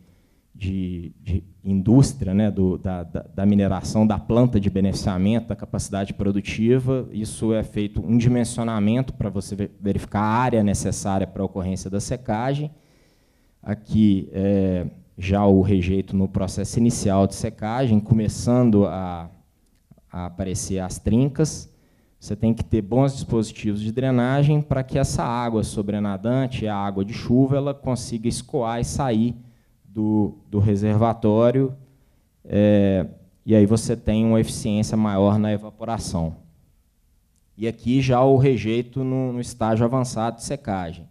de, de indústria, né, do, da, da, da, mineração, da planta de beneficiamento, da capacidade produtiva. Isso é feito um dimensionamento para você verificar a área necessária para a ocorrência da secagem. Aqui é, já o rejeito no processo inicial de secagem, começando a a aparecer as trincas. Você tem que ter bons dispositivos de drenagem para que essa água sobrenadante, a água de chuva, ela consiga escoar e sair do, do reservatório. É, e aí você tem uma eficiência maior na evaporação. E aqui já o rejeito no, no estágio avançado de secagem.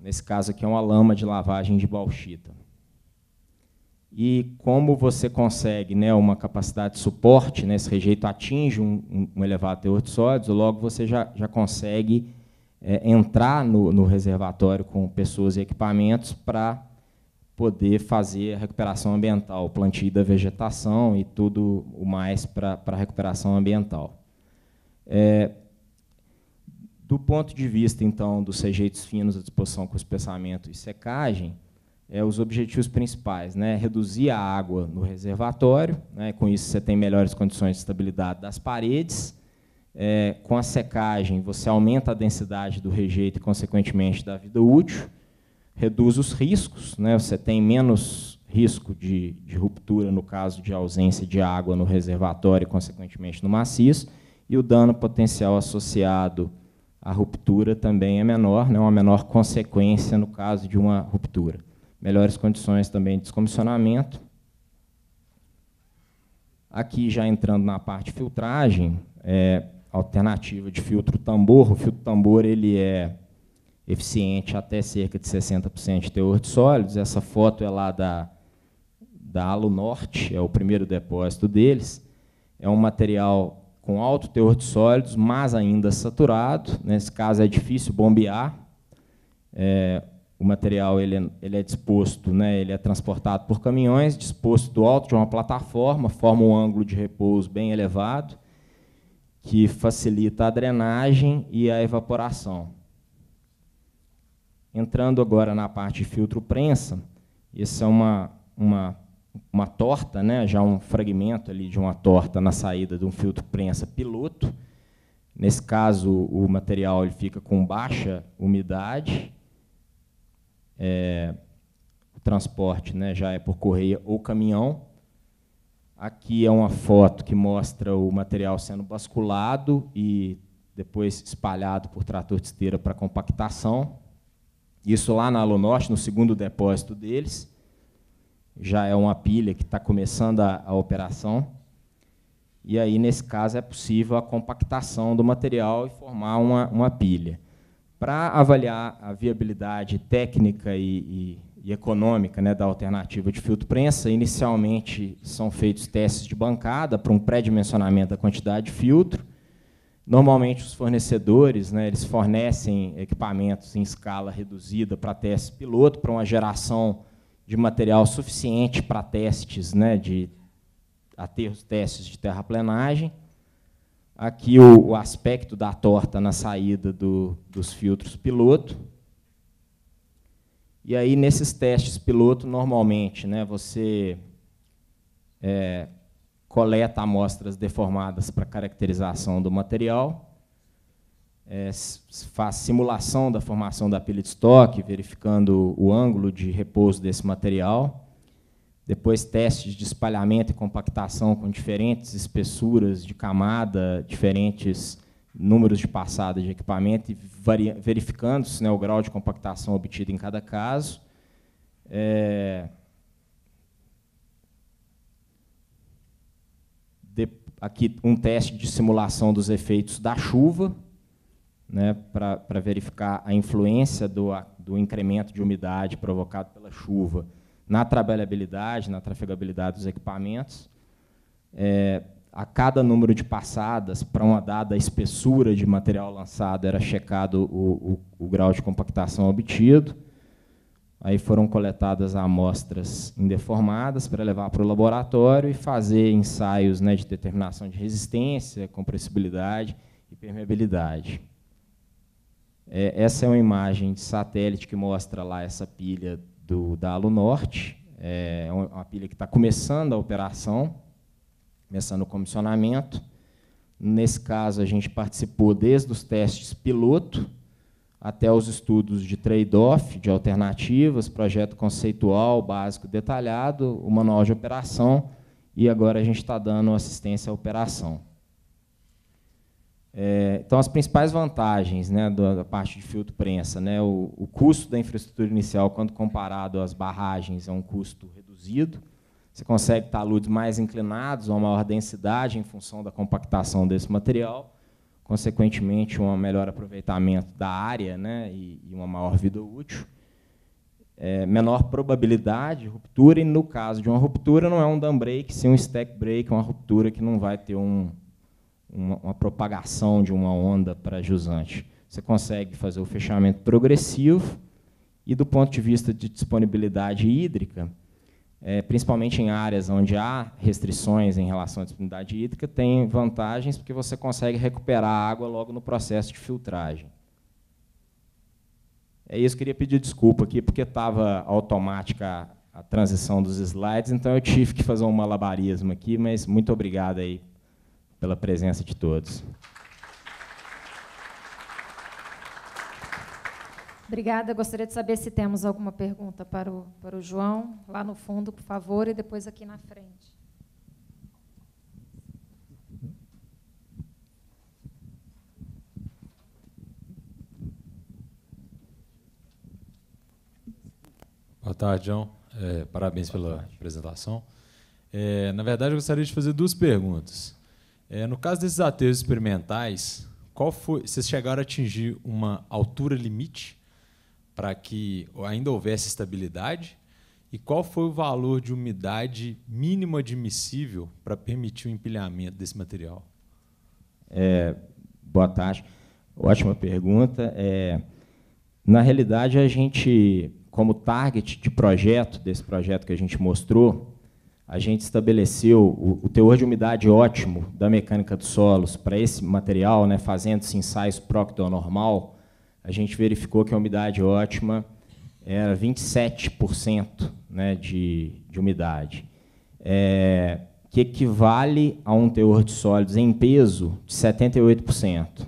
Nesse caso aqui é uma lama de lavagem de bauxita e como você consegue né, uma capacidade de suporte, né, esse rejeito atinge um, um elevado teor de sódio, logo você já, já consegue é, entrar no, no, reservatório com pessoas e equipamentos para poder fazer a recuperação ambiental, plantio da vegetação e tudo o mais para a recuperação ambiental. É, do ponto de vista, então, dos rejeitos finos à disposição com espessamento e secagem, é, os objetivos principais. Né? Reduzir a água no reservatório, né? com isso você tem melhores condições de estabilidade das paredes. É, com a secagem, você aumenta a densidade do rejeito e, consequentemente, da vida útil. Reduz os riscos, né? você tem menos risco de, de ruptura no caso de ausência de água no reservatório e, consequentemente, no maciço. E o dano potencial associado a ruptura também é menor, né? uma menor consequência no caso de uma ruptura melhores condições também de descomissionamento. Aqui, já entrando na parte filtragem, é, alternativa de filtro tambor. O filtro tambor ele é eficiente até cerca de 60% de teor de sólidos. Essa foto é lá da, da Alu Norte, é o primeiro depósito deles. É um material com alto teor de sólidos, mas ainda saturado. Nesse caso é difícil bombear. É, o material ele é, ele é disposto, né, ele é transportado por caminhões, disposto do alto de uma plataforma, forma um ângulo de repouso bem elevado, que facilita a drenagem e a evaporação. Entrando agora na parte de filtro prensa, essa é uma, uma, uma torta, né, já um fragmento ali de uma torta na saída de um filtro prensa piloto. Nesse caso, o material ele fica com baixa umidade, é, o transporte né, já é por correia ou caminhão. Aqui é uma foto que mostra o material sendo basculado e depois espalhado por trator de esteira para compactação. Isso lá na Alunorte, no segundo depósito deles. Já é uma pilha que está começando a, a operação. E aí, nesse caso, é possível a compactação do material e formar uma, uma pilha para avaliar a viabilidade técnica e, e, e econômica né, da alternativa de filtro prensa. Inicialmente, são feitos testes de bancada para um pré-dimensionamento da quantidade de filtro. Normalmente, os fornecedores né, eles fornecem equipamentos em escala reduzida para testes piloto, para uma geração de material suficiente para testes né, de aterros, testes de terraplenagem. Aqui o, o aspecto da torta na saída do, dos filtros piloto. E aí, nesses testes piloto, normalmente, né, você é, coleta amostras deformadas para caracterização do material, é, faz simulação da formação da pilha de estoque, verificando o ângulo de repouso desse material, depois testes de espalhamento e compactação com diferentes espessuras de camada, diferentes números de passada de equipamento, verificando-se né, o grau de compactação obtido em cada caso. É... De... Aqui um teste de simulação dos efeitos da chuva, né, para verificar a influência do, do incremento de umidade provocado pela chuva na trabalhabilidade, na trafegabilidade dos equipamentos. É, a cada número de passadas, para uma dada espessura de material lançado, era checado o, o, o grau de compactação obtido. Aí foram coletadas amostras indeformadas para levar para o laboratório e fazer ensaios né, de determinação de resistência, compressibilidade e permeabilidade. É, essa é uma imagem de satélite que mostra lá essa pilha do, da Alu Norte, é uma pilha que está começando a operação, começando o comissionamento. Nesse caso, a gente participou desde os testes piloto até os estudos de trade-off, de alternativas, projeto conceitual, básico, detalhado, o manual de operação, e agora a gente está dando assistência à operação. É, então, as principais vantagens né, da, da, parte de filtro prensa, né, o, o, custo da infraestrutura inicial, quando comparado às barragens, é um custo reduzido. Você consegue taludes mais inclinados, uma maior densidade em função da compactação desse material, consequentemente, um melhor aproveitamento da área né, e, e uma maior vida útil. É, menor probabilidade de ruptura, e no caso de uma ruptura, não é um dam break, sim um stack break, uma ruptura que não vai ter um, uma, uma propagação de uma onda para jusante. Você consegue fazer o fechamento progressivo e, do ponto de vista de disponibilidade hídrica, é, principalmente em áreas onde há restrições em relação à disponibilidade hídrica, tem vantagens porque você consegue recuperar a água logo no processo de filtragem. É isso, queria pedir desculpa aqui, porque estava automática a, a transição dos slides, então eu tive que fazer um malabarismo aqui, mas muito obrigado aí pela presença de todos. Obrigada. Gostaria de saber se temos alguma pergunta para o, para o João. Lá no fundo, por favor, e depois aqui na frente. Boa tarde, João. É, parabéns Boa pela tarde. apresentação. É, na verdade, eu gostaria de fazer duas perguntas. É, no caso desses ateus experimentais, qual foi? Vocês chegaram a atingir uma altura limite para que ainda houvesse estabilidade? E qual foi o valor de umidade mínima admissível para permitir o empilhamento desse material? É, boa tarde. Ótima pergunta. É, na realidade, a gente, como target de projeto, desse projeto que a gente mostrou, a gente estabeleceu o, o teor de umidade ótimo da mecânica dos solos para esse material, né, fazendo esse ensaio Proctor normal, a gente verificou que a umidade ótima era 27% né, de, de umidade, é, que equivale a um teor de sólidos em peso de 78%.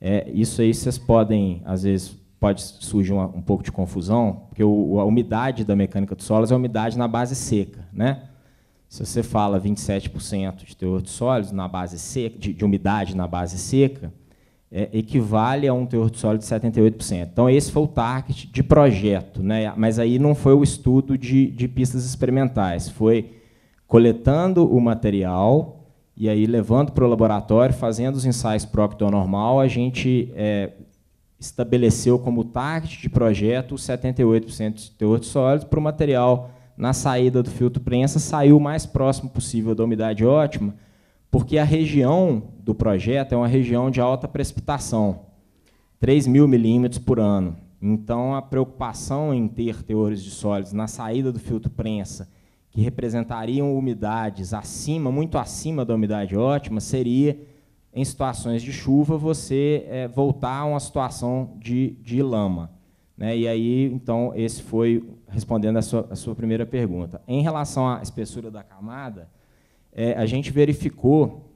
É, isso aí vocês podem, às vezes, pode surgir uma, um pouco de confusão, porque o, a umidade da mecânica dos solos é a umidade na base seca, né? Se você fala 27% de teor de sólidos na base seca, de, de umidade na base seca, é, equivale a um teor de sólido de 78%. Então, esse foi o target de projeto, né? mas aí não foi o estudo de, de pistas experimentais, foi coletando o material e aí levando para o laboratório, fazendo os ensaios próprio normal, a gente é, estabeleceu como target de projeto 78% de teor de sólido para o material na saída do filtro prensa saiu o mais próximo possível da umidade ótima, porque a região do projeto é uma região de alta precipitação, 3 mil milímetros por ano. Então, a preocupação em ter teores de sólidos na saída do filtro prensa, que representariam umidades acima, muito acima da umidade ótima, seria, em situações de chuva, você é, voltar a uma situação de, de lama. Né? E aí, então, esse foi respondendo a sua, a sua primeira pergunta. Em relação à espessura da camada, é, a gente verificou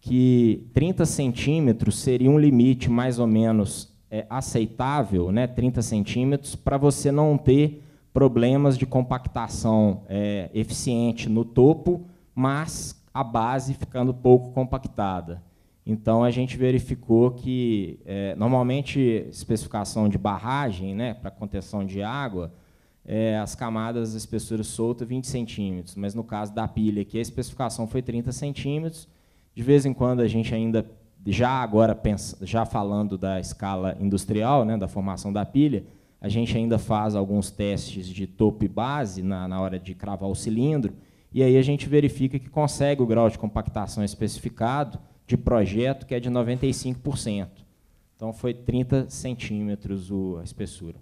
que 30 centímetros seria um limite mais ou menos é, aceitável, né, 30 centímetros, para você não ter problemas de compactação é, eficiente no topo, mas a base ficando pouco compactada. Então a gente verificou que é, normalmente especificação de barragem, né, para contenção de água, é, as camadas, a espessura solta, 20 centímetros. Mas no caso da pilha aqui, a especificação foi 30 centímetros. De vez em quando a gente ainda, já agora pensa, já falando da escala industrial, né, da formação da pilha, a gente ainda faz alguns testes de topo e base na, na hora de cravar o cilindro, e aí a gente verifica que consegue o grau de compactação especificado de projeto, que é de 95%. Então foi 30 centímetros a espessura.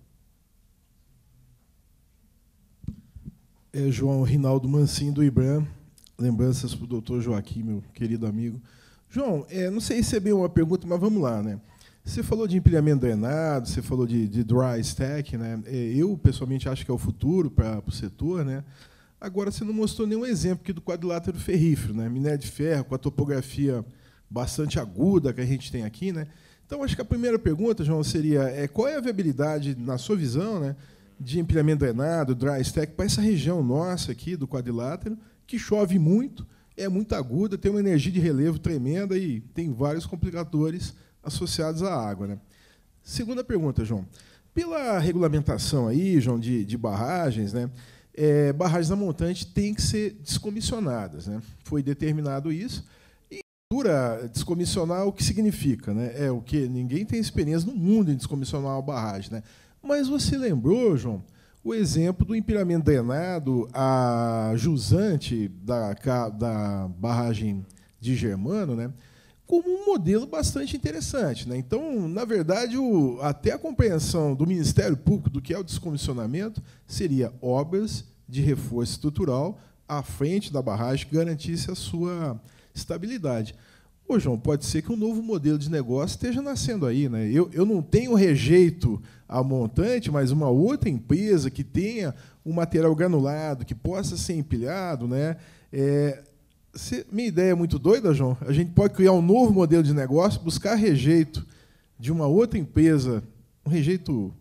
é João Rinaldo Mancini do IBRAM, lembranças para o doutor Joaquim, meu querido amigo. João, é, não sei se é bem uma pergunta, mas vamos lá. Né? Você falou de empilhamento drenado, você falou de, de dry stack. Né? É, eu, pessoalmente, acho que é o futuro para, para o setor. Né? Agora, você não mostrou nenhum exemplo aqui do quadrilátero ferrífero, né? minério de ferro, com a topografia bastante aguda que a gente tem aqui. Né? Então, acho que a primeira pergunta, João, seria é, qual é a viabilidade, na sua visão, né, de empilhamento drenado, dry stack, para essa região nossa aqui do quadrilátero, que chove muito, é muito aguda, tem uma energia de relevo tremenda e tem vários complicadores associados à água. Né? Segunda pergunta, João. Pela regulamentação aí, João, de, de barragens, né, é, barragens da montante têm que ser descomissionadas. Né? Foi determinado isso. E dura descomissionar o que significa? Né? É o que ninguém tem experiência no mundo em descomissionar uma barragem. Né? Mas você lembrou, João, o exemplo do empilhamento drenado a jusante da, da barragem de Germano, né? como um modelo bastante interessante. Né? Então, na verdade, o, até a compreensão do Ministério Público do que é o descomissionamento seria obras de reforço estrutural à frente da barragem que garantisse a sua estabilidade. Ô, João, pode ser que um novo modelo de negócio esteja nascendo aí. Né? Eu, eu não tenho rejeito a montante, mas uma outra empresa que tenha um material granulado, que possa ser empilhado. Né? É, se, minha ideia é muito doida, João. A gente pode criar um novo modelo de negócio, buscar rejeito de uma outra empresa, um rejeito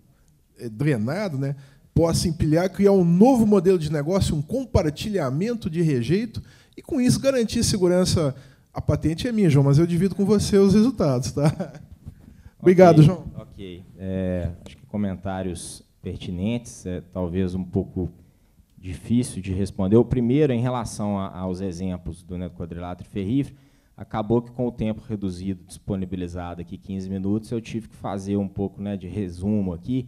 é, drenado, né? possa empilhar, criar um novo modelo de negócio, um compartilhamento de rejeito, e com isso garantir segurança a patente é minha, João, mas eu divido com você os resultados, tá? Obrigado, João. Ok. É, acho que comentários pertinentes, é, talvez um pouco difícil de responder. O primeiro, em relação a, aos exemplos do neto quadrilátero e ferrífero, acabou que com o tempo reduzido, disponibilizado aqui 15 minutos, eu tive que fazer um pouco né, de resumo aqui.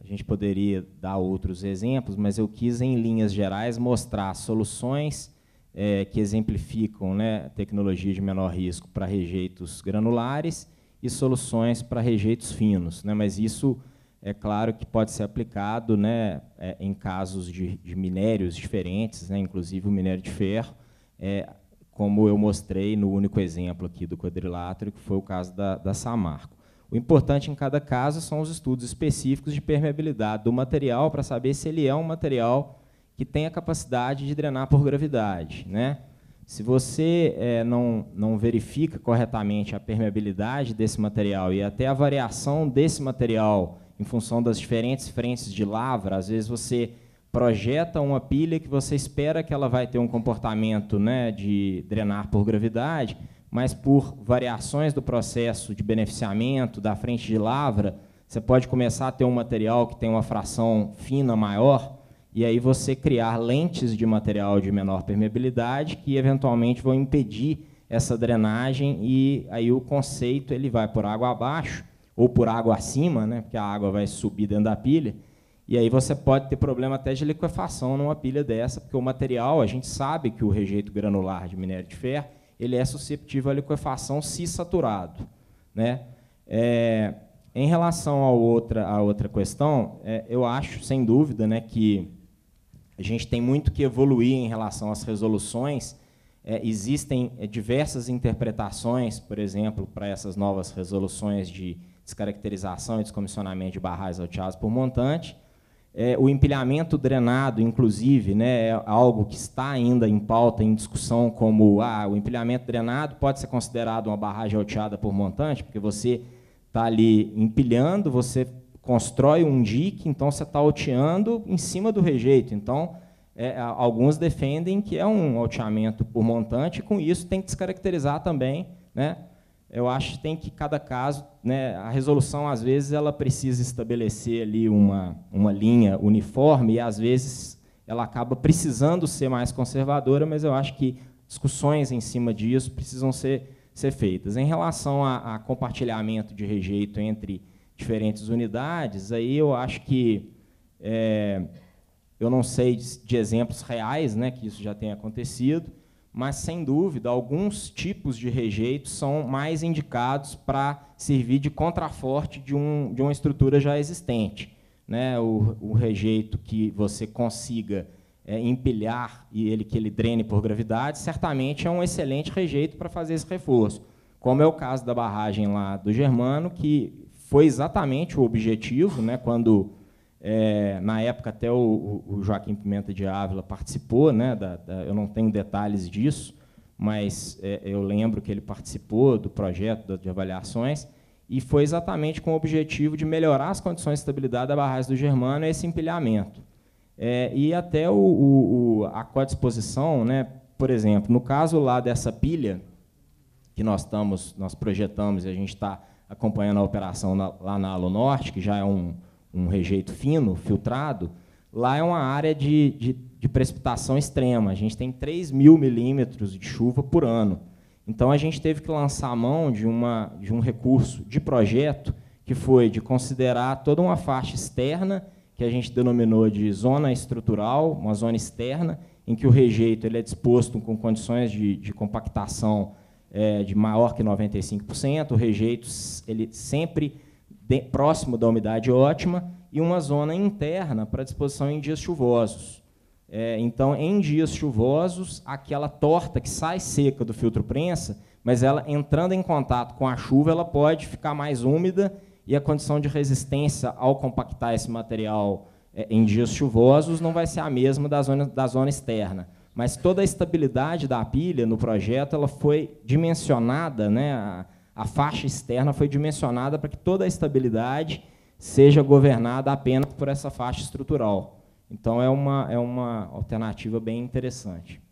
A gente poderia dar outros exemplos, mas eu quis, em linhas gerais, mostrar soluções é, que exemplificam né, tecnologia de menor risco para rejeitos granulares e soluções para rejeitos finos. Né, mas isso é claro que pode ser aplicado né, é, em casos de, de minérios diferentes, né, inclusive o minério de ferro, é, como eu mostrei no único exemplo aqui do quadrilátero, que foi o caso da, da Samarco. O importante em cada caso são os estudos específicos de permeabilidade do material para saber se ele é um material que tem a capacidade de drenar por gravidade. Né? Se você é, não, não verifica corretamente a permeabilidade desse material e até a variação desse material em função das diferentes frentes de lavra, às vezes você projeta uma pilha que você espera que ela vai ter um comportamento né, de drenar por gravidade, mas por variações do processo de beneficiamento da frente de lavra, você pode começar a ter um material que tem uma fração fina maior, e aí você criar lentes de material de menor permeabilidade que eventualmente vão impedir essa drenagem e aí o conceito ele vai por água abaixo ou por água acima, né, porque a água vai subir dentro da pilha. E aí você pode ter problema até de liquefação numa pilha dessa, porque o material, a gente sabe que o rejeito granular de minério de ferro, ele é susceptível à liquefação se saturado. Né? É, em relação à outra, à outra questão, é, eu acho, sem dúvida, né, que a gente tem muito que evoluir em relação às resoluções. É, existem é, diversas interpretações, por exemplo, para essas novas resoluções de descaracterização e descomissionamento de barragens alteados por montante. É, o empilhamento drenado, inclusive, né, é algo que está ainda em pauta, em discussão, como ah, o empilhamento drenado pode ser considerado uma barragem alteada por montante, porque você está ali empilhando, você constrói um dique, então você está alteando em cima do rejeito. Então, é, alguns defendem que é um alteamento por montante, e com isso tem que descaracterizar também. Né? Eu acho que tem que, cada caso, né, a resolução, às vezes, ela precisa estabelecer ali uma, uma linha uniforme, e às vezes ela acaba precisando ser mais conservadora, mas eu acho que discussões em cima disso precisam ser, ser feitas. Em relação a, a compartilhamento de rejeito entre diferentes unidades, aí eu acho que é, eu não sei de, de exemplos reais né, que isso já tenha acontecido, mas sem dúvida alguns tipos de rejeitos são mais indicados para servir de contraforte de, um, de uma estrutura já existente. Né? O, o rejeito que você consiga é, empilhar e ele que ele drene por gravidade, certamente é um excelente rejeito para fazer esse reforço, como é o caso da barragem lá do Germano, que foi exatamente o objetivo, né, quando, é, na época, até o, o, Joaquim Pimenta de Ávila participou, né, da, da, eu não tenho detalhes disso, mas é, eu lembro que ele participou do projeto de avaliações, e foi exatamente com o objetivo de melhorar as condições de estabilidade da barragem do Germano esse empilhamento. É, e até o, o, a disposição, né, por exemplo, no caso lá dessa pilha que nós estamos, nós projetamos e a gente está acompanhando a operação na, lá na Alo Norte, que já é um, um rejeito fino, filtrado, lá é uma área de, de, de precipitação extrema. A gente tem 3 mil milímetros de chuva por ano. Então, a gente teve que lançar a mão de, uma, de um recurso de projeto que foi de considerar toda uma faixa externa, que a gente denominou de zona estrutural, uma zona externa, em que o rejeito ele é disposto com condições de, de compactação é, de maior que 95%, rejeitos rejeito ele sempre de, próximo da umidade ótima, e uma zona interna para disposição em dias chuvosos. É, então, em dias chuvosos, aquela torta que sai seca do filtro prensa, mas ela entrando em contato com a chuva, ela pode ficar mais úmida e a condição de resistência ao compactar esse material é, em dias chuvosos não vai ser a mesma da zona, da zona externa mas toda a estabilidade da pilha no projeto ela foi dimensionada, né? a, a faixa externa foi dimensionada para que toda a estabilidade seja governada apenas por essa faixa estrutural. Então, é uma, é uma alternativa bem interessante.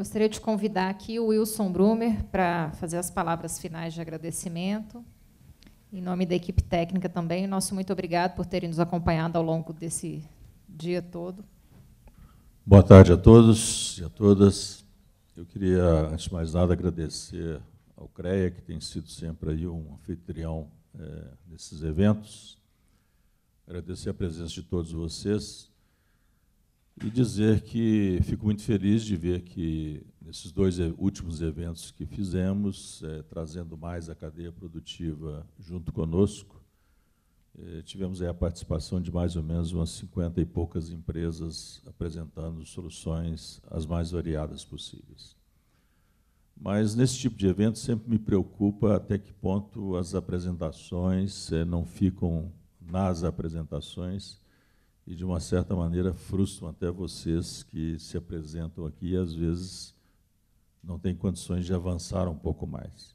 Gostaria de convidar aqui o Wilson Brumer para fazer as palavras finais de agradecimento. Em nome da equipe técnica também, nosso muito obrigado por terem nos acompanhado ao longo desse dia todo. Boa tarde a todos e a todas. Eu queria, antes de mais nada, agradecer ao CREA, que tem sido sempre aí um anfitrião é, eh, desses eventos. Agradecer a presença de todos vocês e dizer que fico muito feliz de ver que nesses dois últimos eventos que fizemos, é, trazendo mais a cadeia produtiva junto conosco, é, tivemos a participação de mais ou menos umas 50 e poucas empresas apresentando soluções as mais variadas possíveis. Mas nesse tipo de evento sempre me preocupa até que ponto as apresentações é, não ficam nas apresentações e, de uma certa maneira, frustram até vocês que se apresentam aqui e, às vezes, não têm condições de avançar um pouco mais.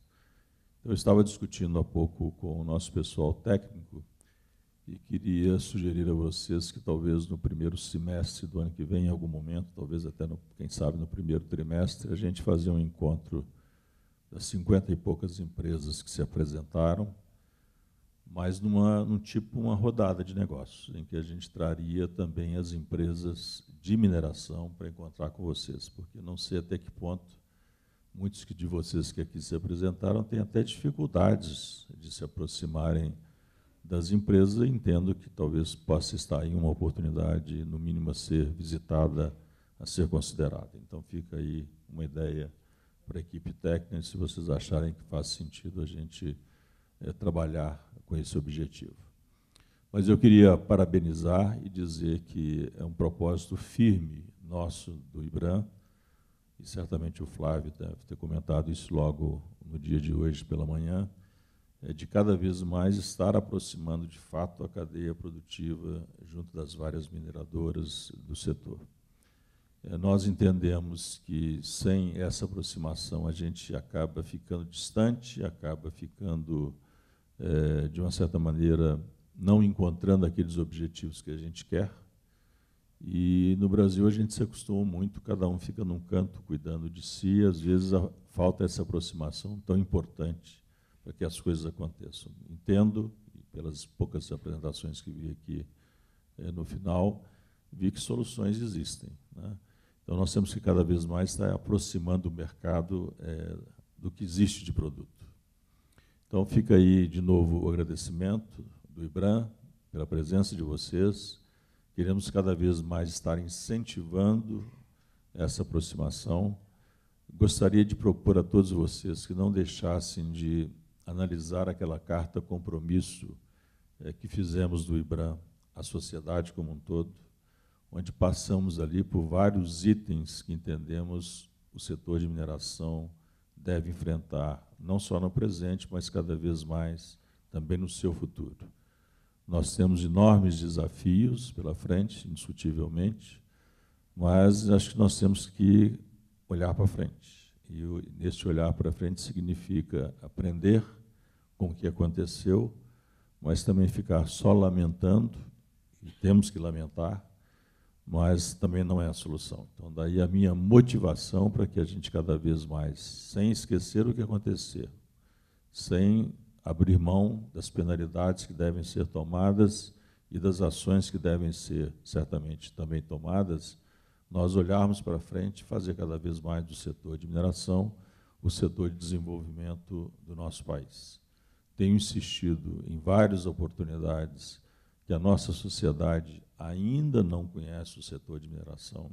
Então, eu estava discutindo há pouco com o nosso pessoal técnico e queria sugerir a vocês que talvez no primeiro semestre do ano que vem, em algum momento, talvez até, no, quem sabe, no primeiro trimestre, a gente fazer um encontro das 50 e poucas empresas que se apresentaram, mas numa num tipo uma rodada de negócios em que a gente traria também as empresas de mineração para encontrar com vocês, porque não sei até que ponto muitos de vocês que aqui se apresentaram têm até dificuldades de se aproximarem das empresas. Entendo que talvez possa estar em uma oportunidade, no mínimo, a ser visitada, a ser considerada. Então fica aí uma ideia para a equipe técnica, se vocês acharem que faz sentido a gente é, trabalhar com esse objetivo. Mas eu queria parabenizar e dizer que é um propósito firme nosso do IBRAM, e certamente o Flávio deve ter comentado isso logo no dia de hoje pela manhã, é de cada vez mais estar aproximando de fato a cadeia produtiva junto das várias mineradoras do setor. É, nós entendemos que sem essa aproximação a gente acaba ficando distante, acaba ficando é, de uma certa maneira, não encontrando aqueles objetivos que a gente quer. E no Brasil a gente se acostuma muito, cada um fica num canto cuidando de si, às vezes falta essa aproximação tão importante para que as coisas aconteçam. Entendo, pelas poucas apresentações que vi aqui é, no final, vi que soluções existem. Né? Então nós temos que cada vez mais estar aproximando o mercado é, do que existe de produto. Então fica aí de novo o agradecimento do IBRAM pela presença de vocês. Queremos cada vez mais estar incentivando essa aproximação. Gostaria de propor a todos vocês que não deixassem de analisar aquela carta compromisso é, que fizemos do IBRAM à sociedade como um todo, onde passamos ali por vários itens que entendemos o setor de mineração deve enfrentar, não só no presente, mas cada vez mais também no seu futuro. Nós temos enormes desafios pela frente, indiscutivelmente, mas acho que nós temos que olhar para frente. E neste olhar para frente significa aprender com o que aconteceu, mas também ficar só lamentando, e temos que lamentar, mas também não é a solução. Então, daí a minha motivação para que a gente cada vez mais, sem esquecer o que acontecer, sem abrir mão das penalidades que devem ser tomadas e das ações que devem ser certamente também tomadas, nós olharmos para frente e fazer cada vez mais do setor de mineração o setor de desenvolvimento do nosso país. Tenho insistido em várias oportunidades que a nossa sociedade ainda não conhece o setor de mineração,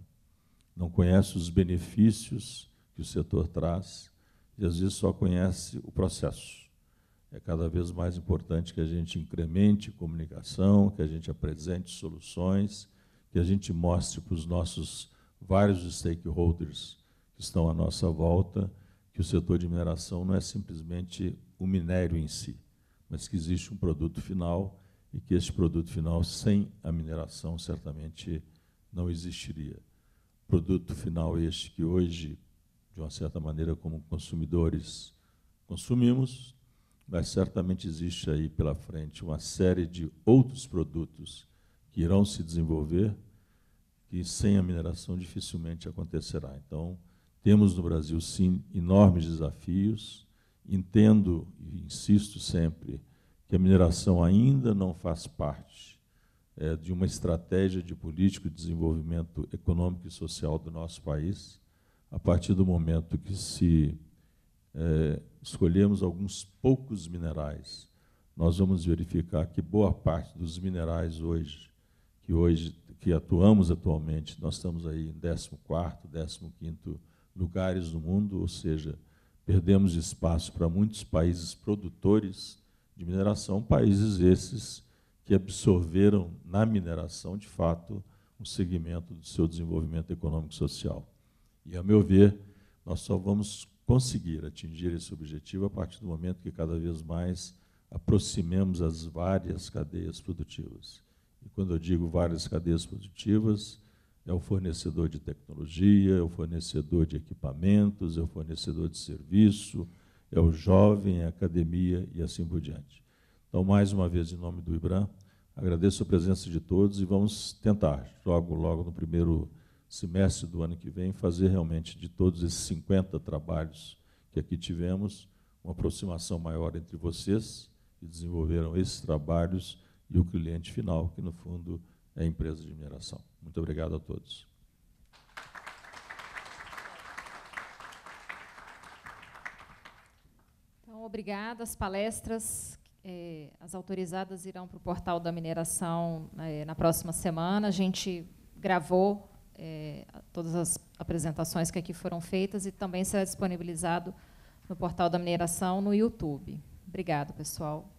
não conhece os benefícios que o setor traz e às vezes só conhece o processo. É cada vez mais importante que a gente incremente comunicação, que a gente apresente soluções, que a gente mostre para os nossos vários stakeholders que estão à nossa volta que o setor de mineração não é simplesmente o minério em si, mas que existe um produto final e que esse produto final, sem a mineração, certamente não existiria. Produto final este que hoje, de uma certa maneira, como consumidores, consumimos, mas certamente existe aí pela frente uma série de outros produtos que irão se desenvolver, que sem a mineração dificilmente acontecerá. Então, temos no Brasil, sim, enormes desafios. Entendo e insisto sempre que a mineração ainda não faz parte é, de uma estratégia de político de desenvolvimento econômico e social do nosso país, a partir do momento que se é, escolhemos alguns poucos minerais, nós vamos verificar que boa parte dos minerais hoje, que hoje que atuamos atualmente, nós estamos aí em 14º, 15º lugares no mundo, ou seja, perdemos espaço para muitos países produtores de mineração, países esses que absorveram na mineração, de fato, um segmento do seu desenvolvimento econômico e social. E, a meu ver, nós só vamos conseguir atingir esse objetivo a partir do momento que cada vez mais aproximemos as várias cadeias produtivas. E quando eu digo várias cadeias produtivas, é o fornecedor de tecnologia, é o fornecedor de equipamentos, é o fornecedor de serviço, é o jovem, a academia e assim por diante. Então, mais uma vez, em nome do IBRAM, agradeço a presença de todos e vamos tentar, logo, logo no primeiro semestre do ano que vem, fazer realmente de todos esses 50 trabalhos que aqui tivemos, uma aproximação maior entre vocês que desenvolveram esses trabalhos e o cliente final, que no fundo é a empresa de mineração. Muito obrigado a todos. obrigada. As palestras, é, as autorizadas irão para o portal da mineração é, na próxima semana. A gente gravou é, todas as apresentações que aqui foram feitas e também será disponibilizado no portal da mineração no YouTube. Obrigado, pessoal.